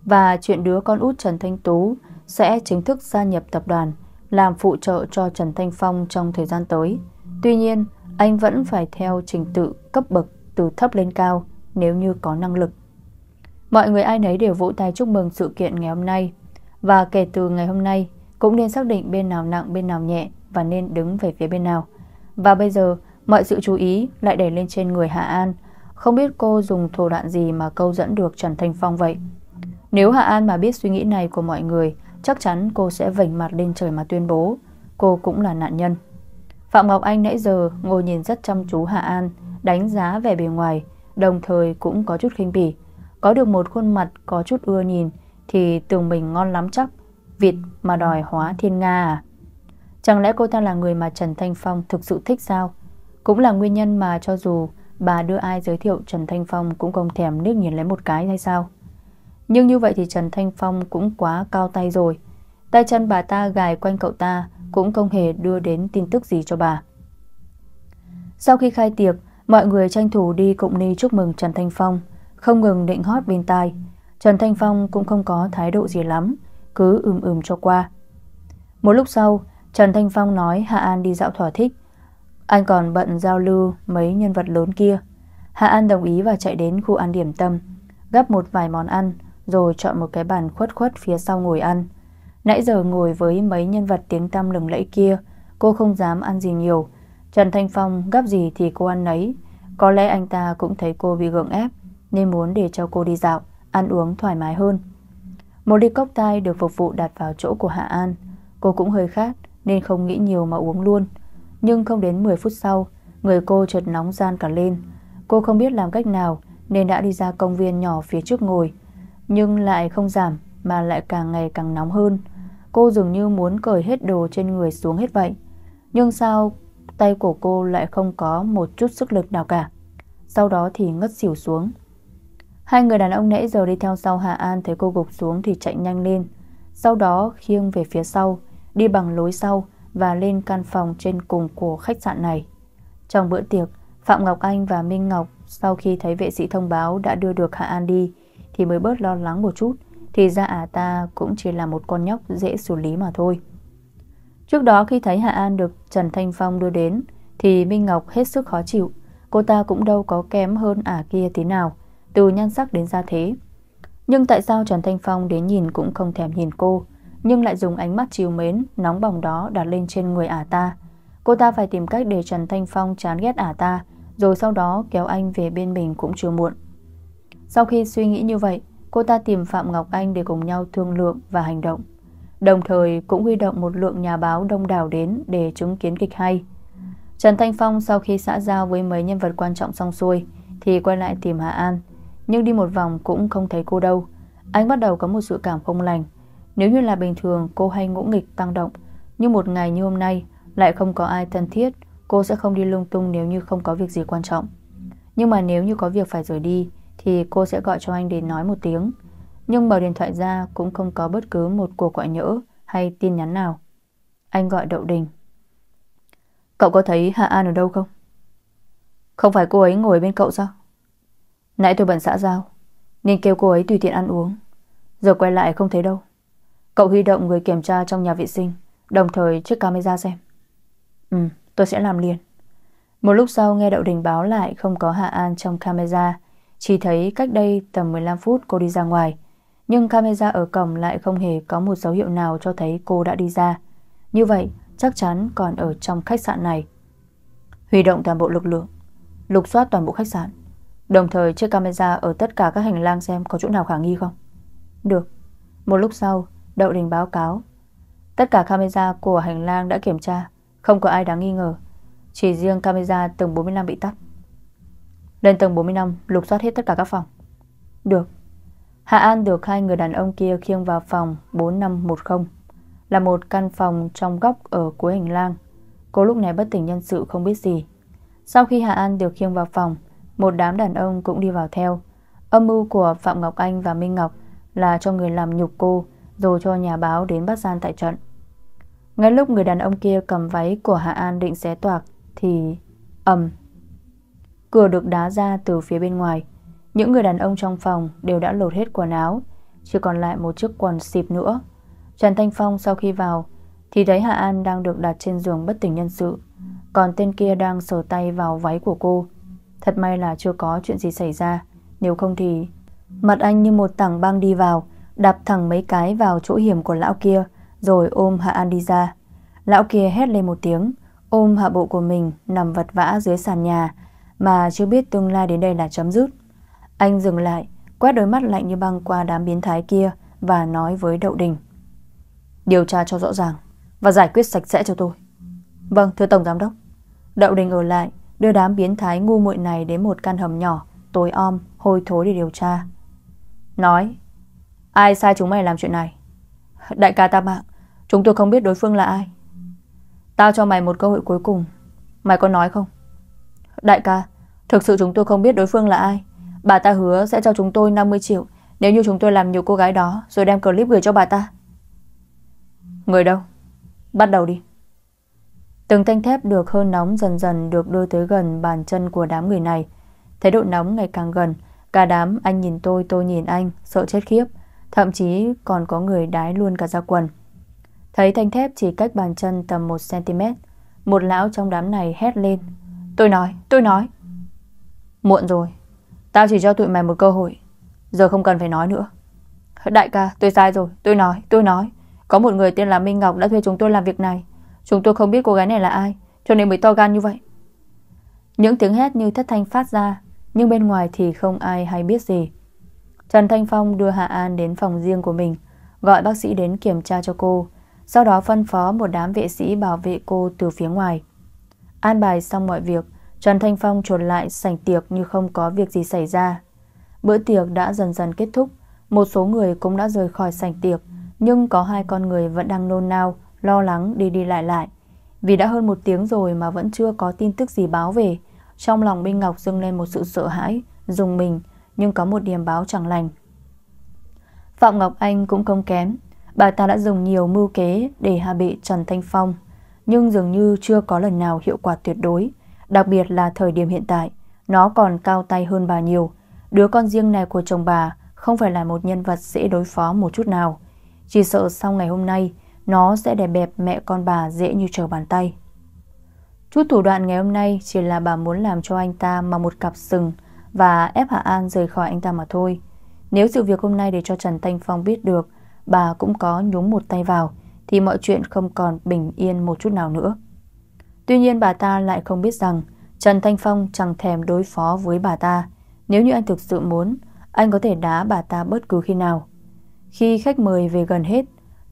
Và chuyện đứa con út Trần Thanh Tú sẽ chính thức gia nhập tập đoàn làm phụ trợ cho Trần Thanh Phong trong thời gian tới. Tuy nhiên, anh vẫn phải theo trình tự cấp bậc từ thấp lên cao nếu như có năng lực. Mọi người ai nấy đều vỗ tay chúc mừng sự kiện ngày hôm nay. Và kể từ ngày hôm nay, cũng nên xác định bên nào nặng bên nào nhẹ và nên đứng về phía bên nào. Và bây giờ, mọi sự chú ý lại đẩy lên trên người Hạ An. Không biết cô dùng thủ đoạn gì mà câu dẫn được Trần Thanh Phong vậy? Nếu Hạ An mà biết suy nghĩ này của mọi người, chắc chắn cô sẽ vảnh mặt lên trời mà tuyên bố cô cũng là nạn nhân. Phạm Ngọc Anh nãy giờ ngồi nhìn rất chăm chú Hạ An, đánh giá vẻ bề ngoài, đồng thời cũng có chút khinh bỉ. Có được một khuôn mặt có chút ưa nhìn thì tưởng mình ngon lắm chắc, vịt mà đòi hóa thiên Nga à? Chẳng lẽ cô ta là người mà Trần Thanh Phong thực sự thích sao? Cũng là nguyên nhân mà cho dù bà đưa ai giới thiệu Trần Thanh Phong cũng không thèm nước nhìn lấy một cái hay sao? Nhưng như vậy thì Trần Thanh Phong cũng quá cao tay rồi Tay chân bà ta gài quanh cậu ta Cũng không hề đưa đến tin tức gì cho bà Sau khi khai tiệc Mọi người tranh thủ đi cụng ni chúc mừng Trần Thanh Phong Không ngừng định hót bên tai Trần Thanh Phong cũng không có thái độ gì lắm Cứ ừm ừm cho qua Một lúc sau Trần Thanh Phong nói Hạ An đi dạo thỏa thích Anh còn bận giao lưu mấy nhân vật lớn kia Hạ An đồng ý và chạy đến khu ăn điểm tâm gấp một vài món ăn rồi chọn một cái bàn khuất khuất phía sau ngồi ăn. Nãy giờ ngồi với mấy nhân vật tiếng tăm lừng lẫy kia, cô không dám ăn gì nhiều. Trần Thanh Phong gấp gì thì cô ăn nấy. Có lẽ anh ta cũng thấy cô bị gượng ép, nên muốn để cho cô đi dạo, ăn uống thoải mái hơn. Một ly cốc tai được phục vụ đặt vào chỗ của Hạ An. Cô cũng hơi khát, nên không nghĩ nhiều mà uống luôn. Nhưng không đến 10 phút sau, người cô chợt nóng gian cả lên. Cô không biết làm cách nào, nên đã đi ra công viên nhỏ phía trước ngồi, nhưng lại không giảm mà lại càng ngày càng nóng hơn. Cô dường như muốn cởi hết đồ trên người xuống hết vậy. Nhưng sao tay của cô lại không có một chút sức lực nào cả. Sau đó thì ngất xỉu xuống. Hai người đàn ông nãy giờ đi theo sau Hạ An thấy cô gục xuống thì chạy nhanh lên. Sau đó khiêng về phía sau, đi bằng lối sau và lên căn phòng trên cùng của khách sạn này. Trong bữa tiệc, Phạm Ngọc Anh và Minh Ngọc sau khi thấy vệ sĩ thông báo đã đưa được Hạ An đi, thì mới bớt lo lắng một chút Thì ra à ta cũng chỉ là một con nhóc dễ xử lý mà thôi Trước đó khi thấy Hạ An được Trần Thanh Phong đưa đến Thì Minh Ngọc hết sức khó chịu Cô ta cũng đâu có kém hơn ả à kia tí nào Từ nhan sắc đến gia thế Nhưng tại sao Trần Thanh Phong đến nhìn cũng không thèm nhìn cô Nhưng lại dùng ánh mắt chiều mến Nóng bỏng đó đặt lên trên người ả à ta Cô ta phải tìm cách để Trần Thanh Phong chán ghét ả ta Rồi sau đó kéo anh về bên mình cũng chưa muộn sau khi suy nghĩ như vậy, cô ta tìm Phạm Ngọc Anh để cùng nhau thương lượng và hành động. Đồng thời cũng huy động một lượng nhà báo đông đảo đến để chứng kiến kịch hay. Trần Thanh Phong sau khi xã giao với mấy nhân vật quan trọng xong xuôi thì quay lại tìm Hạ An. Nhưng đi một vòng cũng không thấy cô đâu. Anh bắt đầu có một sự cảm không lành. Nếu như là bình thường cô hay ngỗ nghịch tăng động, nhưng một ngày như hôm nay lại không có ai thân thiết, cô sẽ không đi lung tung nếu như không có việc gì quan trọng. Nhưng mà nếu như có việc phải rời đi thì cô sẽ gọi cho anh đến nói một tiếng. Nhưng mở điện thoại ra cũng không có bất cứ một cuộc gọi nhỡ hay tin nhắn nào. Anh gọi Đậu Đình. Cậu có thấy Hạ An ở đâu không? Không phải cô ấy ngồi bên cậu sao? Nãy tôi bận xã giao, nên kêu cô ấy tùy tiện ăn uống. Giờ quay lại không thấy đâu. Cậu huy động người kiểm tra trong nhà vệ sinh, đồng thời chiếc camera xem. Ừ, tôi sẽ làm liền. Một lúc sau nghe Đậu Đình báo lại không có Hạ An trong camera, chỉ thấy cách đây tầm 15 phút cô đi ra ngoài Nhưng camera ở cổng lại không hề có một dấu hiệu nào cho thấy cô đã đi ra Như vậy chắc chắn còn ở trong khách sạn này Huy động toàn bộ lực lượng Lục soát toàn bộ khách sạn Đồng thời chiếc camera ở tất cả các hành lang xem có chỗ nào khả nghi không Được Một lúc sau Đậu đình báo cáo Tất cả camera của hành lang đã kiểm tra Không có ai đáng nghi ngờ Chỉ riêng camera tầng 45 bị tắt lên tầng 45 lục soát hết tất cả các phòng Được Hạ An được hai người đàn ông kia khiêng vào phòng 4510 Là một căn phòng trong góc ở cuối hành lang Cô lúc này bất tỉnh nhân sự không biết gì Sau khi Hạ An được khiêng vào phòng Một đám đàn ông cũng đi vào theo Âm mưu của Phạm Ngọc Anh và Minh Ngọc Là cho người làm nhục cô Rồi cho nhà báo đến bắt gian tại trận Ngay lúc người đàn ông kia cầm váy của Hạ An định xé toạc Thì ầm Cửa được đá ra từ phía bên ngoài Những người đàn ông trong phòng đều đã lột hết quần áo Chỉ còn lại một chiếc quần xịp nữa Trần Thanh Phong sau khi vào Thì thấy Hạ An đang được đặt trên giường bất tỉnh nhân sự Còn tên kia đang sờ tay vào váy của cô Thật may là chưa có chuyện gì xảy ra Nếu không thì Mặt anh như một tảng băng đi vào Đạp thẳng mấy cái vào chỗ hiểm của lão kia Rồi ôm Hạ An đi ra Lão kia hét lên một tiếng Ôm hạ bộ của mình nằm vật vã dưới sàn nhà mà chưa biết tương lai đến đây là chấm dứt. Anh dừng lại, quét đôi mắt lạnh như băng qua đám biến thái kia và nói với Đậu Đình. Điều tra cho rõ ràng và giải quyết sạch sẽ cho tôi. Vâng, thưa Tổng Giám Đốc. Đậu Đình ở lại, đưa đám biến thái ngu muội này đến một căn hầm nhỏ, tối om, hôi thối để điều tra. Nói, ai sai chúng mày làm chuyện này? Đại ca ta mạng, chúng tôi không biết đối phương là ai. Tao cho mày một cơ hội cuối cùng. Mày có nói không? Đại ca, thực sự chúng tôi không biết đối phương là ai. Bà ta hứa sẽ cho chúng tôi 50 triệu nếu như chúng tôi làm nhiều cô gái đó rồi đem clip gửi cho bà ta. Người đâu? Bắt đầu đi. Từng thanh thép được hơi nóng dần dần được đưa tới gần bàn chân của đám người này. Thế độ nóng ngày càng gần, cả đám anh nhìn tôi, tôi nhìn anh, sợ chết khiếp. Thậm chí còn có người đái luôn cả ra quần. Thấy thanh thép chỉ cách bàn chân tầm 1cm, một lão trong đám này hét lên Tôi nói, tôi nói Muộn rồi Tao chỉ cho tụi mày một cơ hội Giờ không cần phải nói nữa Đại ca, tôi sai rồi, tôi nói, tôi nói Có một người tên là Minh Ngọc đã thuê chúng tôi làm việc này Chúng tôi không biết cô gái này là ai Cho nên mới to gan như vậy Những tiếng hét như thất thanh phát ra Nhưng bên ngoài thì không ai hay biết gì Trần Thanh Phong đưa Hạ An đến phòng riêng của mình Gọi bác sĩ đến kiểm tra cho cô Sau đó phân phó một đám vệ sĩ bảo vệ cô từ phía ngoài An bài xong mọi việc, Trần Thanh Phong trột lại sảnh tiệc như không có việc gì xảy ra. Bữa tiệc đã dần dần kết thúc, một số người cũng đã rời khỏi sảnh tiệc, nhưng có hai con người vẫn đang nôn nao, lo lắng đi đi lại lại. Vì đã hơn một tiếng rồi mà vẫn chưa có tin tức gì báo về, trong lòng Binh Ngọc dâng lên một sự sợ hãi, dùng mình, nhưng có một điểm báo chẳng lành. Phạm Ngọc Anh cũng không kém, bà ta đã dùng nhiều mưu kế để hạ bị Trần Thanh Phong nhưng dường như chưa có lần nào hiệu quả tuyệt đối, đặc biệt là thời điểm hiện tại, nó còn cao tay hơn bà nhiều. Đứa con riêng này của chồng bà không phải là một nhân vật dễ đối phó một chút nào. Chỉ sợ sau ngày hôm nay, nó sẽ đè bẹp mẹ con bà dễ như trở bàn tay. Chút thủ đoạn ngày hôm nay chỉ là bà muốn làm cho anh ta mà một cặp sừng và ép Hạ An rời khỏi anh ta mà thôi. Nếu sự việc hôm nay để cho Trần Thanh Phong biết được, bà cũng có nhúng một tay vào, thì mọi chuyện không còn bình yên một chút nào nữa. Tuy nhiên bà ta lại không biết rằng Trần Thanh Phong chẳng thèm đối phó với bà ta. Nếu như anh thực sự muốn, anh có thể đá bà ta bất cứ khi nào. Khi khách mời về gần hết,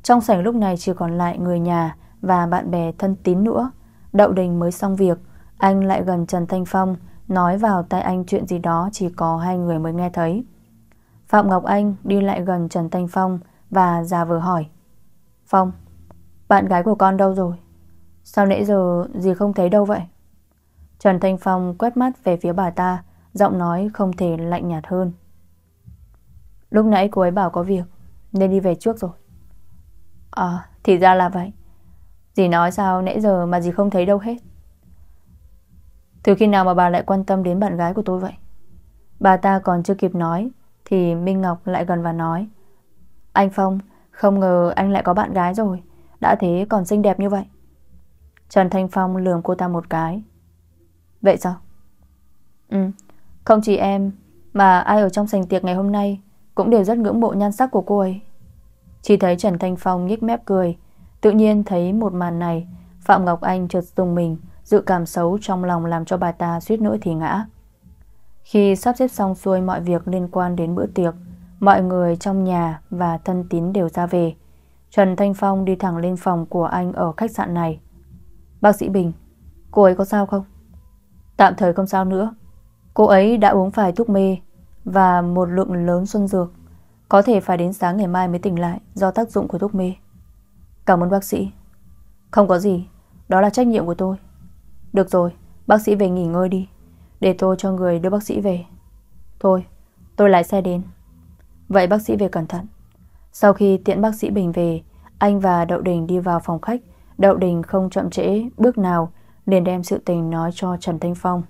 trong sảnh lúc này chỉ còn lại người nhà và bạn bè thân tín nữa. Đậu đình mới xong việc, anh lại gần Trần Thanh Phong, nói vào tai anh chuyện gì đó chỉ có hai người mới nghe thấy. Phạm Ngọc Anh đi lại gần Trần Thanh Phong và già vừa hỏi. Phong, bạn gái của con đâu rồi Sao nãy giờ gì không thấy đâu vậy Trần Thanh Phong quét mắt về phía bà ta Giọng nói không thể lạnh nhạt hơn Lúc nãy cô ấy bảo có việc Nên đi về trước rồi À thì ra là vậy Dì nói sao nãy giờ mà dì không thấy đâu hết Từ khi nào mà bà lại quan tâm đến bạn gái của tôi vậy Bà ta còn chưa kịp nói Thì Minh Ngọc lại gần và nói Anh Phong Không ngờ anh lại có bạn gái rồi đã thế còn xinh đẹp như vậy Trần Thanh Phong lườm cô ta một cái Vậy sao Ừ Không chỉ em Mà ai ở trong sành tiệc ngày hôm nay Cũng đều rất ngưỡng mộ nhan sắc của cô ấy Chỉ thấy Trần Thanh Phong nhếch mép cười Tự nhiên thấy một màn này Phạm Ngọc Anh chợt tùng mình Dự cảm xấu trong lòng làm cho bà ta suýt nỗi thì ngã Khi sắp xếp xong xuôi mọi việc liên quan đến bữa tiệc Mọi người trong nhà và thân tín đều ra về Trần Thanh Phong đi thẳng lên phòng của anh ở khách sạn này. Bác sĩ Bình, cô ấy có sao không? Tạm thời không sao nữa. Cô ấy đã uống phải thuốc mê và một lượng lớn xuân dược. Có thể phải đến sáng ngày mai mới tỉnh lại do tác dụng của thuốc mê. Cảm ơn bác sĩ. Không có gì, đó là trách nhiệm của tôi. Được rồi, bác sĩ về nghỉ ngơi đi. Để tôi cho người đưa bác sĩ về. Thôi, tôi lái xe đến. Vậy bác sĩ về cẩn thận. Sau khi tiện bác sĩ Bình về, anh và Đậu Đình đi vào phòng khách. Đậu Đình không chậm trễ bước nào, liền đem sự tình nói cho Trần Thanh Phong.